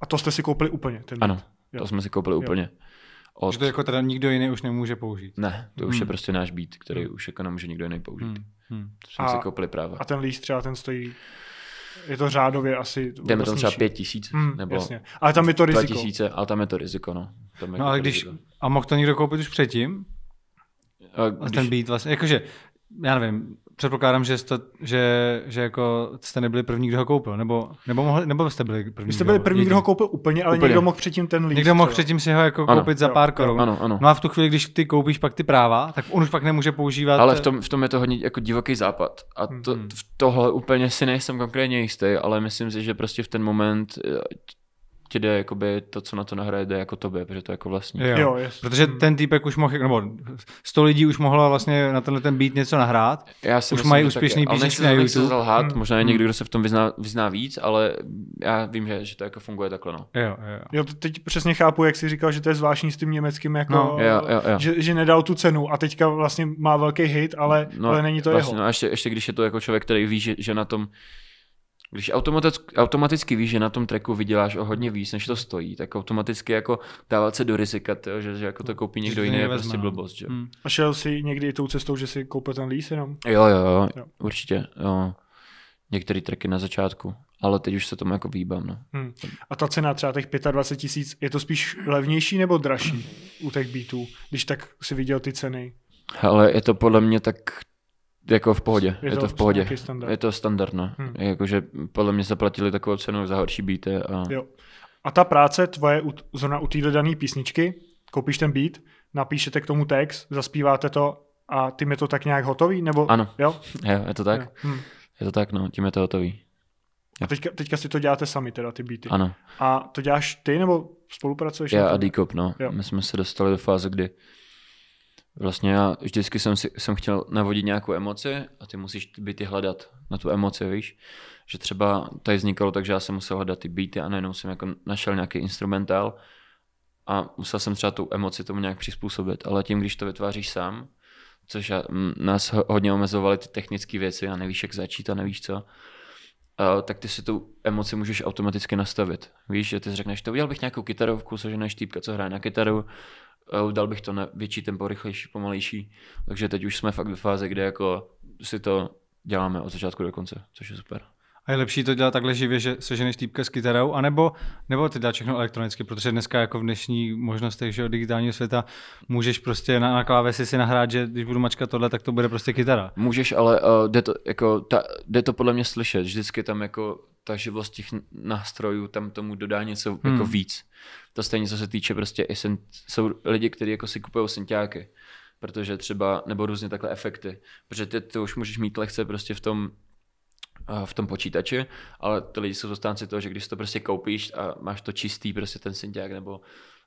[SPEAKER 3] A to jste si koupili úplně? Ten ano, to jo. jsme si koupili jo. úplně. Od... Že to jako teda nikdo jiný už nemůže použít. Ne, to už hmm. je
[SPEAKER 2] prostě náš být, který hmm. už jako nemůže nikdo jiný použít. Hmm. Hmm. To jsme a, si koupili práva.
[SPEAKER 3] A ten líst třeba ten stojí
[SPEAKER 1] je to řádově asi. Jdeme tam
[SPEAKER 2] třeba pět tisíc. Hmm, nebo jasně. Ale tam je to riziko. tisíce, ale tam je to riziko, no. Tam je no jako ale když, riziko.
[SPEAKER 3] a mohl to někdo koupit už předtím? A, když, a ten být vlastně, jakože já nevím, předpokládám, že jste, že, že jako jste nebyli první, kdo ho koupil, nebo, nebo, mohli, nebo jste byli první, Vy jste byli první, kdo ho koupil úplně, ale úplně. někdo mohl předtím ten líst. Někdo mohl předtím si ho jako ano. koupit za jo. pár korun. Ano, ano. No a v tu chvíli, když ty koupíš pak ty práva, tak on už pak nemůže používat. Ale v tom, v tom je to hodně jako
[SPEAKER 2] divoký západ. A to, mm-hmm. v tohle úplně si nejsem konkrétně jistý, ale myslím si, že prostě v ten moment ti jde jakoby to, co na to nahraje, jde jako tobě, protože to je jako vlastní. Jo, jo protože ten
[SPEAKER 3] týpek už mohl, nebo 100 lidí už mohlo vlastně na tenhle ten beat něco nahrát. Já si už myslím, mají úspěšný písničky na YouTube. hát, hmm. možná je někdo,
[SPEAKER 2] hmm. kdo se v tom vyzná, vyzná víc, ale já vím, že, že to jako funguje takhle. No.
[SPEAKER 3] Jo, jo.
[SPEAKER 1] jo, teď přesně chápu, jak jsi říkal, že to je zvláštní s tím německým, jako, no. jo, jo, jo. Že, že, nedal tu cenu a teďka vlastně má velký hit, ale, no, ale není to vlastně,
[SPEAKER 2] jeho. No, a ještě, ještě, když je to jako člověk, který ví, že, že na tom když automaticky, automaticky víš, že na tom treku vyděláš o hodně víc, než to stojí, tak automaticky jako dávat se do rizika, tyjo, že, že jako to koupí někdo jiný, je prostě no. blbost. Že? Hmm.
[SPEAKER 1] A šel jsi někdy tou cestou, že si koupil ten lease jenom? Jo, jo, jo, jo.
[SPEAKER 2] určitě. Jo. Některé treky na začátku, ale teď už se tomu jako výbám. No.
[SPEAKER 1] Hmm. A ta cena třeba těch 25 tisíc, je to spíš levnější nebo dražší u těch beatů, když tak si viděl ty ceny?
[SPEAKER 2] Ale je to podle mě tak jako v pohodě, je, je to, to v pohodě. Je to standard, no. Hmm. Jakože podle mě zaplatili takovou cenu za horší bíte. A...
[SPEAKER 1] Jo. a ta práce tvoje zrovna u téhle dané písničky, koupíš ten beat, napíšete k tomu text, zaspíváte to a tím je to tak nějak hotový? Nebo... Ano, jo? Jo, je to tak. Jo. Hmm.
[SPEAKER 2] Je to tak, no, tím je to hotový.
[SPEAKER 1] A teďka, teďka si to děláte sami, teda ty beaty. Ano. A to děláš ty, nebo spolupracuješ? Já a Díkop, no. Jo. My
[SPEAKER 2] jsme se dostali do fáze, kdy Vlastně já vždycky jsem, si, jsem chtěl navodit nějakou emoci a ty musíš byty hledat na tu emoci, víš. Že třeba tady vznikalo tak, že já jsem musel hledat ty byty a najednou jsem jako našel nějaký instrumentál a musel jsem třeba tu emoci tomu nějak přizpůsobit. Ale tím, když to vytváříš sám, což já, nás hodně omezovaly ty technické věci a nevíš, jak začít a nevíš co, a, tak ty si tu emoci můžeš automaticky nastavit. Víš, že ty řekneš, to udělal bych nějakou kytarovku, což je týpka, co hraje na kytaru, Eh, dal bych to na větší tempo, rychlejší, pomalejší. Takže teď už jsme fakt ve fázi, kde jako si to děláme od začátku do konce, což je super.
[SPEAKER 3] A je lepší to dělat takhle živě, že seženeš týpka s kytarou, anebo nebo ty dělat všechno elektronicky, protože dneska jako v dnešní možnostech že digitálního světa můžeš prostě na, na klávesi si nahrát, že když budu mačkat tohle, tak to bude prostě kytara. Můžeš,
[SPEAKER 2] ale uh, jde, to, jako, ta, jde to podle mě slyšet, vždycky tam jako ta živost těch nástrojů tam tomu dodá něco jako, hmm. jako víc. To stejně, co se týče prostě, i sen, jsou lidi, kteří jako si kupují synťáky, protože třeba, nebo různě takhle efekty, protože ty to už můžeš mít lehce prostě v tom v tom počítači, ale ty lidi jsou zastánci toho, že když to prostě koupíš a máš to čistý, prostě ten synťák nebo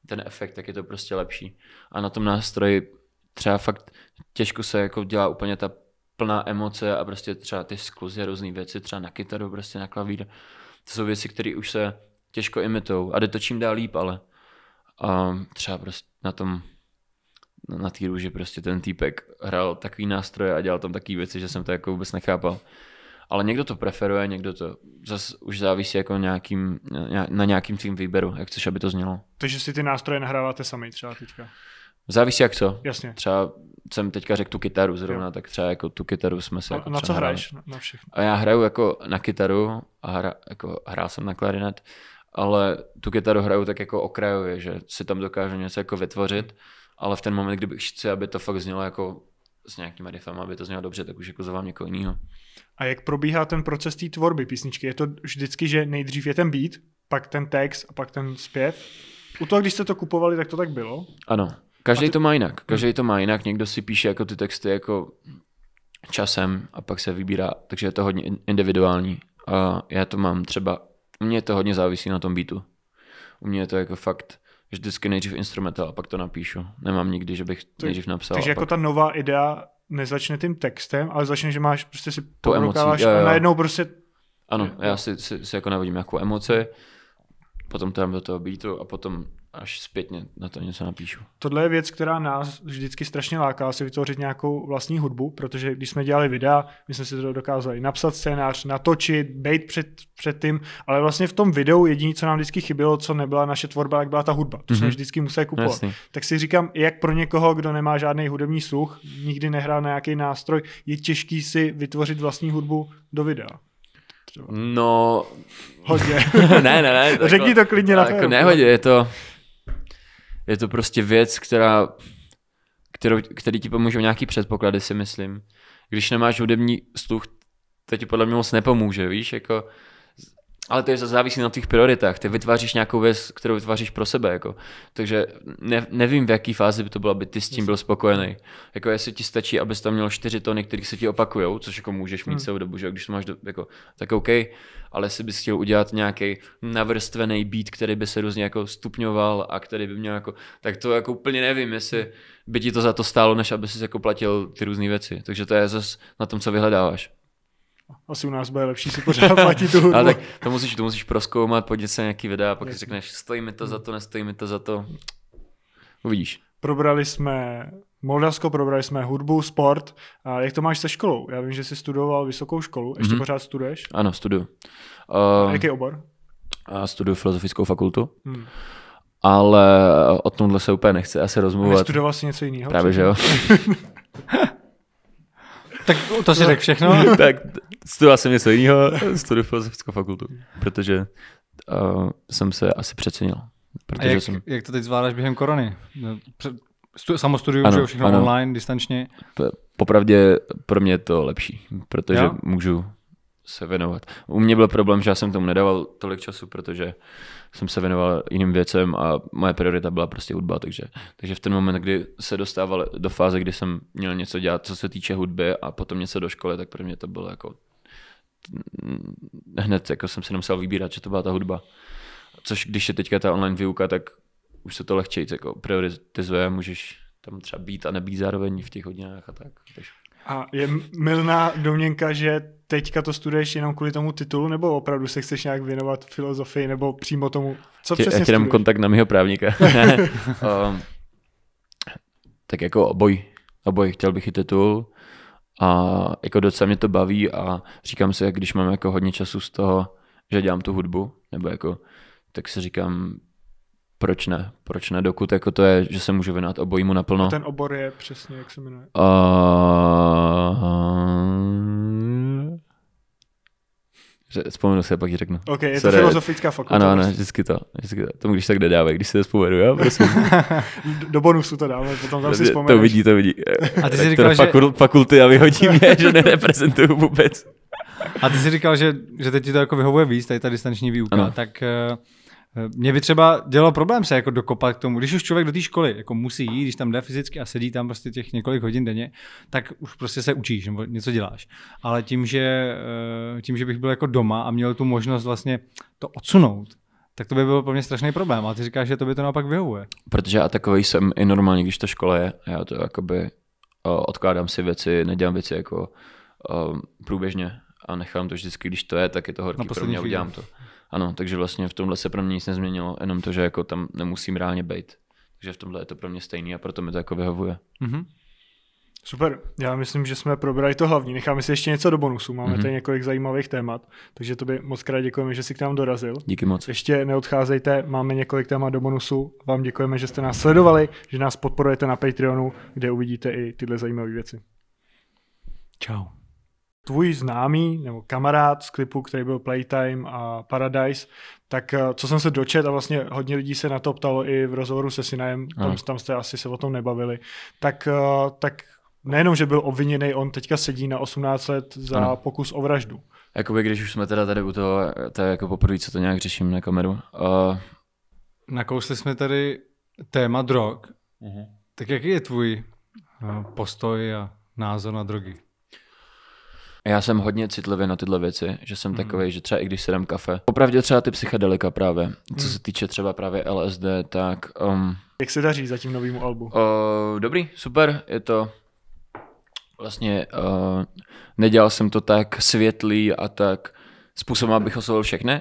[SPEAKER 2] ten efekt, tak je to prostě lepší. A na tom nástroji třeba fakt těžko se jako dělá úplně ta plná emoce a prostě třeba ty skluzy a různé věci, třeba na kytaru, prostě na klavír. To jsou věci, které už se těžko imitou a jde to čím dál líp, ale a třeba prostě na tom na té růži prostě ten týpek hrál takový nástroje a dělal tam takové věci, že jsem to jako vůbec nechápal ale někdo to preferuje, někdo to zase už závisí jako nějakým, na nějakým tím výběru, jak chceš, aby to znělo.
[SPEAKER 1] Takže si ty nástroje nahráváte sami třeba teďka?
[SPEAKER 2] Závisí jak co. Jasně. Třeba jsem teďka řekl tu kytaru zrovna, jo. tak třeba jako tu kytaru jsme se... A, jako na co hraješ? Na, na všechno. A já hraju jako na kytaru a hra, jako hrál jsem na klarinet, ale tu kytaru hraju tak jako okrajově, že si tam dokážu něco jako vytvořit, ale v ten moment, kdybych chci, aby to fakt znělo jako s nějakýma riffama, aby to znělo dobře, tak už jako zavám někoho jiného.
[SPEAKER 1] A jak probíhá ten proces té tvorby písničky? Je to vždycky, že nejdřív je ten beat, pak ten text a pak ten zpěv? U toho, když jste to kupovali, tak to tak bylo?
[SPEAKER 2] Ano. Každý ty... to má jinak. Hmm. Každý to má jinak. Někdo si píše jako ty texty jako časem a pak se vybírá, takže je to hodně individuální. A já to mám třeba, u mě to hodně závisí na tom beatu. U mě je to jako fakt, Vždycky nejdřív instrumentál a pak to napíšu. Nemám nikdy, že bych to, nejdřív napsal. Takže jako ta
[SPEAKER 1] nová idea nezačne tím textem, ale začne, že máš prostě si to emoce. a najednou prostě...
[SPEAKER 2] Ano, já si, si, si jako navodím jako emoci, potom tam do toho beatu a potom až zpětně na to něco napíšu.
[SPEAKER 1] Tohle je věc, která nás vždycky strašně láká, si vytvořit nějakou vlastní hudbu, protože když jsme dělali videa, my jsme si to dokázali napsat scénář, natočit, být před, před tím, ale vlastně v tom videu jediné, co nám vždycky chybělo, co nebyla naše tvorba, tak byla ta hudba. To mm-hmm. jsme mhm. vždycky museli kupovat. Jasný. Tak si říkám, jak pro někoho, kdo nemá žádný hudební sluch, nikdy nehrál na nějaký nástroj, je těžký si vytvořit vlastní hudbu do videa
[SPEAKER 2] třeba? No... Hodně. ne, ne, ne. Řekni jako- to klidně na jako Nehodě, je to... Je to prostě věc, která, kterou, který ti v nějaký předpoklady, si myslím. Když nemáš hudební sluch, to ti podle mě moc nepomůže, víš, jako ale to je závisí na tvých prioritách. Ty vytváříš nějakou věc, kterou vytváříš pro sebe. Jako. Takže ne, nevím, v jaký fázi by to bylo, aby ty s tím byl spokojený. Jako jestli ti stačí, abys tam měl čtyři tony, které se ti opakujou, což jako můžeš mít hmm. celou dobu, že když to máš, do, jako, tak OK, ale jestli bys chtěl udělat nějaký navrstvený beat, který by se různě jako stupňoval a který by měl jako, tak to jako úplně nevím, jestli by ti to za to stálo, než aby si jako platil ty různé věci. Takže to je zase na tom, co vyhledáváš
[SPEAKER 1] asi u nás bude lepší si pořád platit tu hudbu. Ale tak
[SPEAKER 2] to musíš, to musíš proskoumat, podívat se nějaký videa a pak si řekneš, stojí mi to za to, hmm. nestojí mi to za to. Uvidíš.
[SPEAKER 1] Probrali jsme Moldavsko, probrali jsme hudbu, sport. A jak to máš se školou? Já vím, že jsi studoval vysokou školu, ještě mm-hmm. pořád studuješ?
[SPEAKER 2] Ano, studuju. Uh, jaký obor? Uh, studuju filozofickou fakultu. Hmm ale o tomhle se úplně nechci asi rozmluvat. Studoval jsi něco jiného? Právě, že jo.
[SPEAKER 3] tak to si řekl
[SPEAKER 2] všechno. tak studoval jsem něco jiného, studuji filozofickou fakultu, protože uh, jsem se asi přecenil. Protože A jak, jsem...
[SPEAKER 3] jak to teď zvládáš během korony? No, stu, samostuduju ano, všechno ano. online, distančně?
[SPEAKER 2] Popravdě pro mě je to lepší, protože jo? můžu se věnovat. U mě byl problém, že já jsem tomu nedával tolik času, protože jsem se věnoval jiným věcem a moje priorita byla prostě hudba, takže, takže v ten moment, kdy se dostával do fáze, kdy jsem měl něco dělat, co se týče hudby a potom něco do školy, tak pro mě to bylo jako hned jako jsem si nemusel vybírat, že to byla ta hudba. Což když je teďka ta online výuka, tak už se to lehčeji jako prioritizuje, můžeš tam třeba být a nebýt zároveň v těch hodinách a tak. Takže...
[SPEAKER 1] A je milná domněnka, že teďka to studuješ jenom kvůli tomu titulu, nebo opravdu se chceš nějak věnovat filozofii, nebo přímo tomu, co tě, přesně Já dám kontakt na mého právníka. um,
[SPEAKER 2] tak jako oboj, oboj, chtěl bych i titul a jako docela mě to baví a říkám si, když mám jako hodně času z toho, že dělám tu hudbu, nebo jako, tak si říkám, proč ne? Proč ne, dokud jako to je, že se můžu věnovat obojímu naplno. A ten
[SPEAKER 1] obor je přesně, jak se jmenuje?
[SPEAKER 2] Uh, uh, Vzpomenu se, pak ji řeknu. Ok, je Sorry. to filozofická fakulta. Ano, ano, prostě. vždycky to. Vždycky to. Tomu, když tak nedávají, když si to vzpomedu, jo, prosím. Do bonusu to dáme, potom tam si vzpomenu. To vidí, to vidí. A ty jsi říkal, že... fakulty a vyhodí mě, že nereprezentuju vůbec.
[SPEAKER 3] A ty jsi říkal, že, že teď ti to jako vyhovuje víc, tady ta distanční výuka, ano. tak uh Eh, mě by třeba dělalo problém se jako dokopat k tomu, když už člověk do té školy jako musí jít, když tam jde fyzicky a sedí tam prostě těch několik hodin denně, tak už prostě se učíš nebo něco děláš. Ale tím, že, eh, tím, že bych byl jako doma a měl tu možnost vlastně to odsunout, tak to by byl pro mě strašný problém. A ty říkáš, že to by to naopak vyhovuje.
[SPEAKER 2] Protože já takový jsem i normálně, když ta škola je, já to jakoby eh, odkládám si věci, nedělám věci jako průběžně a nechám to vždycky, když to je, tak je to horký pro mě, udělám to. Ano, takže vlastně v tomhle se pro mě nic nezměnilo, jenom to, že jako tam nemusím reálně být. Takže v tomhle je to pro mě stejný a proto mi to jako vyhovuje.
[SPEAKER 4] Mm-hmm.
[SPEAKER 1] Super, já myslím, že jsme probrali to hlavní. Necháme si ještě něco do bonusu, máme mm-hmm. tady několik zajímavých témat, takže to by moc krát děkujeme, že jsi k nám dorazil. Díky moc. Ještě neodcházejte, máme několik témat do bonusu. Vám děkujeme, že jste nás sledovali, že nás podporujete na Patreonu, kde uvidíte i tyhle zajímavé věci. Ciao tvůj známý nebo kamarád z klipu, který byl Playtime a Paradise, tak eh, co jsem se dočet a vlastně hodně lidí se na to ptalo i v rozhovoru se Sinajem, tam, tam jste asi se o tom nebavili, tak, eh, tak nejenom, že byl obviněný, on teďka sedí na 18 let
[SPEAKER 3] za ano. pokus o vraždu.
[SPEAKER 2] Jakoby když už jsme teda tady u toho, to je jako poprvé, co to nějak řeším na kameru. Uh...
[SPEAKER 3] Nakousli jsme tady téma drog. Uh-huh. Tak jaký je tvůj uh, postoj a názor na drogy?
[SPEAKER 2] Já jsem hodně citlivý na tyhle věci, že jsem mm. takový, že třeba i když si dám kafe. Popravdě třeba ty psychedelika právě, co mm. se týče třeba právě LSD, tak... Um, Jak se daří zatím novýmu albu? Uh, dobrý, super, je to vlastně uh, nedělal jsem to tak světlý a tak způsobem, abych oslovil všechny.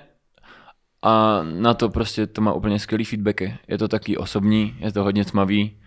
[SPEAKER 4] A na to prostě to má úplně skvělý feedbacky. Je to taky osobní, je to hodně tmavý,